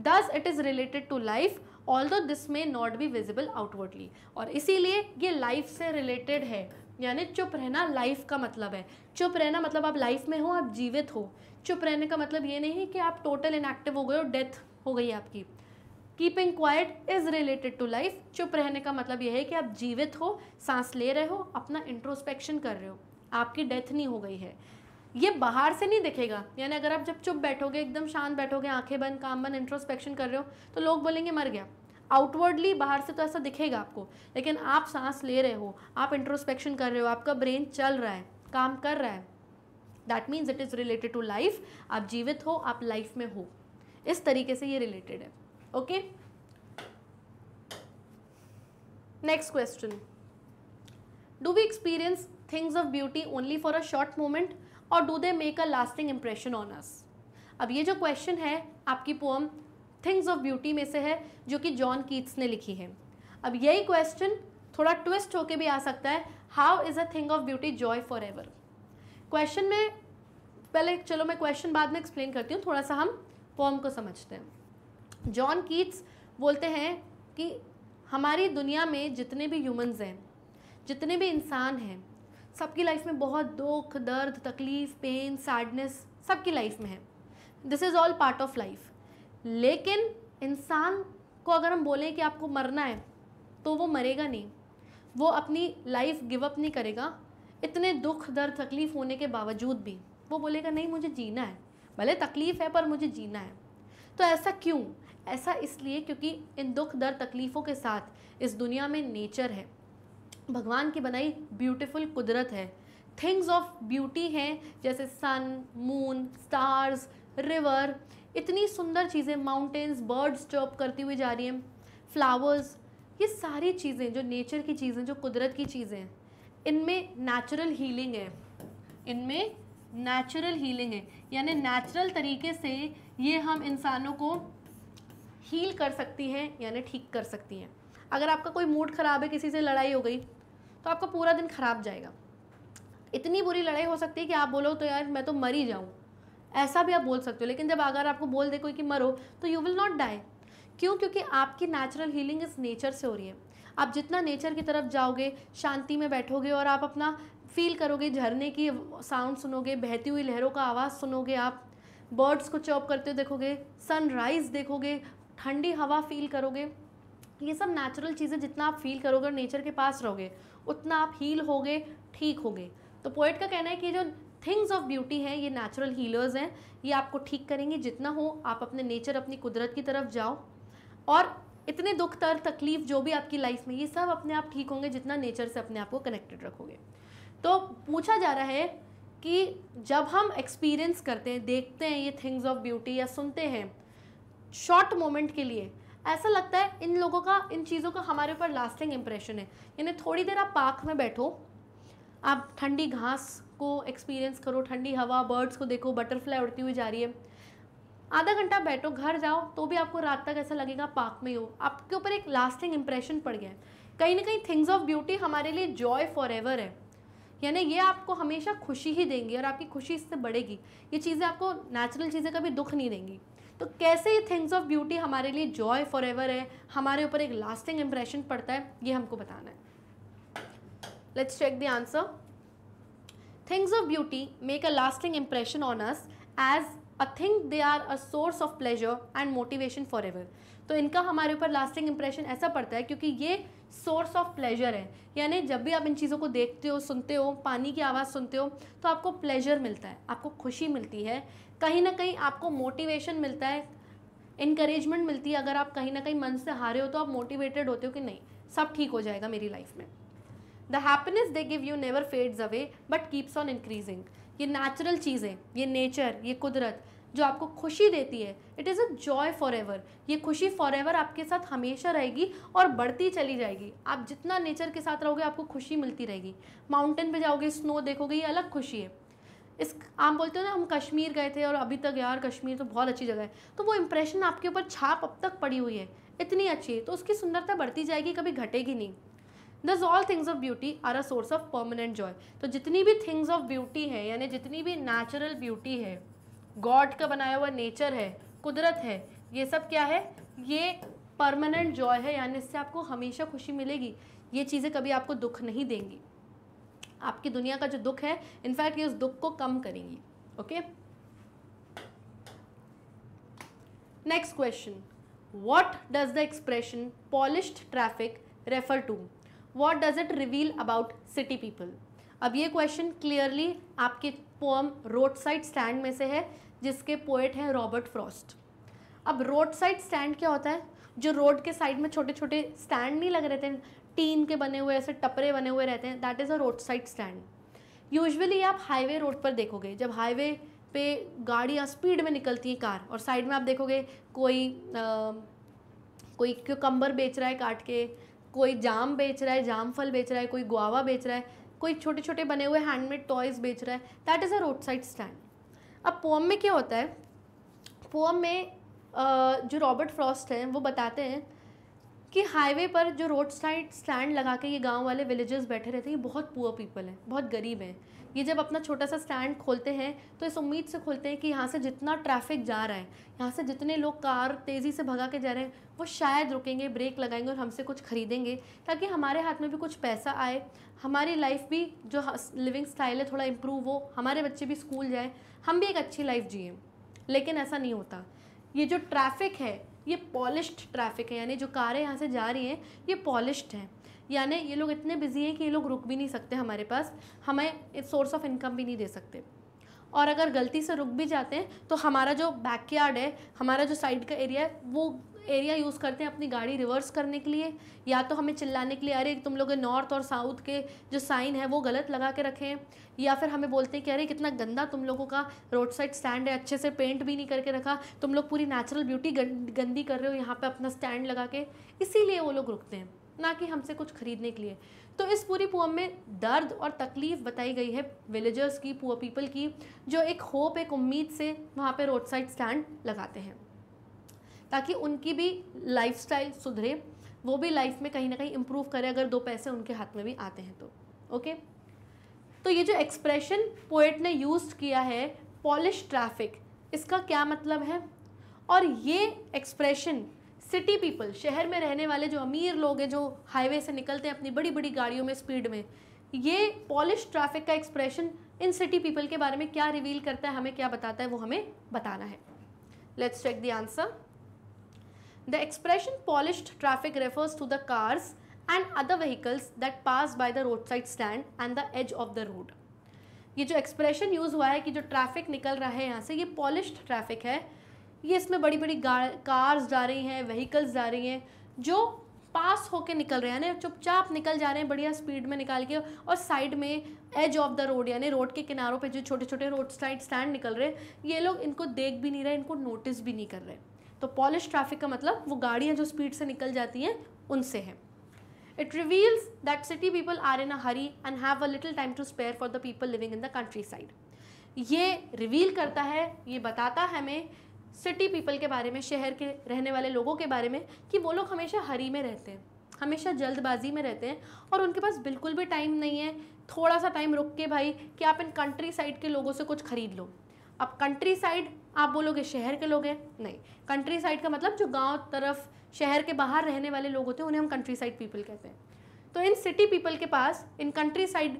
thus it is related to life although this may not be visible outwardly और इसीलिए ये लाइफ से रिलेटेड है यानी चुप रहना लाइफ का मतलब है चुप रहना मतलब आप लाइफ में हो आप जीवित हो चुप रहने का मतलब ये नहीं कि आप टोटल इनएक्टिव हो गए हो डेथ हो गई आपकी keeping quiet is related to life चुप रहने का मतलब यह है कि आप जीवित हो सांस ले रहे हो अपना इंट्रोस्पेक्शन कर रहे हो आपकी डेथ नहीं हो गई है ये बाहर से नहीं दिखेगा यानी अगर आप जब चुप बैठोगे एकदम शांत बैठोगे आंखें बंद काम बंद इंट्रोस्पेक्शन कर रहे हो तो लोग बोलेंगे मर गया आउटवर्डली बाहर से तो ऐसा दिखेगा आपको लेकिन आप सांस ले रहे हो आप इंट्रोस्पेक्शन कर रहे हो आपका ब्रेन चल रहा है काम कर रहा है that means it is related to life आप जीवित हो आप लाइफ में हो इस तरीके से ये रिलेटेड है okay next question do we experience things of beauty only for a short moment और do they make a lasting impression on us अब ये जो क्वेश्चन है आपकी पोम थिंग्स ऑफ ब्यूटी में से है जो कि जॉन कीट्स ने लिखी है अब यही क्वेश्चन थोड़ा ट्विस्ट होके भी आ सकता है how is a thing of beauty joy forever question में पहले चलो मैं क्वेश्चन बाद में एक्सप्लेन करती हूँ थोड़ा सा हम पोम को समझते हैं जॉन कीट्स बोलते हैं कि हमारी दुनिया में जितने भी ह्यूमंस हैं जितने भी इंसान हैं सबकी लाइफ में बहुत दुख दर्द तकलीफ़ पेन सैडनेस सबकी लाइफ में है this is all part of life लेकिन इंसान को अगर हम बोलें कि आपको मरना है तो वो मरेगा नहीं वो अपनी लाइफ गिव अप नहीं करेगा इतने दुख दर्द तकलीफ़ होने के बावजूद भी वो बोलेगा नहीं मुझे जीना है भले तकलीफ़ है पर मुझे जीना है तो ऐसा क्यों ऐसा इसलिए क्योंकि इन दुख दर्द तकलीफ़ों के साथ इस दुनिया में नेचर है भगवान की बनाई ब्यूटीफुल कुदरत है थिंग्स ऑफ ब्यूटी हैं जैसे सन मून स्टार्स रिवर इतनी सुंदर चीज़ें माउंटेन्स बर्ड्स चॉप करती हुई जा रही हैं फ्लावर्स ये सारी चीज़ें जो नेचर की चीज़ें जो कुदरत की चीज़ें हैं इनमें नेचुरल हीलिंग है इनमें नेचुरल हीलिंग है यानी नेचुरल तरीके से ये हम इंसानों को हील कर सकती हैं यानी ठीक कर सकती हैं अगर आपका कोई मूड ख़राब है किसी से लड़ाई हो गई तो आपका पूरा दिन ख़राब जाएगा इतनी बुरी लड़ाई हो सकती है कि आप बोलो तो यार मैं तो मर ही जाऊँ ऐसा भी आप बोल सकते हो लेकिन जब अगर आपको बोल दे कोई कि मरो तो यू विल नॉट डाई क्यों क्योंकि आपकी नेचुरल हीलिंग इस नेचर से हो रही है आप जितना नेचर की तरफ जाओगे शांति में बैठोगे और आप अपना फील करोगे झरने की साउंड सुनोगे बहती हुई लहरों का आवाज़ सुनोगे आप बर्ड्स को चॉप करते हुए देखोगे सनराइज़ देखोगे ठंडी हवा फील करोगे ये सब नेचुरल चीज़ें जितना आप फील करोगे और नेचर के पास रहोगे उतना आप हील होगे ठीक होगे तो पोइट का कहना है कि जो थिंग्स ऑफ ब्यूटी हैं ये नेचुरल हीलर्स हैं ये आपको ठीक करेंगे जितना हो आप अपने नेचर अपनी कुदरत की तरफ जाओ और इतने दुख तर तकलीफ जो भी आपकी लाइफ में ये सब अपने आप ठीक होंगे जितना नेचर से अपने आप को कनेक्टेड रखोगे तो पूछा जा रहा है कि जब हम एक्सपीरियंस करते हैं देखते हैं ये थिंग्स ऑफ ब्यूटी या सुनते हैं शॉर्ट मोमेंट के लिए ऐसा लगता है इन लोगों का इन चीज़ों का हमारे ऊपर लास्टिंग इम्प्रेशन है यानी थोड़ी देर आप पार्क में बैठो आप ठंडी घास को एक्सपीरियंस करो ठंडी हवा बर्ड्स को देखो बटरफ्लाई उड़ती हुई जा रही है आधा घंटा बैठो घर जाओ तो भी आपको रात तक ऐसा लगेगा पार्क में हो आपके ऊपर एक लास्टिंग इम्प्रेशन पड़ गया है कहीं ना कहीं थिंग्स ऑफ ब्यूटी हमारे लिए जॉय फॉर एवर है यानी ये आपको हमेशा खुशी ही देंगी और आपकी खुशी इससे बढ़ेगी ये चीज़ें आपको नेचुरल चीज़ें कभी दुख नहीं देंगी तो कैसे ये थिंग्स ऑफ ब्यूटी हमारे लिए जॉय फॉर एवर है हमारे ऊपर एक लास्टिंग इंप्रेशन पड़ता है ये हमको बताना है let's check the answer things of beauty make a lasting impression on us as a thing they are a source of pleasure and motivation forever तो इनका हमारे ऊपर लास्टिंग इंप्रेशन ऐसा पड़ता है क्योंकि ये सोर्स ऑफ प्लेजर है यानी जब भी आप इन चीज़ों को देखते हो सुनते हो पानी की आवाज़ सुनते हो तो आपको प्लेजर मिलता है आपको खुशी मिलती है कहीं ना कहीं आपको मोटिवेशन मिलता है इनक्रेजमेंट मिलती है अगर आप कहीं ना कहीं मन से हारे हो तो आप मोटिवेटेड होते हो कि नहीं सब ठीक हो जाएगा मेरी लाइफ में the happiness they give you never fades away but keeps on increasing ये नेचुरल चीज़ें ये नेचर ये कुदरत जो आपको खुशी देती है it is a joy forever ये खुशी फॉर एवर आपके साथ हमेशा रहेगी और बढ़ती चली जाएगी आप जितना नेचर के साथ रहोगे आपको खुशी मिलती रहेगी माउंटेन पे जाओगे स्नो देखोगे ये अलग खुशी है इस आप बोलते हो ना हम कश्मीर गए थे और अभी तक यार कश्मीर तो बहुत अच्छी जगह है तो वो इम्प्रेशन आपके ऊपर छाप अब तक पड़ी हुई है इतनी अच्छी है तो उसकी सुंदरता बढ़ती जाएगी कभी घटेगी नहीं thus all things of beauty are a source of permanent joy तो जितनी भी थिंग्स ऑफ ब्यूटी है यानी जितनी भी नेचुरल ब्यूटी है गॉड का बनाया हुआ नेचर है कुदरत है ये सब क्या है ये परमानेंट जॉय है यानी इससे आपको हमेशा खुशी मिलेगी ये चीज़ें कभी आपको दुख नहीं देंगी आपकी दुनिया का जो दुख है इनफैक्ट ये उस दुख को कम करेंगी okay next question what does the expression polished traffic refer to what does it reveal about city people अब ये क्वेश्चन क्लियरली आपके पोम रोड साइड स्टैंड में से है जिसके पोएट हैं रॉबर्ट फ्रॉस्ट अब रोड साइड स्टैंड क्या होता है जो रोड के साइड में छोटे छोटे स्टैंड नहीं लग रहे थे टीन के बने हुए ऐसे टपरे बने हुए रहते हैं that is a road side stand usually आप हाईवे रोड पर देखोगे जब हाईवे पे गाड़ियाँ स्पीड में निकलती हैं कार और साइड में आप देखोगे कोई आ, कोई कंबर बेच रहा है काट के कोई जाम बेच रहा है जाम फल बेच रहा है कोई गुआवा बेच रहा है कोई छोटे छोटे बने हुए हैंडमेड टॉयज़ बेच रहा है that is a road side stand अब पोम में क्या होता है पोम में जो रॉबर्ट फ्रॉस्ट हैं वो बताते हैं कि हाईवे पर जो रोड साइड स्टैंड लगा के ये गांव वाले विलेजेस बैठे रहते हैं ये बहुत पुअर पीपल हैं बहुत गरीब हैं ये जब अपना छोटा सा स्टैंड खोलते हैं तो इस उम्मीद से खोलते हैं कि यहाँ से जितना ट्रैफिक जा रहा है यहाँ से जितने लोग कार तेज़ी से भगा के जा रहे हैं वो शायद रुकेंगे ब्रेक लगाएंगे और हमसे कुछ खरीदेंगे ताकि हमारे हाथ में भी कुछ पैसा आए हमारी लाइफ भी जो लिविंग स्टाइल है थोड़ा इम्प्रूव हो हमारे बच्चे भी स्कूल जाएँ हम भी एक अच्छी लाइफ जिए लेकिन ऐसा नहीं होता ये जो ट्रैफिक है ये पॉलिश्ड ट्रैफिक है यानी जो कारें यहाँ से जा रही हैं ये पॉलिश्ड हैं यानी ये लोग इतने बिजी हैं कि ये लोग रुक भी नहीं सकते हमारे पास हमें सोर्स ऑफ इनकम भी नहीं दे सकते और अगर गलती से रुक भी जाते हैं तो हमारा जो बैकयार्ड है हमारा जो साइड का एरिया है वो एरिया यूज़ करते हैं अपनी गाड़ी रिवर्स करने के लिए या तो हमें चिल्लाने के लिए अरे तुम लोग नॉर्थ और साउथ के जो साइन है वो गलत लगा के रखे हैं या फिर हमें बोलते हैं कि अरे कितना गंदा तुम लोगों का रोड साइड स्टैंड है अच्छे से पेंट भी नहीं करके रखा तुम लोग पूरी नेचुरल ब्यूटी गंदी कर रहे हो यहाँ पर अपना स्टैंड लगा के इसीलिए वो लोग रुकते हैं ना कि हमसे कुछ खरीदने के लिए तो इस पूरी पोम में दर्द और तकलीफ़ बताई गई है विलेजर्स की पुअर पीपल की जो एक होप एक उम्मीद से वहाँ पे रोड साइड स्टैंड लगाते हैं ताकि उनकी भी स्टाइल सुधरे वो भी लाइफ में कहीं ना कहीं इम्प्रूव करे अगर दो पैसे उनके हाथ में भी आते हैं तो ओके तो ये जो एक्सप्रेशन पोएट ने यूज़ किया है पॉलिश ट्रैफिक इसका क्या मतलब है और ये एक्सप्रेशन सिटी पीपल शहर में रहने वाले जो अमीर लोग हैं जो हाईवे से निकलते हैं अपनी बड़ी बड़ी गाड़ियों में स्पीड में ये पॉलिश ट्रैफिक का एक्सप्रेशन इन सिटी पीपल के बारे में क्या रिवील करता है हमें क्या बताता है वो हमें बताना है let's check the answer the expression polished traffic refers to the cars and other vehicles that pass by the road side stand and the edge of the road ये जो एक्सप्रेशन यूज़ हुआ है कि जो ट्रैफिक निकल रहा है यहाँ से ये पॉलिश ट्रैफिक है ये इसमें बड़ी बड़ी कार्स जा रही हैं व्हीकल्स जा रही हैं जो पास होके निकल रहे हैं यानी चुपचाप निकल जा रहे हैं बढ़िया स्पीड में निकाल के और साइड में एज ऑफ द रोड यानी रोड के किनारों पे जो छोटे छोटे रोड साइड स्टैंड निकल रहे हैं ये लोग इनको देख भी नहीं रहे इनको नोटिस भी नहीं कर रहे तो पॉलिश ट्रैफिक का मतलब वो गाड़ियाँ जो स्पीड से निकल जाती हैं उनसे हैं reveals that city people are in a hurry and have a little time to spare for the people living in the countryside ये रिवील करता है ये बताता है हमें सिटी पीपल के बारे में शहर के रहने वाले लोगों के बारे में कि वो लोग हमेशा हरी में रहते हैं हमेशा जल्दबाजी में रहते हैं और उनके पास बिल्कुल भी टाइम नहीं है थोड़ा सा टाइम रुक के भाई कि आप इन कंट्री साइड के लोगों से कुछ खरीद लो अब कंट्री साइड आप बोलोगे शहर के लोग हैं नहीं कंट्री साइड का मतलब जो गांव तरफ शहर के बाहर रहने वाले लोग होते हैं उन्हें हम कंट्री साइड पीपल कहते हैं तो इन सिटी पीपल के पास इन कंट्री साइड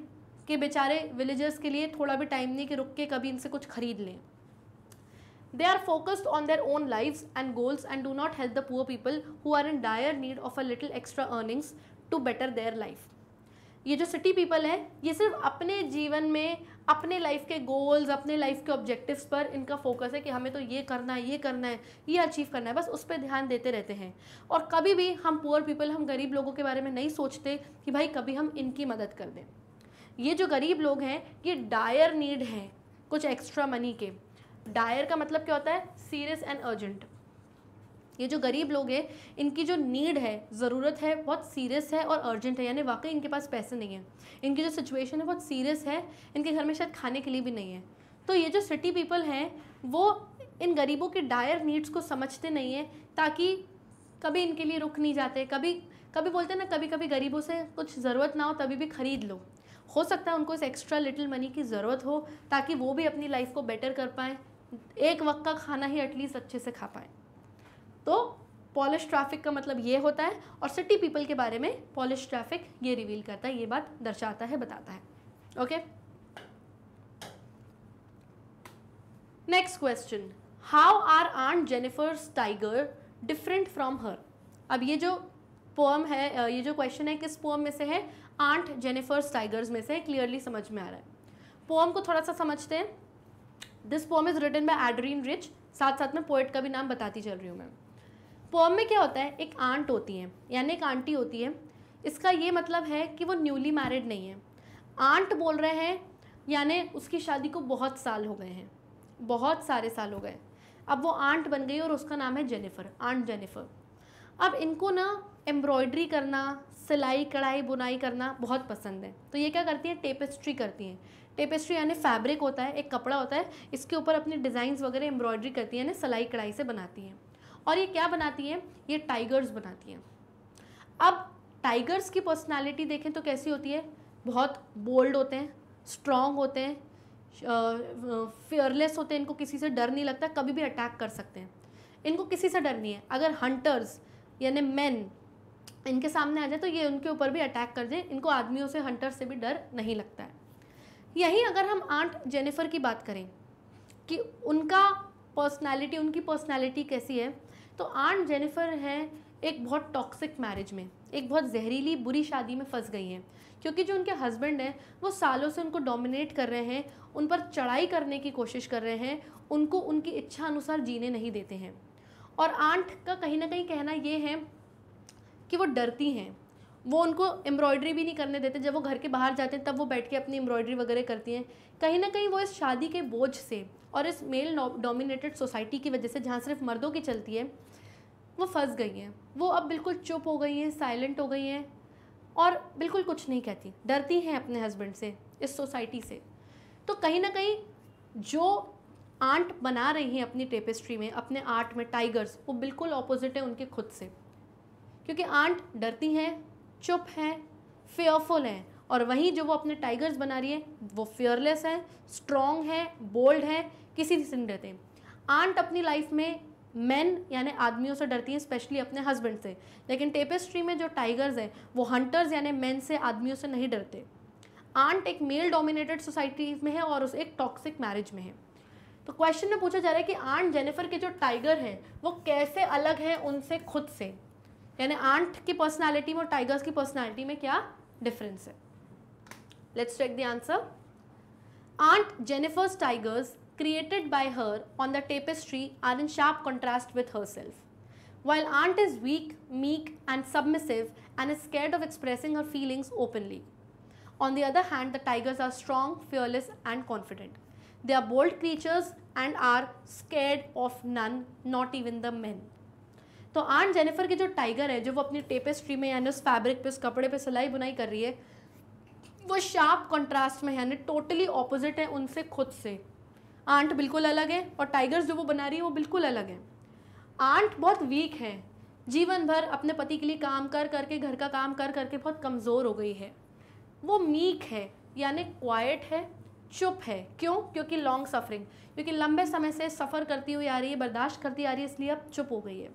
के बेचारे विलेजर्स के लिए थोड़ा भी टाइम नहीं कि रुक के कभी इनसे कुछ खरीद लें They are focused on their own lives and goals and do not help the poor people who are in dire need of a little extra earnings to better their life. ये जो सिटी पीपल हैं ये सिर्फ अपने जीवन में अपने life के गोल्स अपने लाइफ के ऑब्जेक्टिव्स पर इनका फोकस है कि हमें तो ये करना है ये करना है ये अचीव करना है बस उस पर ध्यान देते रहते हैं और कभी भी हम पुअर पीपल हम गरीब लोगों के बारे में नहीं सोचते कि भाई कभी हम इनकी मदद कर दें ये जो गरीब लोग हैं ये डायर नीड है कुछ एक्स्ट्रा मनी के डायर का मतलब क्या होता है सीरियस एंड अर्जेंट ये जो गरीब लोग हैं इनकी जो नीड है ज़रूरत है बहुत सीरियस है और अर्जेंट है यानी वाकई इनके पास पैसे नहीं है इनकी जो सिचुएशन है बहुत सीरियस है इनके घर में शायद खाने के लिए भी नहीं है तो ये जो सिटी पीपल हैं वो इन गरीबों के डायर नीड्स को समझते नहीं हैं ताकि कभी इनके लिए रुक नहीं जाते कभी कभी बोलते हैं ना कभी कभी गरीबों से कुछ ज़रूरत ना हो तभी भी ख़रीद लो हो सकता है उनको इस एक्स्ट्रा लिटिल मनी की ज़रूरत हो ताकि वो भी अपनी लाइफ को बेटर कर पाएँ एक वक्त का खाना ही एटलीस्ट अच्छे से खा पाएँ तो पॉलिश ट्रैफिक का मतलब ये होता है और सिटी पीपल के बारे में पॉलिश ट्रैफिक ये रिवील करता है ये बात दर्शाता है बताता है okay next question how are aunt Jennifer's tiger different from her अब ये जो पोम है ये जो क्वेश्चन है किस पोम में से है आंट जेनिफर्स टाइगर्स में से क्लियरली समझ में आ रहा है पोम को थोड़ा सा समझते हैं this poem is written by Adrienne Rich साथ साथ में पोइट का भी नाम बताती चल रही हूँ मैं पोम में क्या होता है एक आंट होती है यानी एक आंटी होती है इसका ये मतलब है कि वो न्यूली मैरिड नहीं है आंट बोल रहे हैं यानी उसकी शादी को बहुत साल हो गए हैं बहुत सारे साल हो गए अब वो आंट बन गई और उसका नाम है जेनिफर आंट जेनिफर अब इनको ना एम्ब्रॉयड्री करना सिलाई कढ़ाई बुनाई करना बहुत पसंद है तो ये क्या करती है टेपेस्ट्री करती हैं टेपेस्ट्री यानी फैब्रिक होता है एक कपड़ा होता है इसके ऊपर अपनी डिज़ाइंस वगैरह एम्ब्रॉयडरी करती है यानी सलाई कढ़ाई से बनाती हैं और ये क्या बनाती हैं ये टाइगर्स बनाती हैं अब टाइगर्स की पर्सनैलिटी देखें तो कैसी होती है बहुत बोल्ड होते हैं स्ट्रॉन्ग होते हैं फेयरलेस होते हैं इनको किसी से डर नहीं लगता कभी भी अटैक कर सकते हैं इनको किसी से डर नहीं है अगर हंटर्स यानी मैन इनके सामने आ जाए तो ये उनके ऊपर भी अटैक कर दें इनको आदमियों से हंटर्स से भी डर नहीं लगता है यही अगर हम आंट जेनिफर की बात करें कि उनका पर्सनालिटी उनकी पर्सनालिटी कैसी है तो आंट जेनिफर हैं एक बहुत टॉक्सिक मैरिज में एक बहुत जहरीली बुरी शादी में फंस गई हैं क्योंकि जो उनके हस्बैंड हैं वो सालों से उनको डोमिनेट कर रहे हैं उन पर चढ़ाई करने की कोशिश कर रहे हैं उनको उनकी इच्छा अनुसार जीने नहीं देते हैं और आंट का कहीं ना कहीं कहना ये है कि वो डरती हैं वो उनको एम्ब्रॉयडरी भी नहीं करने देते जब वो घर के बाहर जाते हैं तब वो बैठ के अपनी एम्ब्रॉयडरी वगैरह करती हैं कहीं ना कहीं वो इस शादी के बोझ से और इस मेल डोमिनेटेड सोसाइटी की वजह से जहाँ सिर्फ मर्दों की चलती है वो फंस गई हैं वो अब बिल्कुल चुप हो गई हैं साइलेंट हो गई हैं और बिल्कुल कुछ नहीं कहती डरती हैं अपने हस्बैंड से इस सोसाइटी से तो कहीं ना कहीं जो आंट बना रही हैं अपनी टेपेस्ट्री में अपने आर्ट में टाइगर्स वो बिल्कुल ऑपोजिट है उनके खुद से क्योंकि आंट डरती हैं चुप हैं फेयरफुल हैं और वहीं जो वो अपने टाइगर्स बना रही है वो फेयरलेस हैं स्ट्रॉन्ग हैं बोल्ड हैं किसी से नहीं डरते आंट अपनी लाइफ में मैन यानी आदमियों से डरती हैं स्पेशली अपने हस्बैंड से लेकिन टेपेस्ट्री में जो टाइगर्स हैं वो हंटर्स यानी मैन से आदमियों से नहीं डरते आंट एक मेल डोमिनेटेड सोसाइटी में है और उस एक टॉक्सिक मैरिज में है तो क्वेश्चन में पूछा जा रहा है कि आंट जेनिफर के जो टाइगर हैं वो कैसे अलग हैं उनसे खुद से यानी आंट की पर्सनैलिटी में और टाइगर्स की पर्सनैलिटी में क्या डिफरेंस है let's check the answer aunt Jennifer's tigers created by her on the tapestry are in sharp contrast with herself while aunt is weak meek and submissive and is scared of expressing her feelings openly on the other hand the tigers are strong fearless and confident they are bold creatures and are scared of none not even the man तो aunt Jennifer के जो tiger है जो वो अपनी tapestry में यानी उस फैब्रिक पे उस कपड़े पे सिलाई बुनाई कर रही है वो शार्प कंट्रास्ट में है यानी टोटली ऑपोजिट है उनसे खुद से आंट बिल्कुल अलग है और टाइगर्स जो वो बना रही है वो बिल्कुल अलग है आंट बहुत वीक है जीवन भर अपने पति के लिए काम कर करके घर का काम कर करके बहुत कमज़ोर हो गई है वो मीक है यानी क्वाइट है चुप है क्यों क्योंकि लॉन्ग सफरिंग क्योंकि लंबे समय से सफ़र करती हुई आ रही है बर्दाश्त करती आ रही है इसलिए अब चुप हो गई है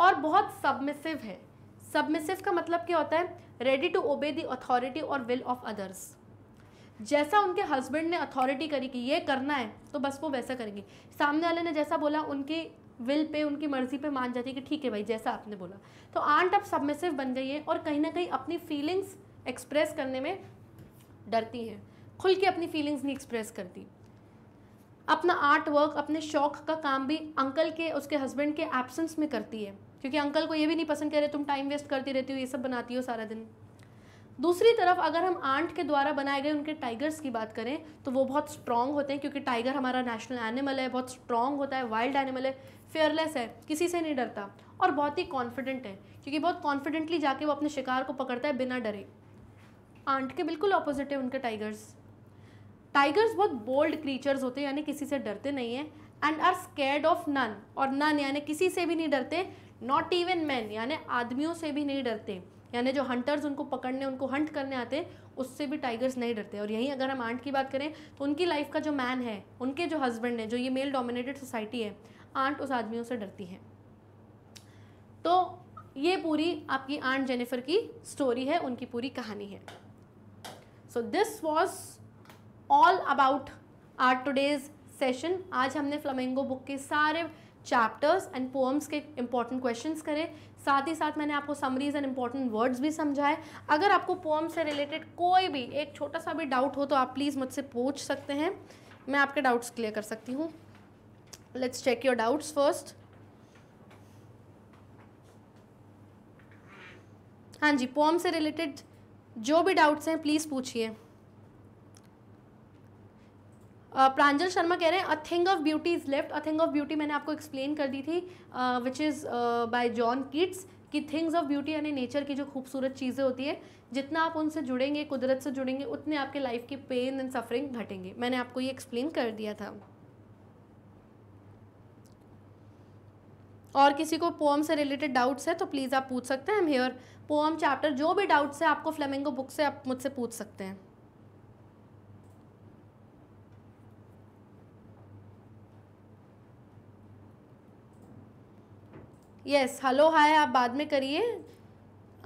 और बहुत सबमिसिव है सबमिसिव का मतलब क्या होता है ready to obey the authority और विल ऑफ अदर्स जैसा उनके हस्बैंड ने अथॉरिटी करी कि ये करना है तो बस वो वैसा करेंगे सामने वाले ने जैसा बोला उनकी विल पे उनकी मर्जी पे मान जाती है कि ठीक है भाई जैसा आपने बोला तो आंट अब सबमिसिव बन गई है और कहीं ना कहीं अपनी फीलिंग्स एक्सप्रेस करने में डरती है खुल के अपनी फीलिंग्स नहीं एक्सप्रेस करती अपना आर्ट वर्क अपने शौक का काम भी अंकल के उसके हस्बैंड के एब्सेंस में करती है क्योंकि अंकल को ये भी नहीं पसंद कह रहे तुम टाइम वेस्ट करती रहती हो ये सब बनाती हो सारा दिन दूसरी तरफ अगर हम आंट के द्वारा बनाए गए उनके टाइगर्स की बात करें तो वो बहुत स्ट्रॉन्ग होते हैं क्योंकि टाइगर हमारा नेशनल एनिमल है बहुत स्ट्रॉन्ग होता है वाइल्ड एनिमल है फेयरलेस है किसी से नहीं डरता और बहुत ही कॉन्फिडेंट है क्योंकि बहुत कॉन्फिडेंटली जाके वो अपने शिकार को पकड़ता है बिना डरे आंट के बिल्कुल अपोजिट है उनके टाइगर्स टाइगर्स बहुत बोल्ड क्रीचर्स होते हैं यानी किसी से डरते नहीं हैं and are scared of none और नन यानी किसी से भी नहीं डरते नॉट इवन मैन यानी आदमियों से भी नहीं डरते यानी जो हंटर्स उनको पकड़ने उनको हंट करने आते उससे भी टाइगर्स नहीं डरते और यहीं अगर हम आंट की बात करें तो उनकी लाइफ का जो मैन है उनके जो हस्बैंड है जो ये मेल डोमिनेटेड सोसाइटी है आंट उस आदमियों से डरती है तो ये पूरी आपकी आंट जेनिफर की स्टोरी है उनकी पूरी कहानी है so this was all about our today's session आज हमने फ्लमेंगो बुक के सारे चैप्टर्स एंड पोम्स के इंपॉर्टेंट क्वेश्चन करें साथ ही साथ मैंने आपको समरीज एंड इंपॉर्टेंट वर्ड्स भी समझाए अगर आपको पोम से रिलेटेड कोई भी एक छोटा सा भी डाउट हो तो आप प्लीज़ मुझसे पूछ सकते हैं मैं आपके डाउट्स क्लियर कर सकती हूँ let's check your doubts first हाँ जी पोम से रिलेटेड जो भी डाउट्स हैं प्लीज़ पूछिए प्रांजल शर्मा कह रहे हैं a thing of beauty is left a thing of beauty मैंने आपको एक्सप्लेन कर दी थी which is by John Keats कि थिंग्स ऑफ ब्यूटी यानी नेचर की जो खूबसूरत चीज़ें होती है जितना आप उनसे जुड़ेंगे कुदरत से जुड़ेंगे उतने आपके लाइफ की पेन एंड सफरिंग घटेंगे मैंने आपको ये एक्सप्लेन कर दिया था और किसी को पोम से रिलेटेड डाउट्स है तो प्लीज़ आप पूछ सकते हैं हम हेयर पोम चैप्टर जो भी डाउट्स है आपको फ्लेमिंगो बुक से आप मुझसे पूछ सकते हैं यस हेलो हाय आप बाद में करिए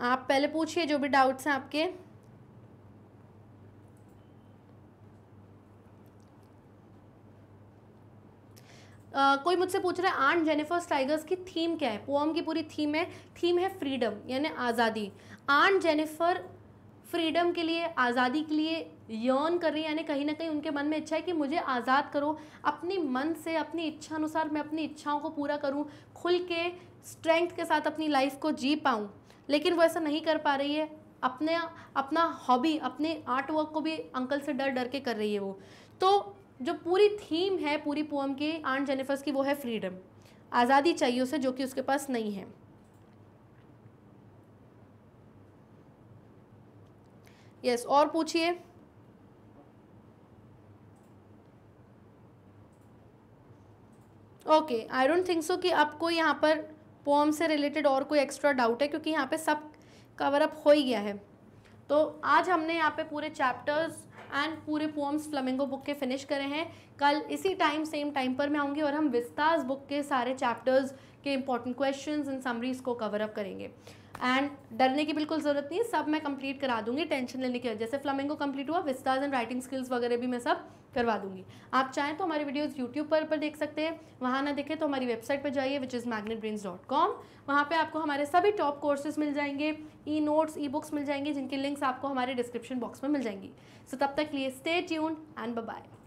आप पहले पूछिए जो भी डाउट्स हैं आपके Uh, कोई मुझसे पूछ रहा है आंट जेनिफर स्टाइगर्स की थीम क्या है पोम की पूरी थीम है थीम है फ्रीडम यानी आज़ादी आंट जेनिफर फ्रीडम के लिए आज़ादी के लिए यौन कर रही है यानी कहीं ना कहीं उनके मन में इच्छा है कि मुझे आज़ाद करो अपनी मन से अपनी इच्छा अनुसार मैं अपनी इच्छाओं को पूरा करूं खुल के स्ट्रेंथ के साथ अपनी लाइफ को जी पाऊँ लेकिन वो ऐसा नहीं कर पा रही है अपने अपना हॉबी अपने आर्ट वर्क को भी अंकल से डर डर के कर रही है वो तो जो पूरी थीम है पूरी पोम की आंट जेनिफर्स की वो है फ्रीडम आज़ादी चाहिए उसे जो कि उसके पास नहीं है यस yes, और पूछिए okay I don't think so कि आपको यहाँ पर पोम से रिलेटेड और कोई एक्स्ट्रा डाउट है क्योंकि यहाँ पे सब कवर अप हो ही गया है तो आज हमने यहाँ पे पूरे चैप्टर्स एंड पूरे पोम्स फ्लमिंगो बुक के फिनिश करे हैं कल इसी टाइम सेम टाइम पर मैं आऊँगी और हम विस्तार बुक के सारे चैप्टर्स के इंपॉर्टेंट क्वेश्चन एंड समरीज को कवर अप करेंगे एंड डरने की बिल्कुल ज़रूरत नहीं सब मैं कंप्लीट करा दूंगी टेंशन लेने की जैसे फ्लमिंगो कंप्लीट हुआ विस्तार एंड राइटिंग स्किल्स वगैरह भी मैं सब करवा दूंगी आप चाहें तो हमारे वीडियोस यूट्यूब पर पर देख सकते हैं वहाँ ना देखें तो हमारी वेबसाइट पर जाइए which is Magnet Brains dot com वहाँ पर आपको हमारे सभी टॉप कोर्सेज मिल जाएंगे ई नोट्स ई बुक्स मिल जाएंगे जिनके लिंक्स आपको हमारे डिस्क्रिप्शन बॉक्स में मिल जाएंगी सो तब तक लिए स्टे ट्यून एंड बाय